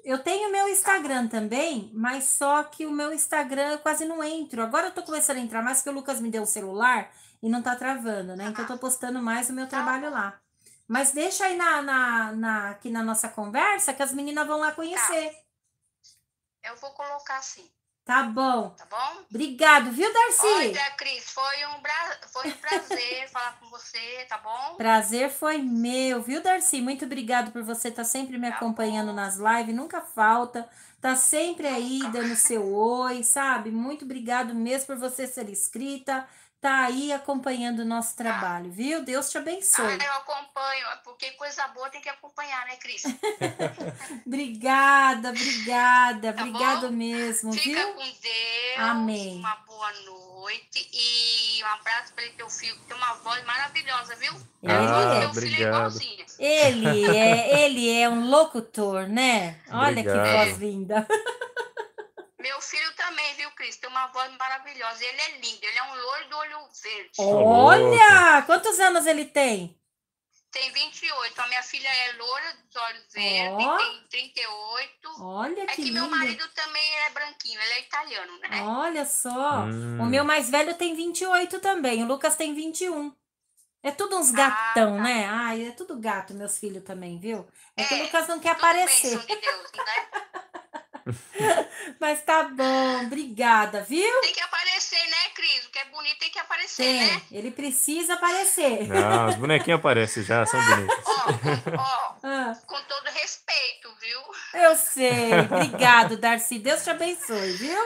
Eu tenho meu Instagram também, mas só que o meu Instagram eu quase não entro. Agora eu tô começando a entrar mais porque o Lucas me deu o celular e não tá travando, né? Então eu tô postando mais o meu tá trabalho lá. Mas deixa aí na, na, na, aqui na nossa conversa que as meninas vão lá conhecer. Tá. Eu vou colocar sim. Tá bom. Tá bom? Obrigado, viu, Darcy? Olha, Cris, foi um, bra... foi um prazer falar com você, tá bom? Prazer foi meu, viu, Darcy? Muito obrigado por você estar tá sempre me tá acompanhando bom. nas lives, nunca falta. Tá sempre aí dando seu oi, sabe? Muito obrigado mesmo por você ser inscrita tá aí acompanhando o nosso trabalho, ah. viu? Deus te abençoe. Ah, eu acompanho, porque coisa boa tem que acompanhar, né, Cris? obrigada, obrigada, tá obrigado mesmo, Fica viu? com Deus. Amém. Uma boa noite e um abraço para teu filho, que tem uma voz maravilhosa, viu? É ele ah, é. obrigado. Ele é, ele é um locutor, né? Olha que voz linda. Meu filho também, viu, Cris? Tem uma voz maravilhosa. Ele é lindo, ele é um loiro do olho verde. Olha! Quantos anos ele tem? Tem 28. A minha filha é loura dos olhos verdes, tem 38. Olha que É que lindo. meu marido também é branquinho, ele é italiano, né? Olha só. Hum. O meu mais velho tem 28 também, o Lucas tem 21. É tudo uns ah, gatão, ah, né? Ai, é tudo gato, meus filhos também, viu? É, é que o é, Lucas não quer aparecer. Bênção de Deus, né? Mas tá bom, obrigada, viu? Tem que aparecer, né, Cris? O que é bonito tem que aparecer, tem. né? Ele precisa aparecer. os ah, bonequinhos aparecem já, são bonitos. Ó, ah. com todo respeito, viu? Eu sei. Obrigado, Darcy. Deus te abençoe, viu?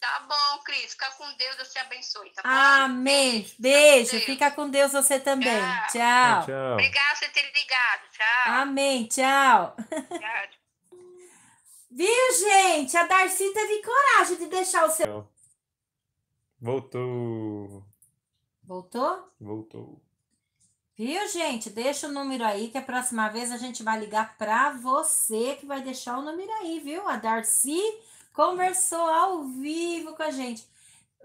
Tá bom, Cris. Fica com Deus, Deus te abençoe. Tá Amém. Beijo. Fica com Deus você também. Tchau. Tchau. tchau. Obrigada por ter ligado. Tchau. Amém. Tchau. Tchau. Viu, gente? A Darcy teve coragem de deixar o seu. Voltou. Voltou? Voltou. Viu, gente? Deixa o número aí, que a próxima vez a gente vai ligar para você que vai deixar o número aí, viu? A Darcy conversou ao vivo com a gente.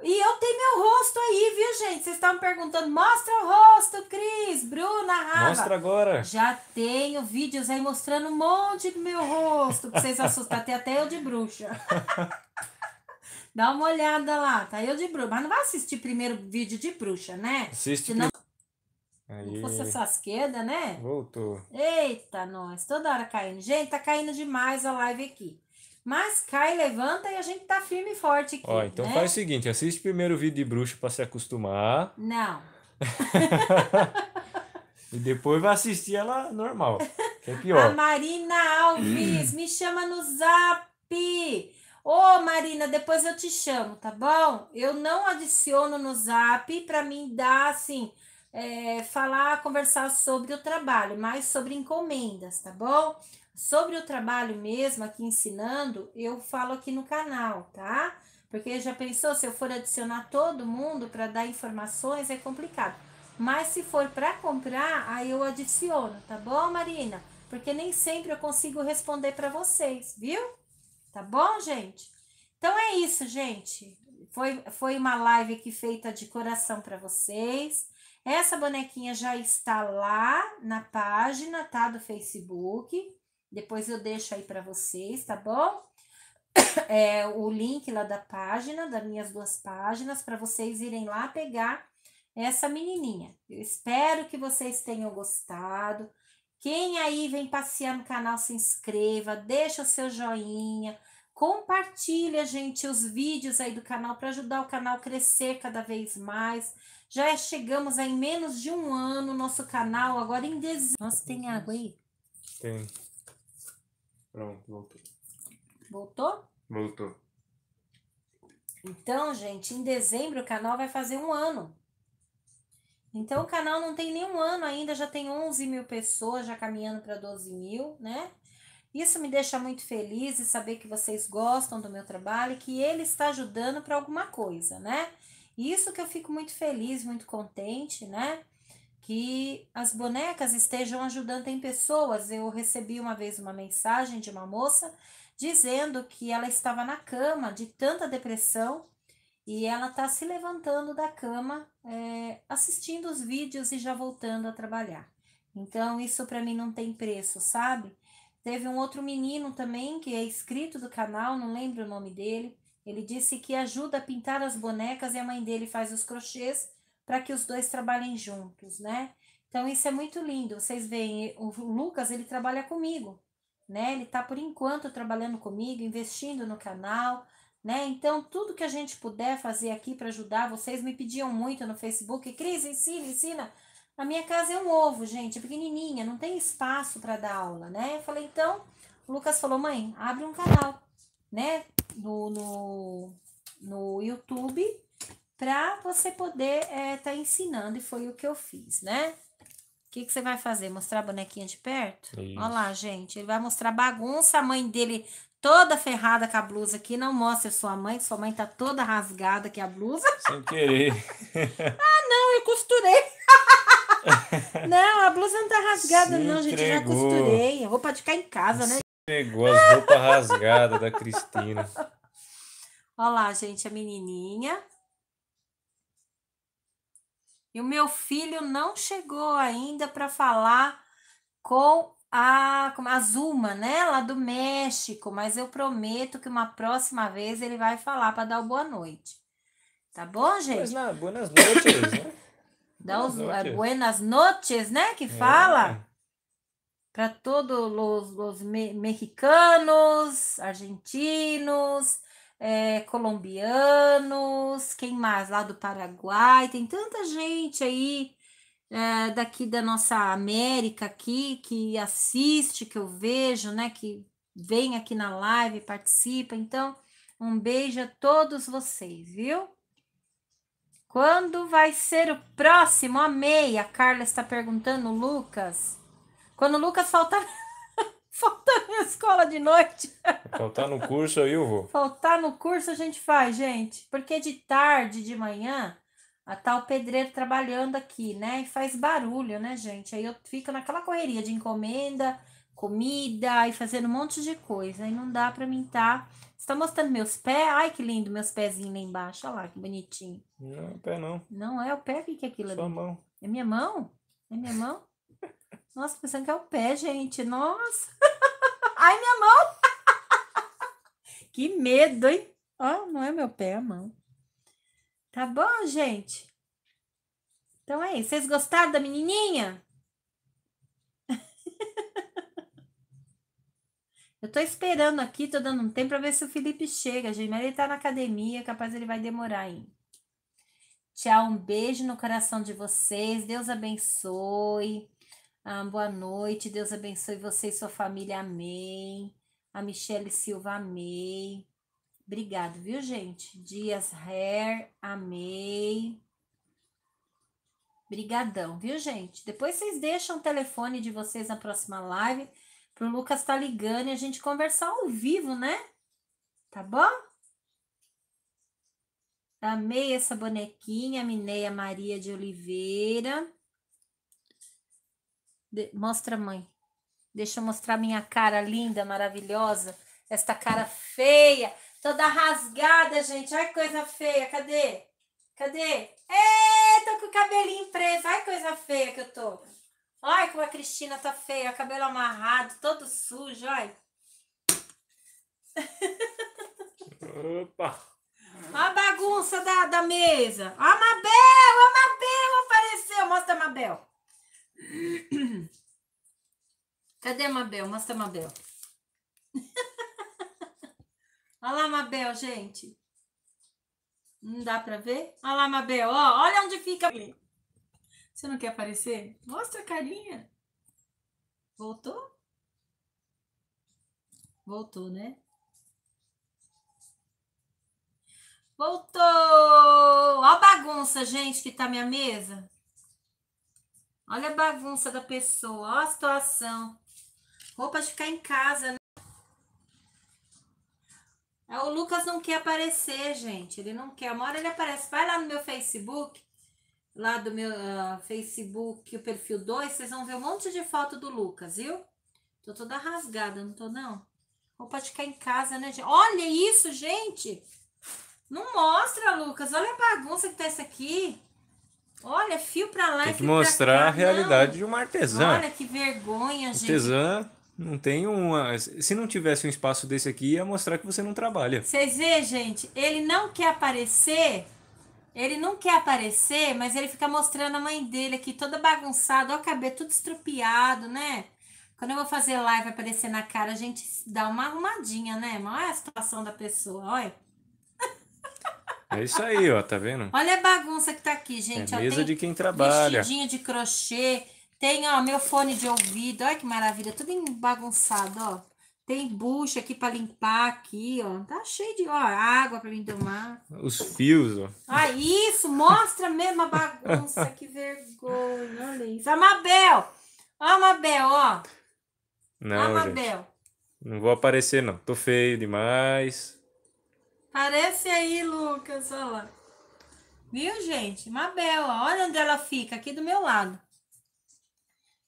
E eu tenho meu rosto aí, viu, gente? Vocês estavam perguntando, mostra o rosto, Cris, Bruna, Rafa. Mostra agora. Já tenho vídeos aí mostrando um monte do meu rosto, pra vocês assustarem. Tem até eu de bruxa. Dá uma olhada lá, tá eu de bruxa. Mas não vai assistir primeiro vídeo de bruxa, né? Assiste Senão... Aí. Não fosse essa asqueda, né? Voltou. Eita, nós. Toda hora caindo. Gente, tá caindo demais a live aqui. Mas cai, levanta e a gente tá firme e forte aqui. Ó, então né? faz o seguinte: assiste primeiro o vídeo de bruxo para se acostumar. Não. e depois vai assistir ela normal, que é pior. A Marina Alves me chama no zap. Ô, Marina, depois eu te chamo, tá bom? Eu não adiciono no zap para mim dar assim. É, falar, conversar sobre o trabalho, mais sobre encomendas, tá bom? Sobre o trabalho mesmo aqui ensinando, eu falo aqui no canal, tá? Porque já pensou, se eu for adicionar todo mundo para dar informações, é complicado. Mas se for para comprar, aí eu adiciono, tá bom, Marina? Porque nem sempre eu consigo responder para vocês, viu? Tá bom, gente? Então é isso, gente. Foi, foi uma live aqui feita de coração para vocês. Essa bonequinha já está lá na página, tá? Do Facebook. Depois eu deixo aí para vocês, tá bom? É, o link lá da página, das minhas duas páginas, para vocês irem lá pegar essa menininha. Eu espero que vocês tenham gostado. Quem aí vem passear no canal, se inscreva, deixa o seu joinha, compartilha, gente, os vídeos aí do canal para ajudar o canal a crescer cada vez mais. Já chegamos aí em menos de um ano nosso canal, agora em dezembro. Nossa, tem água aí? Tem. Pronto, voltou. Voltou? Voltou. Então, gente, em dezembro o canal vai fazer um ano. Então, o canal não tem nenhum ano ainda, já tem 11 mil pessoas, já caminhando para 12 mil, né? Isso me deixa muito feliz e saber que vocês gostam do meu trabalho e que ele está ajudando para alguma coisa, né? Isso que eu fico muito feliz, muito contente, né? que as bonecas estejam ajudando em pessoas. Eu recebi uma vez uma mensagem de uma moça dizendo que ela estava na cama de tanta depressão e ela está se levantando da cama, é, assistindo os vídeos e já voltando a trabalhar. Então, isso para mim não tem preço, sabe? Teve um outro menino também que é inscrito do canal, não lembro o nome dele. Ele disse que ajuda a pintar as bonecas e a mãe dele faz os crochês para que os dois trabalhem juntos, né? Então isso é muito lindo. Vocês veem, o Lucas ele trabalha comigo, né? Ele está por enquanto trabalhando comigo, investindo no canal, né? Então tudo que a gente puder fazer aqui para ajudar, vocês me pediam muito no Facebook, Cris, ensina, ensina. A minha casa é um ovo, gente, é pequenininha, não tem espaço para dar aula, né? Eu falei, então, o Lucas falou, mãe, abre um canal, né? No, no, no YouTube, para você poder estar é, tá ensinando, e foi o que eu fiz, né? O que, que você vai fazer? Mostrar a bonequinha de perto? Isso. Olha lá, gente. Ele vai mostrar bagunça, a mãe dele toda ferrada com a blusa aqui. Não mostra sua mãe, sua mãe tá toda rasgada que a blusa. Sem querer. ah, não, eu costurei. não, a blusa não tá rasgada, Se não, gente. Eu já costurei. Roupa de cá em casa, né? Se né? Pegou as roupas rasgadas da Cristina. Olha lá, gente, a menininha. E o meu filho não chegou ainda para falar com a, com a Zuma, né? Lá do México, mas eu prometo que uma próxima vez ele vai falar para dar o boa noite. Tá bom, gente? Pois não, buenas noches, né? Dá os, buenas, é, noches. buenas noches, né? Que é. fala. É. Para todos os, os me mexicanos, argentinos, é, colombianos, quem mais lá do Paraguai, tem tanta gente aí é, daqui da nossa América aqui que assiste, que eu vejo, né? Que vem aqui na live, participa. Então, um beijo a todos vocês, viu? Quando vai ser o próximo? Amei. A Carla está perguntando, Lucas. Quando o Lucas faltar. Faltar na escola de noite. Faltar no curso aí eu vou. Faltar no curso a gente faz, gente. Porque de tarde, de manhã, a tal pedreiro trabalhando aqui, né? E faz barulho, né, gente? Aí eu fico naquela correria de encomenda, comida e fazendo um monte de coisa. E não dá para mim estar. Tá. Você tá mostrando meus pés? Ai, que lindo, meus pezinhos lá embaixo. Olha lá, que bonitinho. Não é o pé, não. Não é o pé? O que é aquilo Sua ali? mão. É minha mão? É minha mão? Nossa, pensando que é o pé, gente. Nossa! Ai, minha mão! que medo, hein? Ah, oh, não é meu pé, é a mão. Tá bom, gente? Então é isso. Vocês gostaram da menininha? Eu tô esperando aqui, tô dando um tempo para ver se o Felipe chega, gente. Mas ele tá na academia, capaz ele vai demorar aí. Tchau, um beijo no coração de vocês. Deus abençoe. Ah, boa noite, Deus abençoe você e sua família, amém. A Michele Silva, amei. Obrigado, viu, gente? Dias Hair, amei. Brigadão, viu, gente? Depois vocês deixam o telefone de vocês na próxima live pro Lucas tá ligando e a gente conversar ao vivo, né? Tá bom? Amei essa bonequinha, Mineia Maria de Oliveira. De... Mostra, mãe. Deixa eu mostrar minha cara linda, maravilhosa. Esta cara feia, toda rasgada, gente. Ai, coisa feia. Cadê? Cadê? Ê, tô com o cabelinho preso. que coisa feia que eu tô. Olha como a Cristina tá feia, cabelo amarrado, todo sujo, olha. Opa! Olha a bagunça da, da mesa. A Mabel, a Mabel apareceu. Mostra a Mabel. Cadê a Mabel? Mostra a Mabel. olha lá, Mabel, gente. Não dá para ver? Olha lá, Mabel. Ó, olha onde fica. Você não quer aparecer? Mostra a carinha. Voltou? Voltou, né? Voltou! Olha a bagunça, gente, que tá minha mesa. Olha a bagunça da pessoa, olha a situação. Roupa de ficar em casa, né? É, o Lucas não quer aparecer, gente. Ele não quer. Uma hora ele aparece. Vai lá no meu Facebook, lá do meu uh, Facebook, o perfil 2, vocês vão ver um monte de foto do Lucas, viu? Tô toda rasgada, não tô não? Roupa de ficar em casa, né, gente? Olha isso, gente! Não mostra, Lucas. Olha a bagunça que tá isso aqui. Olha, fio para lá tem que mostrar a realidade não. de uma artesã. Olha que vergonha, gente. Artesã não tem uma. Se não tivesse um espaço desse aqui, ia mostrar que você não trabalha. Vocês vê, gente, ele não quer aparecer. Ele não quer aparecer, mas ele fica mostrando a mãe dele aqui toda bagunçada, ó, o cabelo tudo estrupiado, né? Quando eu vou fazer live aparecer na cara, a gente dá uma arrumadinha, né? Olha a situação da pessoa, olha. É isso aí, ó, tá vendo? Olha a bagunça que tá aqui, gente. É ó, mesa de quem trabalha. Vestidinho de crochê. Tem, ó, meu fone de ouvido. Olha que maravilha. Tudo bagunçado, ó. Tem bucha aqui para limpar aqui, ó. Tá cheio de ó, água para mim tomar. Os fios, ó. Ah, isso! Mostra mesmo a bagunça. que vergonha. Olha isso. Amabel! Ó, Amabel, ó. Não, Amabel. Gente, não vou aparecer, não. Tô feio demais. Parece aí, Lucas, olha lá. Viu, gente? Mabel, olha onde ela fica, aqui do meu lado.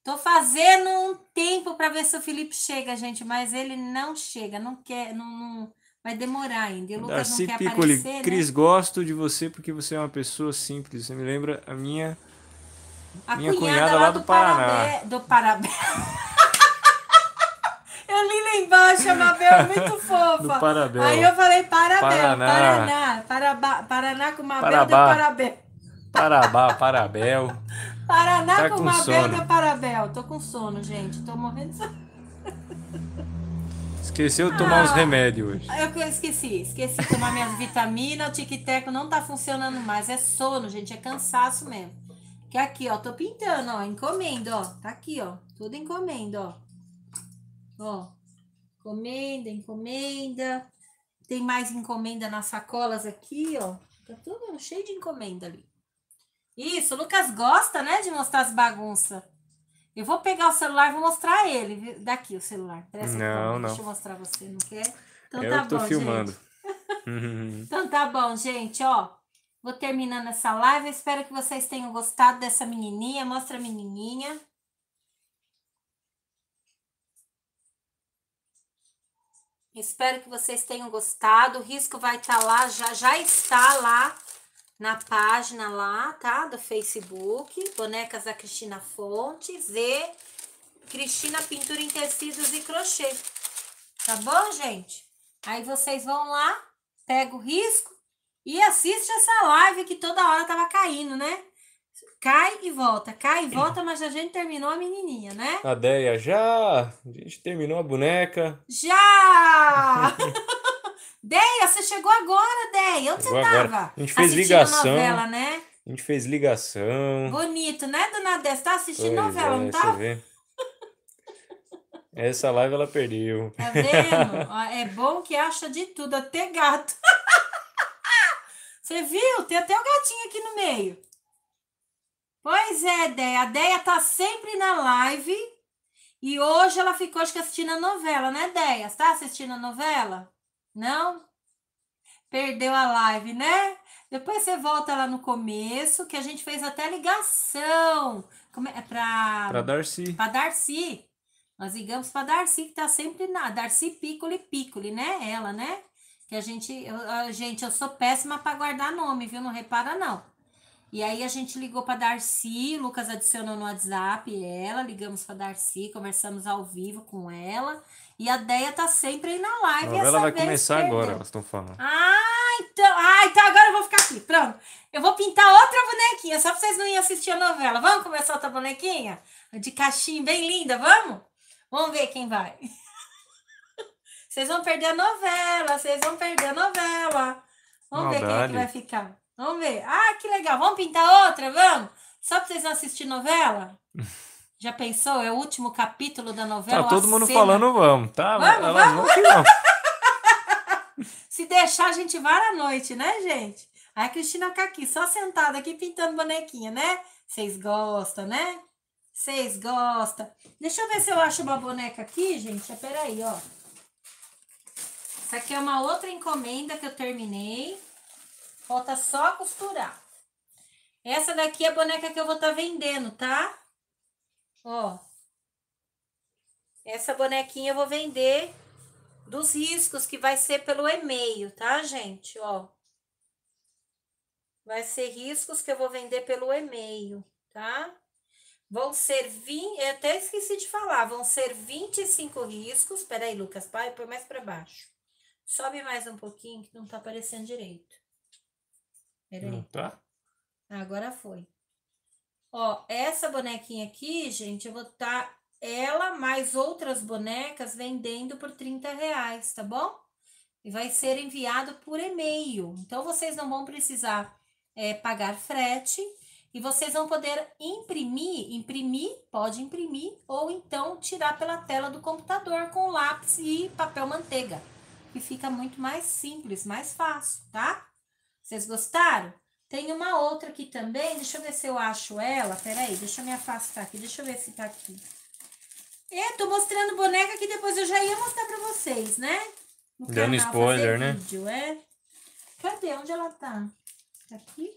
Tô fazendo um tempo para ver se o Felipe chega, gente, mas ele não chega, não quer, não, não vai demorar ainda. E o Lucas Darcy não quer Piccoli, aparecer, né? Cris, gosto de você porque você é uma pessoa simples. Você me lembra a minha a minha cunhada, cunhada lá, lá, do, do Paraná. Parabé, do Parabé. Eu li lá embaixo, é a Mabel muito fofa. Parabel. Aí eu falei Parabéns, Paraná, Paraná, Parabá, Paraná com Mabel Parabá. de Parabá, Parabel. Paraná tá com, com Mabel de Parabel. Tô com sono, gente. Tô morrendo de sono. Esqueceu de tomar ah, os remédios hoje. Eu esqueci, esqueci de tomar minhas vitaminas, o tic-teco não tá funcionando mais, é sono, gente, é cansaço mesmo. Que aqui, ó, tô pintando, ó, encomendo, ó, tá aqui, ó, tudo encomendo, ó. Ó, encomenda, encomenda. Tem mais encomenda nas sacolas aqui, ó. Tá tudo cheio de encomenda ali. Isso, o Lucas gosta, né, de mostrar as bagunças. Eu vou pegar o celular e vou mostrar ele. Daqui o celular. Presta não, não. Deixa eu mostrar você, não quer? Então eu tá tô bom, filmando. então tá bom, gente, ó. Vou terminando essa live. espero que vocês tenham gostado dessa menininha. Mostra a menininha. Espero que vocês tenham gostado. O risco vai estar tá lá, já, já está lá na página lá, tá? Do Facebook, Bonecas da Cristina Fontes e Cristina Pintura em Tecidos e Crochê. Tá bom, gente? Aí vocês vão lá, pega o risco e assiste essa live que toda hora tava caindo, né? Cai e volta, cai e volta, mas a gente terminou a menininha, né? A Deia já! A gente terminou a boneca. Já! Deia, você chegou agora, Deia. Onde chegou você agora. tava? A gente fez ligação. novela, né? A gente fez ligação. Bonito, né, dona Deia? Você tá assistindo pois novela, é, não tá? Essa live ela perdeu. Tá vendo? é bom que acha de tudo, até gato. você viu? Tem até o gatinho aqui no meio. Pois é, Deia. A Deia tá sempre na live. E hoje ela ficou, acho que assistindo a novela, né, Deia? Você tá assistindo a novela? Não? Perdeu a live, né? Depois você volta lá no começo, que a gente fez até ligação. Como é? é pra, pra Darcy. Pra Darcy. Nós ligamos pra Darcy, que tá sempre na. Darcy Piccoli Piccoli, né? Ela, né? Que a gente. Eu, gente, eu sou péssima para guardar nome, viu? Não repara, não. E aí a gente ligou para Darcy, Lucas adicionou no WhatsApp ela, ligamos para Darcy, conversamos ao vivo com ela. E a Deia tá sempre aí na live. A Ela vai começar agora, elas estão falando. Ah, então. Ah, então agora eu vou ficar aqui. Pronto. Eu vou pintar outra bonequinha, só para vocês não irem assistir a novela. Vamos começar outra bonequinha? De caixinha bem linda, vamos? Vamos ver quem vai. Vocês vão perder a novela, vocês vão perder a novela. Vamos ver quem é que vai ficar. Vamos ver. Ah, que legal. Vamos pintar outra? Vamos? Só para vocês não assistirem novela? Já pensou? É o último capítulo da novela. Tá todo mundo cena. falando, vamos, tá? Vamos, Elas vamos. que não. Se deixar, a gente vara à noite, né, gente? Aí a Cristina fica aqui, só sentada aqui pintando bonequinha, né? Vocês gostam, né? Vocês gostam. Deixa eu ver se eu acho uma boneca aqui, gente. É, peraí, ó. Essa aqui é uma outra encomenda que eu terminei. Falta só costurar. Essa daqui é a boneca que eu vou estar tá vendendo, tá? Ó. Essa bonequinha eu vou vender dos riscos, que vai ser pelo e-mail, tá, gente? Ó. Vai ser riscos que eu vou vender pelo e-mail, tá? Vão ser 20, eu até esqueci de falar, vão ser 25 riscos. Peraí, Lucas, pai, põe mais para baixo. Sobe mais um pouquinho que não tá aparecendo direito. Peraí. Não tá? Agora foi. Ó, essa bonequinha aqui, gente, eu vou estar tá ela mais outras bonecas vendendo por 30 reais, tá bom? E vai ser enviado por e-mail. Então, vocês não vão precisar é, pagar frete e vocês vão poder imprimir, imprimir, pode imprimir, ou então tirar pela tela do computador com lápis e papel manteiga, que fica muito mais simples, mais fácil, tá? Vocês gostaram? Tem uma outra aqui também, deixa eu ver se eu acho ela. Peraí, deixa eu me afastar aqui, deixa eu ver se tá aqui. É, tô mostrando boneca que depois eu já ia mostrar pra vocês, né? No Dando canal, spoiler, né? Vídeo, é. Cadê? Onde ela tá? Tá aqui?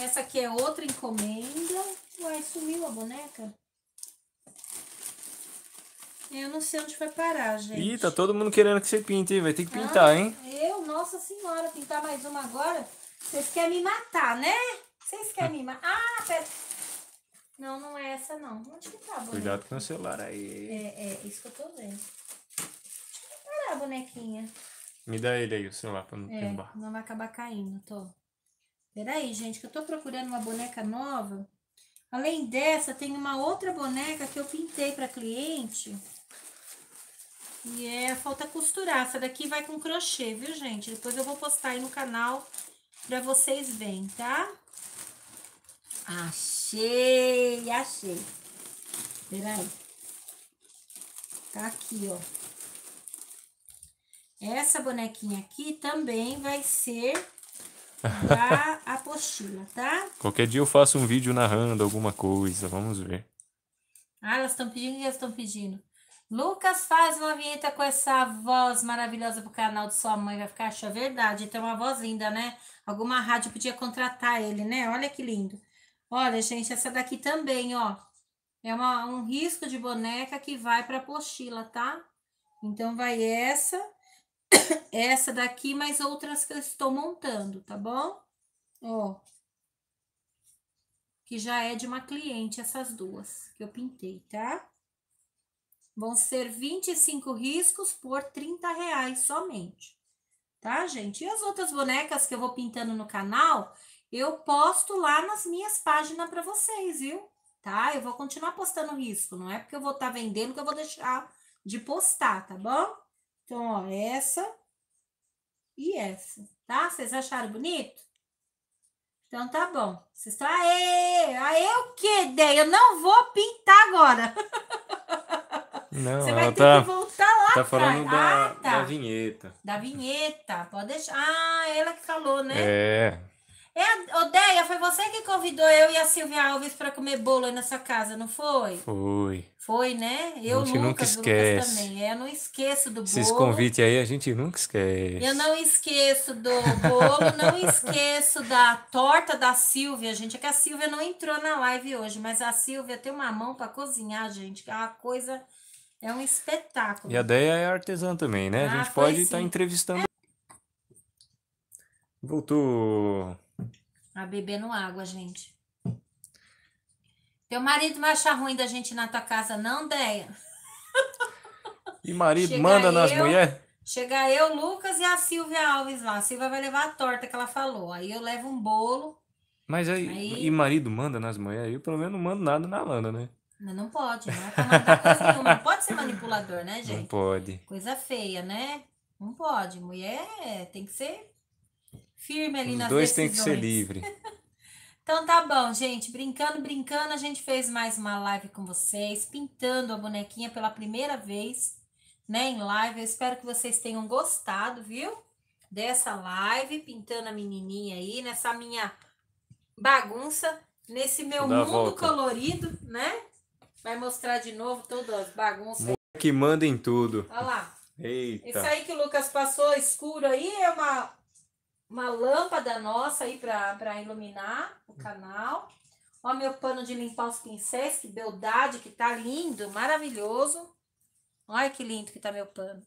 Essa aqui é outra encomenda. Uai, sumiu a boneca. Eu não sei onde vai parar, gente. Ih, tá todo mundo querendo que você pinte, hein? Vai ter que ah, pintar, ah, hein? Eu, nossa senhora, pintar mais uma agora. Vocês querem me matar, né? Vocês querem me matar. Ah, pera. Não, não é essa, não. Onde que tá, boneca Cuidado com o celular aí. É, é, é, isso que eu tô vendo. Deixa eu parar, bonequinha. Me dá ele aí, o celular, pra não é, tombar. não vai acabar caindo, tô. Peraí, gente, que eu tô procurando uma boneca nova. Além dessa, tem uma outra boneca que eu pintei pra cliente. E é, falta costurar. Essa daqui vai com crochê, viu, gente? Depois eu vou postar aí no canal pra vocês verem, tá? Achei, achei. Peraí. Tá aqui, ó. Essa bonequinha aqui também vai ser da apostila, tá? Qualquer dia eu faço um vídeo narrando alguma coisa, vamos ver. Ah, elas estão pedindo, elas estão pedindo. Lucas faz uma vinheta com essa voz maravilhosa pro canal de sua mãe, vai ficar show. Verdade, tem uma voz linda, né? Alguma rádio podia contratar ele, né? Olha que lindo. Olha, gente, essa daqui também, ó. É uma, um risco de boneca que vai para pochila, tá? Então, vai essa, essa daqui, mais outras que eu estou montando, tá bom? Ó. Que já é de uma cliente, essas duas que eu pintei, tá? Vão ser 25 riscos por 30 reais somente. Tá, gente? E as outras bonecas que eu vou pintando no canal, eu posto lá nas minhas páginas para vocês, viu? Tá? Eu vou continuar postando risco. Não é porque eu vou estar tá vendendo que eu vou deixar de postar, tá bom? Então, ó, essa e essa, tá? Vocês acharam bonito? Então tá bom. Vocês estão. Aê! Aê, o que, Dei? Eu não vou pintar agora. Não, você vai ter tá, que voltar lá. Tá falando da, ah, tá. da vinheta. Da vinheta, pode deixar. Ah, ela que falou, né? É. É, Odeia, foi você que convidou eu e a Silvia Alves para comer bolo aí nessa casa, não foi? Foi. Foi, né? Eu a gente nunca, nunca esquece. também. É, eu não esqueço do bolo. Esses convites aí a gente nunca esquece. Eu não esqueço do bolo, não esqueço da torta da Silvia, gente. É que a Silvia não entrou na live hoje, mas a Silvia tem uma mão para cozinhar, gente, que é uma coisa é um espetáculo. E a Deia é artesã também, né? Ah, a gente pode estar tá entrevistando. É... Voltou. A tá no água, gente. Teu marido vai achar ruim da gente ir na tua casa, não, Deia? E marido chega manda eu, nas mulheres? Chega eu, Lucas e a Silvia Alves lá. A Silvia vai levar a torta que ela falou. Aí eu levo um bolo. Mas aí, aí... e marido manda nas mulheres? Eu pelo menos não mando nada na Lana, né? Não pode, não é pra mandar coisa nenhuma. Não pode ser manipulador, né, gente? Não pode. Coisa feia, né? Não pode. Mulher é, tem que ser firme ali Os nas dois decisões. tem que ser livre. então tá bom, gente. Brincando, brincando, a gente fez mais uma live com vocês, pintando a bonequinha pela primeira vez, né, em live. Eu espero que vocês tenham gostado, viu? Dessa live, pintando a menininha aí, nessa minha bagunça, nesse meu mundo volta. colorido, né? Vai mostrar de novo todas as bagunças. Que manda em tudo. Olha lá. Eita. Isso aí que o Lucas passou escuro aí é uma, uma lâmpada nossa aí para iluminar o canal. Olha meu pano de limpar os pincéis, que beldade que tá lindo, maravilhoso. Olha que lindo que tá meu pano.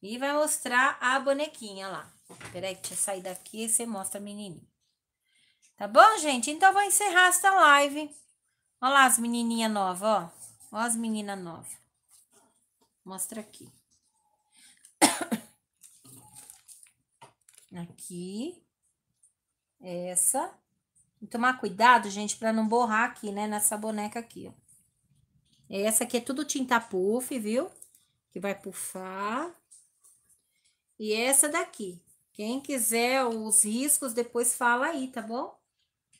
E vai mostrar a bonequinha lá. Peraí, deixa eu sair daqui e você mostra a menininha. Tá bom, gente? Então, vou encerrar esta live. Olha lá as menininha nova, ó. Olha as meninas nova. Mostra aqui. Aqui. Essa. tomar cuidado, gente, para não borrar aqui, né? Nessa boneca aqui, ó. Essa aqui é tudo tinta puff, viu? Que vai pufar. E essa daqui. Quem quiser os riscos, depois fala aí, tá bom?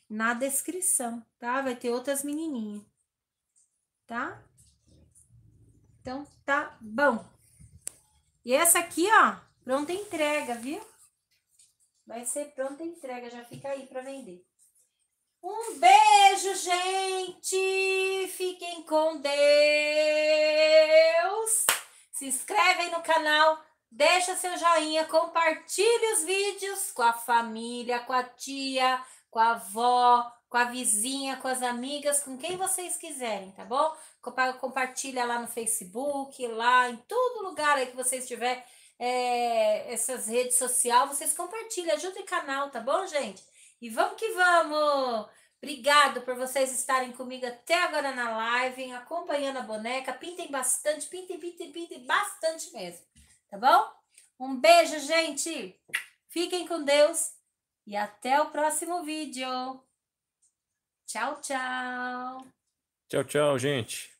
na descrição, tá? Vai ter outras menininhas, tá? Então, tá bom. E essa aqui, ó, pronta entrega, viu? Vai ser pronta entrega, já fica aí para vender. Um beijo, gente! Fiquem com Deus! Se inscrevem no canal, deixa seu joinha, compartilhe os vídeos com a família, com a tia, com a avó, com a vizinha, com as amigas, com quem vocês quiserem, tá bom? Compartilha lá no Facebook, lá em todo lugar aí que vocês tiver é, essas redes sociais, vocês compartilham, ajuda o canal, tá bom, gente? E vamos que vamos! Obrigado por vocês estarem comigo até agora na live, acompanhando a boneca. Pintem bastante, pintem, pintem, pintem bastante mesmo. Tá bom? Um beijo, gente. Fiquem com Deus e até o próximo vídeo. Tchau, tchau. Tchau, tchau, gente.